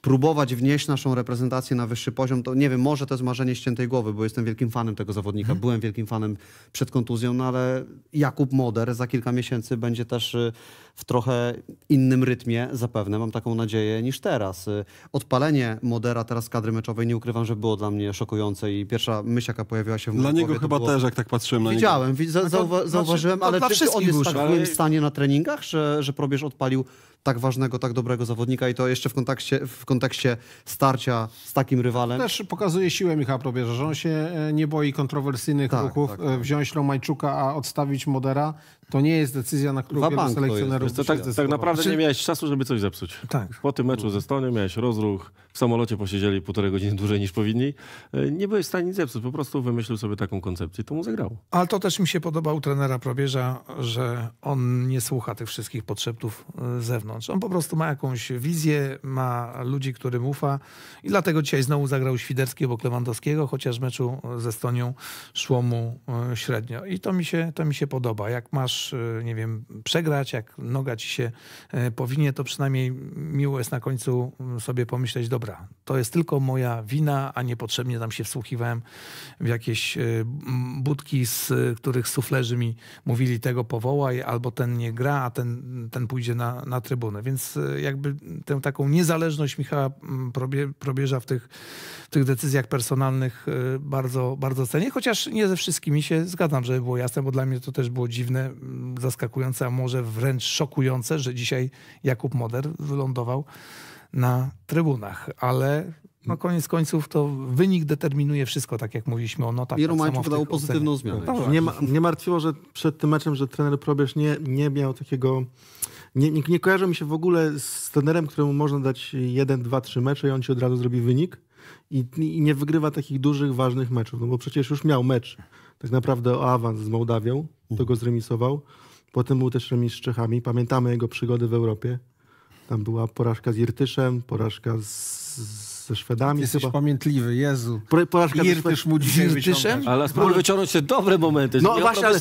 próbować wnieść naszą reprezentację na wyższy poziom, to nie wiem, może to jest marzenie ściętej głowy, bo jestem wielkim fanem tego zawodnika, hmm. byłem wielkim fanem przed kontuzją, no ale Jakub Moder za kilka miesięcy będzie też y, w trochę innym rytmie, zapewne mam taką nadzieję, niż teraz. Y, odpalenie Modera teraz kadry meczowej, nie ukrywam, że było dla mnie szokujące i pierwsza myśl, jaka pojawiła się w mojej Dla niego chyba było... też, jak tak patrzyłem na Widziałem, niego. Widziałem, zauwa znaczy, zauważyłem, znaczy, ale czy on jest tak ale... w stanie na treningach, że, że Probierz odpalił tak ważnego, tak dobrego zawodnika i to jeszcze w kontekście, w kontekście starcia z takim rywalem. Też pokazuje siłę Michała Probierza, że on się e, nie boi kontrowersyjnych tak, ruchów. Tak, e, tak. Wziąć Romańczuka, a odstawić Modera to nie jest decyzja, na krótkim wielu selekcjonerów to, tak, tak naprawdę znaczy... nie miałeś czasu, żeby coś zepsuć. Tak. Po tym meczu ze Stonią miałeś rozruch, w samolocie posiedzieli półtorej godziny dłużej niż powinni. E, nie byłeś w stanie nic zepsuć, po prostu wymyślił sobie taką koncepcję i to mu zagrało. Ale to też mi się podoba u trenera Probierza, że on nie słucha tych wszystkich potrzebów e, z zewnątrz. On po prostu ma jakąś wizję, ma ludzi, którym ufa i dlatego dzisiaj znowu zagrał Świderski obok Lewandowskiego, chociaż w meczu ze Stonią szło mu e, średnio. I to mi się, to mi się podoba. Jak masz E, nie wiem, przegrać, jak noga ci się e, powinie, to przynajmniej miło jest na końcu mm, sobie pomyśleć, dobra, to jest tylko moja wina, a niepotrzebnie tam się wsłuchiwałem w jakieś e, budki, z których suflerzy mi mówili tego powołaj, albo ten nie gra, a ten, ten pójdzie na, na trybunę. Więc jakby tę taką niezależność Michała mm, Probie, Probierza w tych, w tych decyzjach personalnych bardzo, bardzo cenię, chociaż nie ze wszystkimi się zgadzam, żeby było jasne, bo dla mnie to też było dziwne zaskakujące, a może wręcz szokujące, że dzisiaj Jakub Moder wylądował na trybunach, ale no koniec końców to wynik determinuje wszystko, tak jak mówiliśmy o notach. Wielu Mańczów dał pozytywną ocenie. zmianę. No, nie, ma, nie, martwiło, że przed tym meczem, że trener Probierz nie, nie miał takiego... Nie, nie, nie kojarzą mi się w ogóle z trenerem, któremu można dać jeden, dwa, trzy mecze i on ci od razu zrobi wynik i, i nie wygrywa takich dużych, ważnych meczów, no bo przecież już miał mecz tak naprawdę o awans z Mołdawią to go zremisował. Potem był też remis z Czechami. Pamiętamy jego przygody w Europie. Tam była porażka z Irtyszem, porażka z, z ze Szwedami. jesteś chyba. pamiętliwy, Jezu. Porażka Irtysz mu dzisiaj Ale spróbuj wyciągnąć się dobre momenty. No właśnie, ale,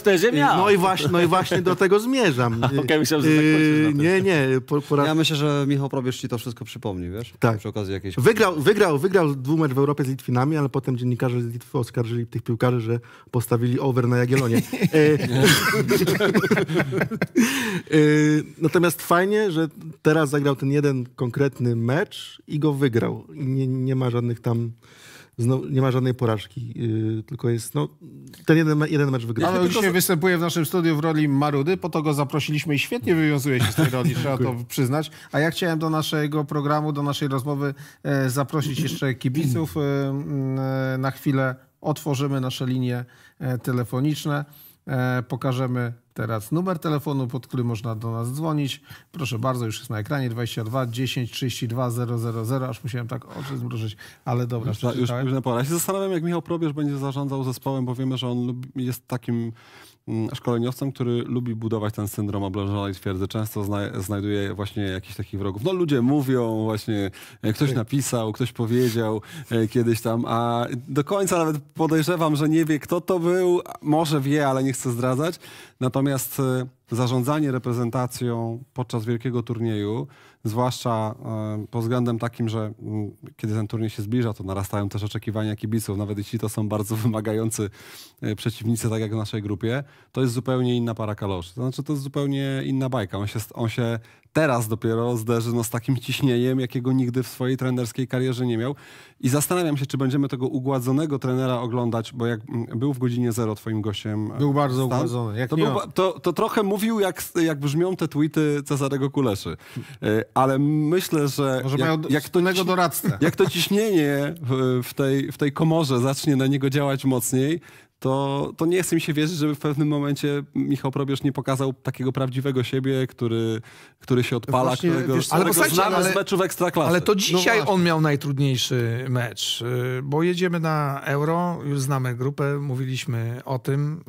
no, i właśnie, no i właśnie do tego zmierzam. Okej, okay, myślałem, że tak yy, Nie, nie. Po, poraż... Ja myślę, że Michał Probierz ci to wszystko przypomni, wiesz? Tak. Przy okazji jakiejś... Wygrał, wygrał, wygrał dwumecz w Europie z Litwinami, ale potem dziennikarze z Litwy oskarżyli tych piłkarzy, że postawili over na Jagiellonie. E, natomiast fajnie, że teraz zagrał ten jeden konkretny mecz i go wygrał. I nie, nie ma żadnych tam Znowu, nie ma żadnej porażki, yy, tylko jest no, ten jeden, jeden mecz wygrany. Ale dzisiaj występuje w naszym studiu w roli Marudy, po to go zaprosiliśmy i świetnie wywiązuje się z tej roli, trzeba to przyznać. A ja chciałem do naszego programu, do naszej rozmowy e, zaprosić jeszcze kibiców. E, e na chwilę otworzymy nasze linie e, telefoniczne, e, pokażemy teraz numer telefonu, pod który można do nas dzwonić. Proszę bardzo, już jest na ekranie 22 10 32 000, aż musiałem tak oczy zmrużyć, ale dobra. Już, już, już na pora. Ja się zastanawiam, jak Michał Probierz będzie zarządzał zespołem, bo wiemy, że on jest takim Mm, szkoleniowcem, który lubi budować ten syndrom oblężonej twierdzy. Często zna, znajduje właśnie jakichś takich wrogów. No ludzie mówią właśnie, e, ktoś tak. napisał, ktoś powiedział e, kiedyś tam, a do końca nawet podejrzewam, że nie wie kto to był, może wie, ale nie chce zdradzać. Natomiast e, zarządzanie reprezentacją podczas wielkiego turnieju zwłaszcza e, pod względem takim, że mm, kiedy ten turniej się zbliża, to narastają też oczekiwania kibiców, nawet jeśli to są bardzo wymagający e, przeciwnicy, tak jak w naszej grupie, to jest zupełnie inna para kaloszy. To znaczy, to jest zupełnie inna bajka. On się, on się teraz dopiero zderzy no, z takim ciśnieniem, jakiego nigdy w swojej trenerskiej karierze nie miał. I zastanawiam się, czy będziemy tego ugładzonego trenera oglądać, bo jak mm, był w godzinie zero twoim gościem... E, był bardzo stan, ugładzony. Jak to, był, to, to, trochę mówił, jak, jak brzmią te tweety Cezarego Kuleszy. E, ale myślę, że... Może jak, mają jak to, ciśnienie, doradcę. jak to ciśnienie w, w, tej, w tej komorze zacznie na niego działać mocniej, to, to nie chce mi się wierzyć, żeby w pewnym momencie Michał Probierz nie pokazał takiego prawdziwego siebie, który, który się odpala, właśnie, którego, wiesz, którego ale znamy ale, z w Ekstraklasie. Ale to no dzisiaj no on miał najtrudniejszy mecz, y, bo jedziemy na Euro, już znamy grupę, mówiliśmy o tym.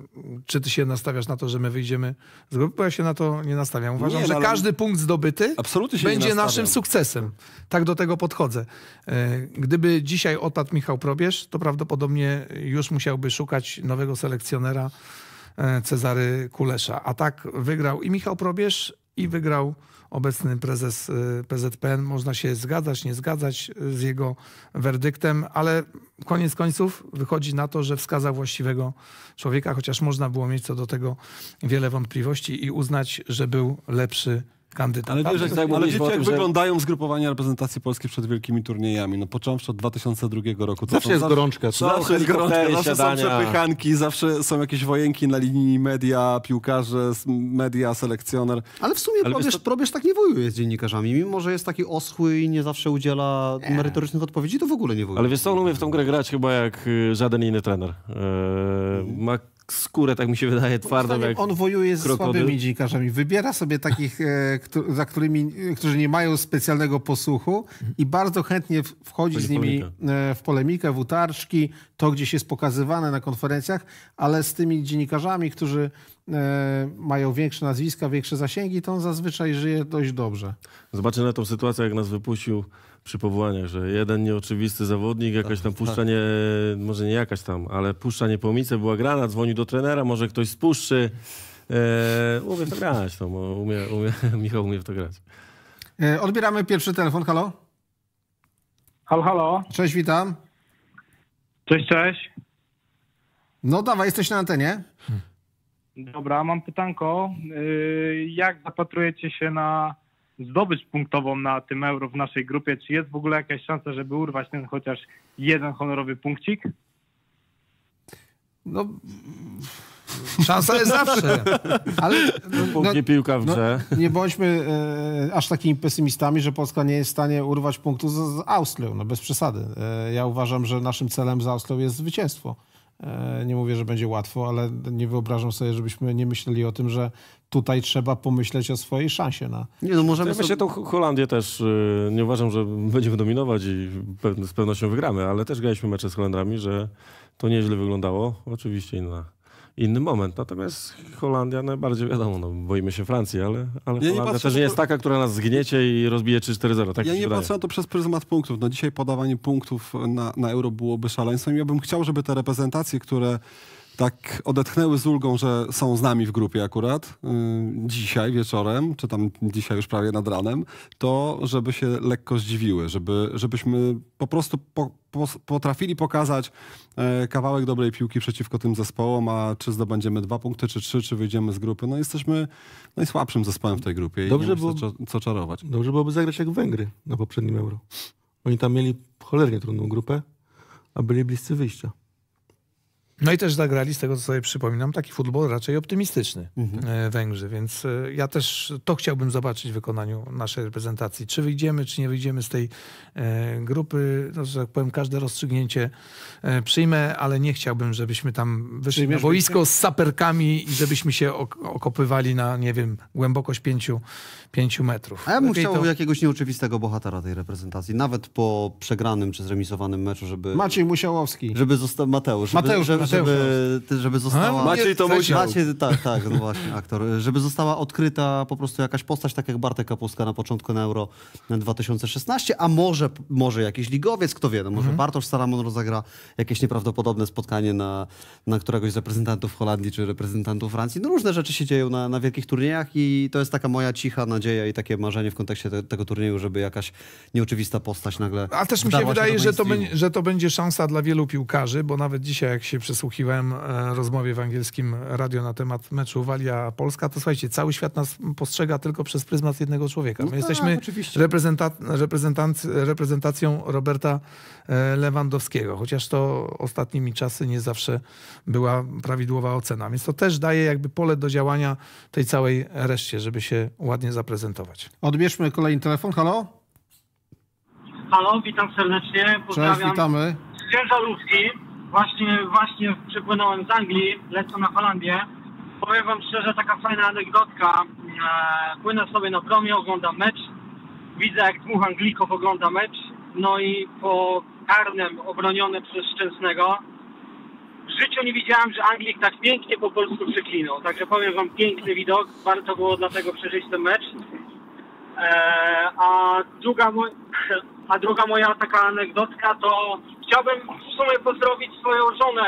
Czy ty się nastawiasz na to, że my wyjdziemy z grupy? Bo ja się na to nie nastawiam. Uważam, nie, że no, każdy punkt zdobyty będzie naszym sukcesem. Tak do tego podchodzę. Y, gdyby dzisiaj odpadł Michał Probierz, to prawdopodobnie już musiałby szukać nowego selekcjonera e, Cezary Kulesza. A tak wygrał i Michał Probierz, i wygrał obecny prezes e, PZPN. Można się zgadzać, nie zgadzać e, z jego werdyktem, ale koniec końców wychodzi na to, że wskazał właściwego człowieka, chociaż można było mieć co do tego wiele wątpliwości i uznać, że był lepszy ale wiesz, tak, ale wiecie, jak tym, że... wyglądają zgrupowania reprezentacji polskiej przed wielkimi turniejami. No począwszy od 2002 roku. zawsze jest gorączka. Zawsze jest gorączka, zawsze są przepychanki, zawsze są jakieś wojenki na linii media, piłkarze, media, selekcjoner. Ale w sumie ale probierz, to... probierz tak nie wojuje z dziennikarzami, mimo że jest taki oschły i nie zawsze udziela nie. merytorycznych odpowiedzi, to w ogóle nie wojuje. Ale wiesz co, on umie w tą grę grać chyba jak y, żaden inny trener. Eee, ma skórę, tak mi się wydaje, twardą jak On wojuje z słabymi dziennikarzami, Wybiera sobie takich, e, za którymi, którzy nie mają specjalnego posłuchu i bardzo chętnie wchodzi z nimi e, w polemikę, w utarczki, to gdzieś jest pokazywane na konferencjach, ale z tymi dziennikarzami, którzy e, mają większe nazwiska, większe zasięgi, to on zazwyczaj żyje dość dobrze. Zobaczę na tą sytuację, jak nas wypuścił przy powołaniach, że jeden nieoczywisty zawodnik, jakaś tam puszcza nie, może nie jakaś tam, ale puszcza niepomice, była grana, dzwonił do trenera, może ktoś spuszczy. E, umie w to grać, no, umie, umie, Michał umie w to grać. E, odbieramy pierwszy telefon, halo? Halo, halo. Cześć, witam. Cześć, cześć. No dawaj, jesteś na antenie. Dobra, mam pytanko. Y, jak zapatrujecie się na zdobyć punktową na tym euro w naszej grupie? Czy jest w ogóle jakaś szansa, żeby urwać ten chociaż jeden honorowy punkcik? No. Szansa jest zawsze. Ale no, no, nie piłka w no, grze. No, nie bądźmy e, aż takimi pesymistami, że Polska nie jest w stanie urwać punktu z, z Austrią, no bez przesady. E, ja uważam, że naszym celem z Austrią jest zwycięstwo. E, nie mówię, że będzie łatwo, ale nie wyobrażam sobie, żebyśmy nie myśleli o tym, że tutaj trzeba pomyśleć o swojej szansie na... No. Nie, no możemy sobie... się tą Holandię też, y, nie uważam, że będziemy dominować i z pewnością wygramy, ale też graliśmy mecze z Holendrami, że to nieźle wyglądało. Oczywiście inna inny moment. Natomiast Holandia najbardziej no, wiadomo, no, boimy się Francji, ale, ale ja Holandia nie też nie jest taka, która nas zgniecie i rozbije 3-4-0. Tak ja nie patrzę na to przez pryzmat punktów. No, dzisiaj podawanie punktów na, na euro byłoby szaleństwem. Ja bym chciał, żeby te reprezentacje, które tak odetchnęły z ulgą, że są z nami w grupie akurat y, dzisiaj wieczorem, czy tam dzisiaj już prawie nad ranem, to żeby się lekko zdziwiły, żeby, żebyśmy po prostu po, po, potrafili pokazać e, kawałek dobrej piłki przeciwko tym zespołom, a czy zdobędziemy dwa punkty, czy trzy, czy wyjdziemy z grupy. No jesteśmy najsłabszym zespołem w tej grupie dobrze i nie było, co, co czarować. Dobrze byłoby zagrać jak Węgry na poprzednim Euro. Oni tam mieli cholernie trudną grupę, a byli bliscy wyjścia. No i też zagrali, z tego co sobie przypominam, taki futbol raczej optymistyczny mhm. E, Węgrzy, więc e, ja też to chciałbym zobaczyć w wykonaniu naszej reprezentacji. Czy wyjdziemy, czy nie wyjdziemy z tej e, grupy, no, że tak powiem, każde rozstrzygnięcie przyjmę, ale nie chciałbym, żebyśmy tam wyszli Przyjmiesz na boisko z saperkami i żebyśmy się okopywali na, nie wiem, głębokość pięciu, pięciu metrów. A ja bym chciał to... jakiegoś nieoczywistego bohatera tej reprezentacji, nawet po przegranym czy zremisowanym meczu, żeby... Maciej Musiałowski. Żeby został Mateusz. Mateusz, żeby, żeby, żeby została... A? Maciej to musiał. Maciej, tak, tak, no właśnie, aktor. Żeby została odkryta po prostu jakaś postać, tak jak Bartek Kapuska na początku na Euro 2016, a może, może jakiś ligowiec, kto wie, no może mhm. Bartosz Saramon rozegra jakieś nieprawdopodobne spotkanie na, na któregoś z reprezentantów Holandii czy reprezentantów Francji. No różne rzeczy się dzieją na, na wielkich turniejach i to jest taka moja cicha nadzieja i takie marzenie w kontekście te, tego turnieju, żeby jakaś nieoczywista postać nagle... A też mi się wydaje, że to, że to będzie szansa dla wielu piłkarzy, bo nawet dzisiaj jak się przez przysłuchiwałem e, rozmowie w angielskim radio na temat meczu Walia-Polska, to słuchajcie, cały świat nas postrzega tylko przez pryzmat jednego człowieka. No My no, jesteśmy reprezenta reprezentacją Roberta e, Lewandowskiego, chociaż to ostatnimi czasy nie zawsze była prawidłowa ocena. Więc to też daje jakby pole do działania tej całej reszcie, żeby się ładnie zaprezentować. Odbierzmy kolejny telefon. Halo? Halo, witam serdecznie. Pozdrawiam. Cześć, witamy. Księża Ciężarówki. Właśnie, właśnie przypłynąłem z Anglii, lecę na Holandię. Powiem Wam szczerze, taka fajna anegdotka. E, płynę sobie na promie, oglądam mecz. Widzę, jak dwóch Anglików ogląda mecz. No i po karnym obronionym przez Szczęsnego w życiu nie widziałem, że Anglik tak pięknie po polsku przeklinał. Także powiem Wam, piękny widok. Warto było dlatego przeżyć ten mecz. E, a, druga mo- a druga moja taka anegdotka to chciałbym w sumie pozdrowić swoją żonę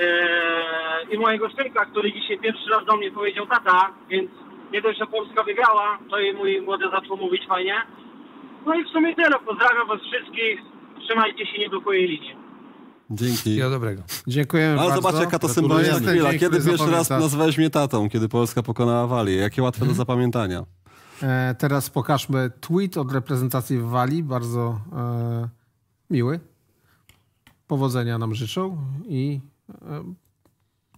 e, i mojego synka, który dzisiaj pierwszy raz do mnie powiedział tata, więc nie dość, że Polska wygrała, to i mój młody zaczął mówić fajnie. No i w sumie tyle. Pozdrawiam was wszystkich. Trzymajcie się, nie blokuje linii. Dzięki. Wszystkiego dobrego. Dziękujemy Ale bardzo. zobacz, jaka to symboliczna chwila. Kiedy pierwszy raz pamiętanie. nazwałeś mnie tatą, kiedy Polska pokonała Walię? Jakie łatwe do mhm. zapamiętania. E, teraz pokażmy tweet od reprezentacji w Walii, bardzo e, miły. Powodzenia nam życzą i e,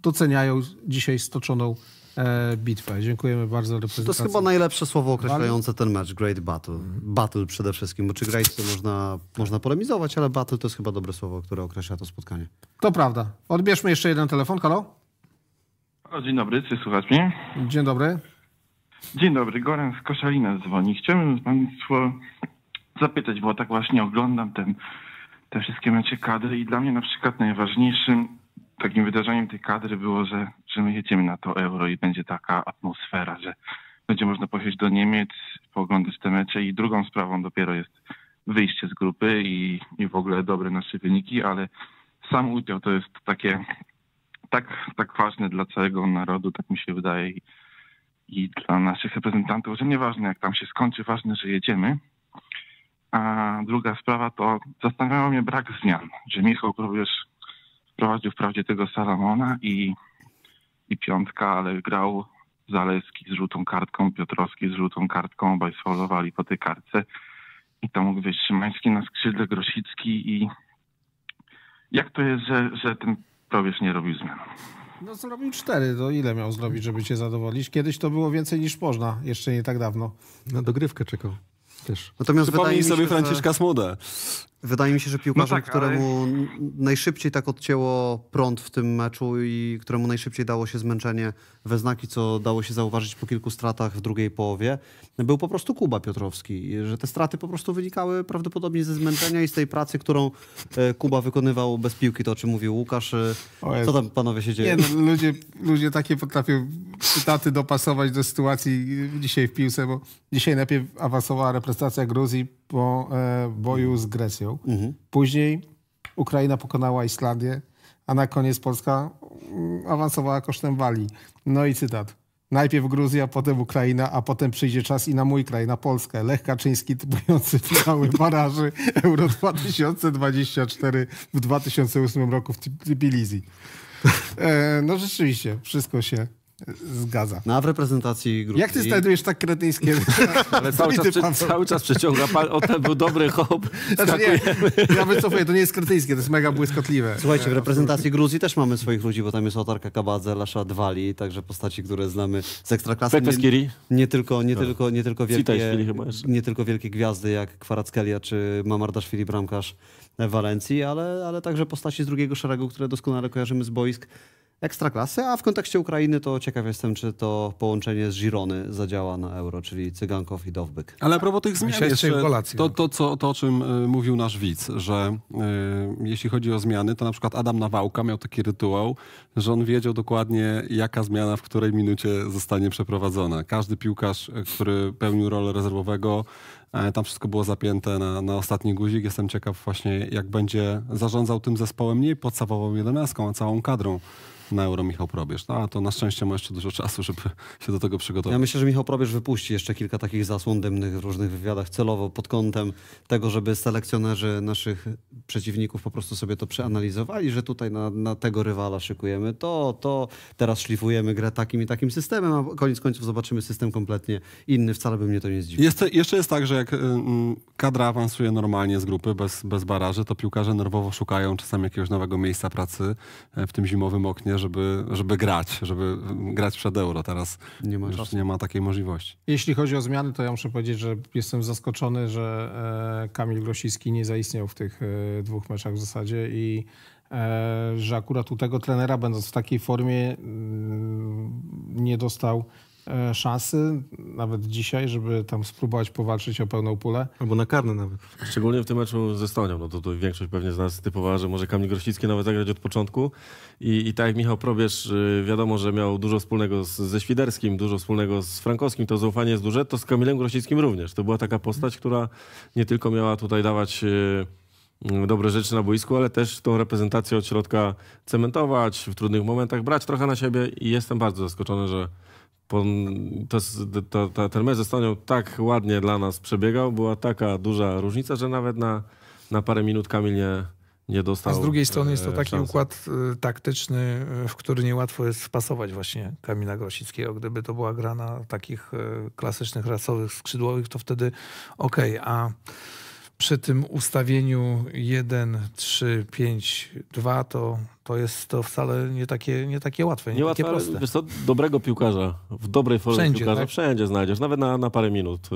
doceniają dzisiaj stoczoną bitwę. Dziękujemy bardzo reprezentacji. To jest chyba najlepsze słowo określające ten mecz, Great Battle. Battle przede wszystkim, bo czy Great to można, można polemizować, ale Battle to jest chyba dobre słowo, które określa to spotkanie. To prawda. Odbierzmy jeszcze jeden telefon, halo. dzień dobry, czy słuchasz mnie? Dzień dobry. Dzień dobry, Goran z Koszalina dzwoni. Chciałbym Państwa zapytać, bo tak właśnie oglądam ten, te wszystkie mecze kadry i dla mnie na przykład najważniejszym takim wydarzeniem tej kadry było, że, że my jedziemy na to euro i będzie taka atmosfera, że będzie można pojechać do Niemiec, pooglądać te mecze i drugą sprawą dopiero jest wyjście z grupy i, i w ogóle dobre nasze wyniki, ale sam udział to jest takie tak, tak ważne dla całego narodu, tak mi się wydaje. I i dla naszych reprezentantów, że nieważne jak tam się skończy, ważne, że jedziemy. A druga sprawa to zastanawiał mnie brak zmian, że Michał również wprowadził wprawdzie tego Salomona i, i Piątka, ale grał Zaleski z żółtą kartką, Piotrowski z żółtą kartką, obaj sfaulowali po tej kartce. I tam mógł być Szymański na skrzydle, Grosicki i jak to jest, że, że ten Probierz nie robił zmian? No zrobił cztery, to ile miał zrobić, żeby cię zadowolić? Kiedyś to było więcej niż można, jeszcze nie tak dawno. Na dogrywkę czekał też. Natomiast Przypomnij sobie Franciszka Smuda. Wydaje mi się, że piłkarzem, no tak, któremu ale... najszybciej tak odcięło prąd w tym meczu i któremu najszybciej dało się zmęczenie we znaki, co dało się zauważyć po kilku stratach w drugiej połowie, był po prostu Kuba Piotrowski. Że te straty po prostu wynikały prawdopodobnie ze zmęczenia i z tej pracy, którą e, Kuba wykonywał bez piłki, to o czym mówił Łukasz. E, co tam panowie się dzieje? Nie, no, ludzie, ludzie takie potrafią cytaty dopasować do sytuacji dzisiaj w piłce, bo dzisiaj najpierw awansowała reprezentacja Gruzji po e, boju z Grecją. Mhm. Później Ukraina pokonała Islandię, a na koniec Polska mm, awansowała kosztem Walii. No i cytat. Najpierw Gruzja, potem Ukraina, a potem przyjdzie czas i na mój kraj, na Polskę. Lech Kaczyński typujący finały baraży Euro 2024 w 2008 roku w Tbilisi. E, no rzeczywiście, wszystko się Zgadza. No, a w reprezentacji grupy... Jak ty znajdujesz tak kretyńskie? Ale cały czas, przy, cały czas przeciąga pan. O, ten był dobry hop. Znaczy nie, ja wycofuję, to nie jest kretyńskie, to jest mega błyskotliwe. Słuchajcie, w reprezentacji Gruzji też mamy swoich ludzi, bo tam jest Otarka Kabadze, Lasza Dwali, także postaci, które znamy z Ekstraklasy. Nie, nie, tylko, nie, tak. tylko, nie, tylko wielkie, nie tylko wielkie gwiazdy jak Kwarackelia czy Mamardaszwili Bramkarz Walencji, ale, ale także postaci z drugiego szeregu, które doskonale kojarzymy z boisk ekstraklasy, a w kontekście Ukrainy to ciekaw jestem, czy to połączenie z Girony zadziała na euro, czyli Cygankow i Dowbyk. Ale a propos tych zmian jeszcze, to, no. to, co, to, o czym y, mówił nasz widz, że y, jeśli chodzi o zmiany, to na przykład Adam Nawałka miał taki rytuał, że on wiedział dokładnie, jaka zmiana w której minucie zostanie przeprowadzona. Każdy piłkarz, y, który pełnił rolę rezerwowego, E, tam wszystko było zapięte na, na ostatni guzik. Jestem ciekaw właśnie, jak będzie zarządzał tym zespołem nie podstawową jedenastką, a całą kadrą na Euro Michał Probierz. No, a to na szczęście ma jeszcze dużo czasu, żeby się do tego przygotować. Ja myślę, że Michał Probierz wypuści jeszcze kilka takich zasłon dymnych w różnych wywiadach celowo pod kątem tego, żeby selekcjonerzy naszych przeciwników po prostu sobie to przeanalizowali, że tutaj na, na tego rywala szykujemy to, to, teraz szlifujemy grę takim i takim systemem, a koniec końców zobaczymy system kompletnie inny. Wcale by mnie to nie zdziwiło. jeszcze jest tak, że jak y, mm, kadra awansuje normalnie z grupy, bez, bez baraży, to piłkarze nerwowo szukają czasami jakiegoś nowego miejsca pracy e, w tym zimowym oknie, żeby, żeby grać, żeby mm, grać przed euro. Teraz nie ma, nie ma takiej możliwości. Jeśli chodzi o zmiany, to ja muszę powiedzieć, że jestem zaskoczony, że e, Kamil Grosiński nie zaistniał w tych e, dwóch meczach w zasadzie i że akurat u tego trenera, będąc w takiej formie, mm, nie dostał E, szansy, nawet dzisiaj, żeby tam spróbować powalczyć o pełną pulę. Albo na karne nawet. Szczególnie w tym meczu ze Stonią, no to, tu większość pewnie z nas typowała, że może Kamil Grosicki nawet zagrać od początku i, i tak jak Michał Probierz, y, wiadomo, że miał dużo wspólnego z, ze Świderskim, dużo wspólnego z Frankowskim, to zaufanie jest duże, to z Kamilem Grosickim również. To była taka postać, która nie tylko miała tutaj dawać y, y, dobre rzeczy na boisku, ale też tą reprezentację od środka cementować, w trudnych momentach brać trochę na siebie i jestem bardzo zaskoczony, że to, to, ten mecz ze Stonią tak ładnie dla nas przebiegał, była taka duża różnica, że nawet na, na parę minut Kamil nie, nie dostał. A z drugiej strony jest to e, taki układ e, taktyczny, e, w który niełatwo jest wpasować właśnie Kamila Grosickiego. Gdyby to była gra na takich klasycznych, rasowych, skrzydłowych, to wtedy okej, okay, a przy tym ustawieniu 1, 3, 5, 2 to to jest to wcale nie takie, nie takie łatwe, nie, nie takie łatwe, proste. Wiesz co, dobrego piłkarza, w dobrej formie wszędzie, piłkarza tak? wszędzie znajdziesz, nawet na, na parę minut, y,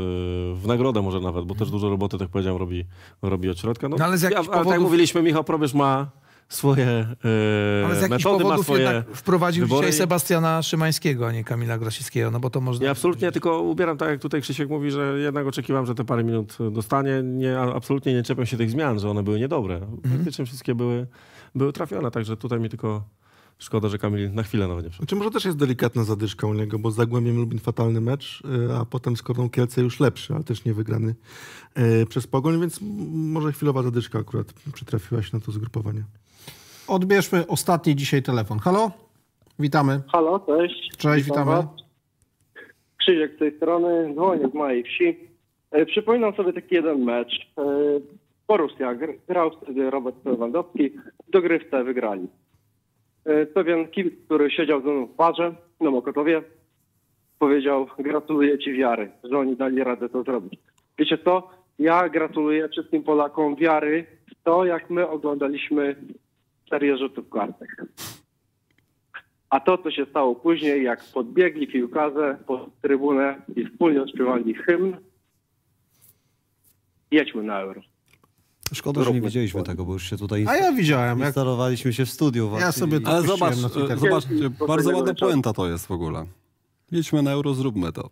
w nagrodę może nawet, bo też dużo roboty, tak powiedziałem, robi, robi od środka. No, no ale z jakichś tak powodów... tak mówiliśmy, Michał Probierz ma swoje yy, Ale z metody, powodów jednak wprowadził wybory. dzisiaj Sebastiana Szymańskiego, a nie Kamila Grasickiego, no bo to można... Ja absolutnie tylko ubieram tak, jak tutaj Krzysiek mówi, że jednak oczekiwałem, że te parę minut dostanie. Nie, absolutnie nie czepiam się tych zmian, że one były niedobre. Praktycznie mhm. wszystkie były były trafione, także tutaj mi tylko szkoda, że Kamil na chwilę nawet nie wszedł. Czy może też jest delikatna zadyszka u niego, bo z Zagłębiem Lubin fatalny mecz, e, a potem z Korną Kielce już lepszy, ale też nie wygrany e, przez Pogoń, więc może chwilowa zadyszka akurat przytrafiła się na to zgrupowanie. Odbierzmy ostatni dzisiaj telefon. Halo? Witamy. Halo, cześć. Cześć, Witam witamy. Was. Krzyżek z tej strony, dzwonię z mojej wsi. E, przypominam sobie taki jeden mecz. Borussia grał wtedy Robert Lewandowski, dogrywce wygrali. To e, Pewien kim, który siedział ze mną w parze, na Mokotowie, powiedział, gratuluję Ci wiary, że oni dali radę to zrobić. Wiecie to, Ja gratuluję wszystkim Polakom wiary w to, jak my oglądaliśmy serię rzutów kartek. A to, co się stało później, jak podbiegli piłkarze pod trybunę i wspólnie odśpiewali hymn, jedźmy na Euro. Szkoda, że nie widzieliśmy tego, bo już się tutaj A ja widziałem. Jak... Instalowaliśmy się w studiu. Ja sobie to Ale zobacz, zobacz bardzo ładna puenta to jest w ogóle. Jedźmy na euro, zróbmy to.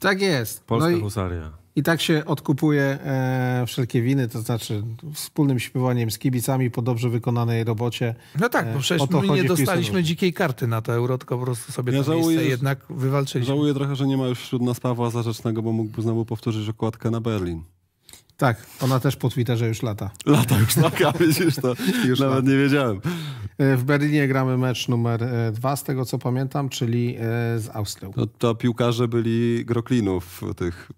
Tak jest. No Polska no i, husaria. I tak się odkupuje e, wszelkie winy, to znaczy wspólnym śpiewaniem z kibicami po dobrze wykonanej robocie. No tak, bo przecież e, my nie dostaliśmy dzikiej karty na to euro, tylko po prostu sobie ja to żałuję, jednak wywalczyliśmy. Żałuję trochę, że nie ma już wśród nas Pawła Zarzecznego, bo mógłby znowu powtórzyć okładkę na Berlin. Tak, ona też po Twitterze już lata. Lata już lata, widzisz to. już Nawet nie wiedziałem. E, w Berlinie gramy mecz numer e, dwa, z tego co pamiętam, czyli e, z Austrią. No to piłkarze byli Groklinów w tych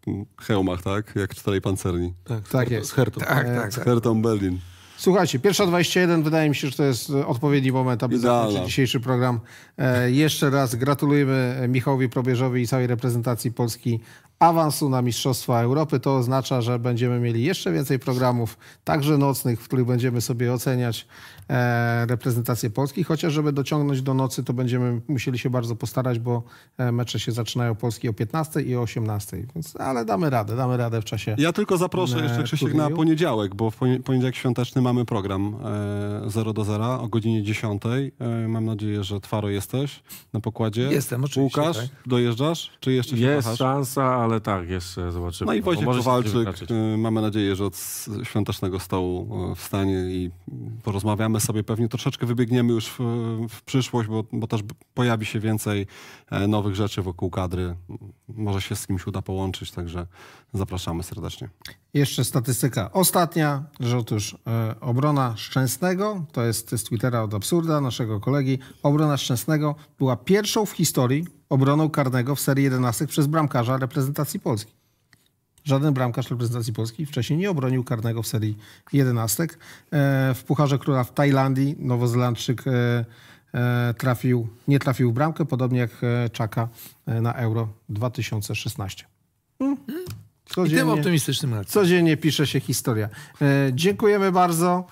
hełmach, tak? Jak w Pancerni. Tak, tak jest. Z Hertą. Tak, tak, z Hertą tak, tak, tak. Berlin. Słuchajcie, pierwsza 21, wydaje mi się, że to jest e, odpowiedni moment, aby zakończyć dzisiejszy program. E, jeszcze raz gratulujemy e, Michałowi Probierzowi i całej reprezentacji Polski awansu na Mistrzostwa Europy. To oznacza, że będziemy mieli jeszcze więcej programów, także nocnych, w których będziemy sobie oceniać E, reprezentację Polski, chociaż żeby dociągnąć do nocy, to będziemy musieli się bardzo postarać, bo e, mecze się zaczynają Polski o 15 i o 18, więc, ale damy radę, damy radę w czasie. Ja tylko zaproszę e, jeszcze Krzysiek na poniedziałek, bo w poniedziałek świąteczny mamy program 0 do 0 o godzinie 10. Mam nadzieję, że Twaro jesteś na pokładzie. Jestem, oczywiście. Łukasz, tak. dojeżdżasz? Czy jeszcze się Jest szansa, ale tak, jeszcze zobaczymy. No i Wojciech Kowalczyk, mamy nadzieję, że od świątecznego stołu wstanie i porozmawiamy mamy sobie pewnie. Troszeczkę wybiegniemy już w, w przyszłość, bo, bo, też pojawi się więcej e, nowych rzeczy wokół kadry. Może się z kimś uda połączyć, także zapraszamy serdecznie. Jeszcze statystyka ostatnia, że otóż e, obrona Szczęsnego, to jest z Twittera od Absurda, naszego kolegi, obrona Szczęsnego była pierwszą w historii obroną karnego w serii 11 przez bramkarza reprezentacji Polski. Żaden bramkarz reprezentacji polskiej wcześniej nie obronił karnego w serii jedenastek. E, w Pucharze Króla w Tajlandii Nowozelandczyk e, e, trafił, nie trafił w bramkę, podobnie jak Czaka na Euro 2016. Codziennie, hmm. I tym optymistycznym akcją. Codziennie pisze się historia. dziękujemy bardzo.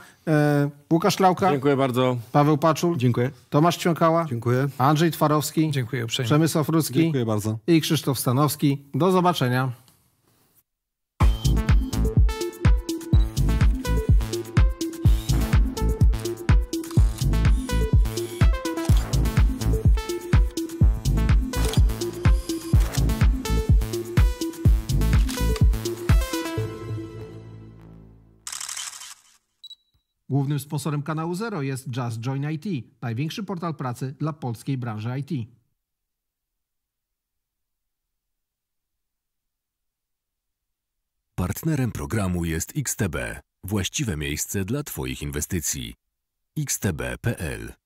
Łukasz Lauka. Dziękuję bardzo. Paweł Paczul. Dziękuję. Tomasz Ciąkała. Dziękuję. Andrzej Twarowski. Dziękuję uprzejmie. Przemysław Rudzki. Dziękuję bardzo. I Krzysztof Stanowski. Do zobaczenia. Głównym sponsorem kanału Zero jest Just Join IT, największy portal pracy dla polskiej branży IT. Partnerem programu jest XTB, właściwe miejsce dla Twoich inwestycji. xtb.pl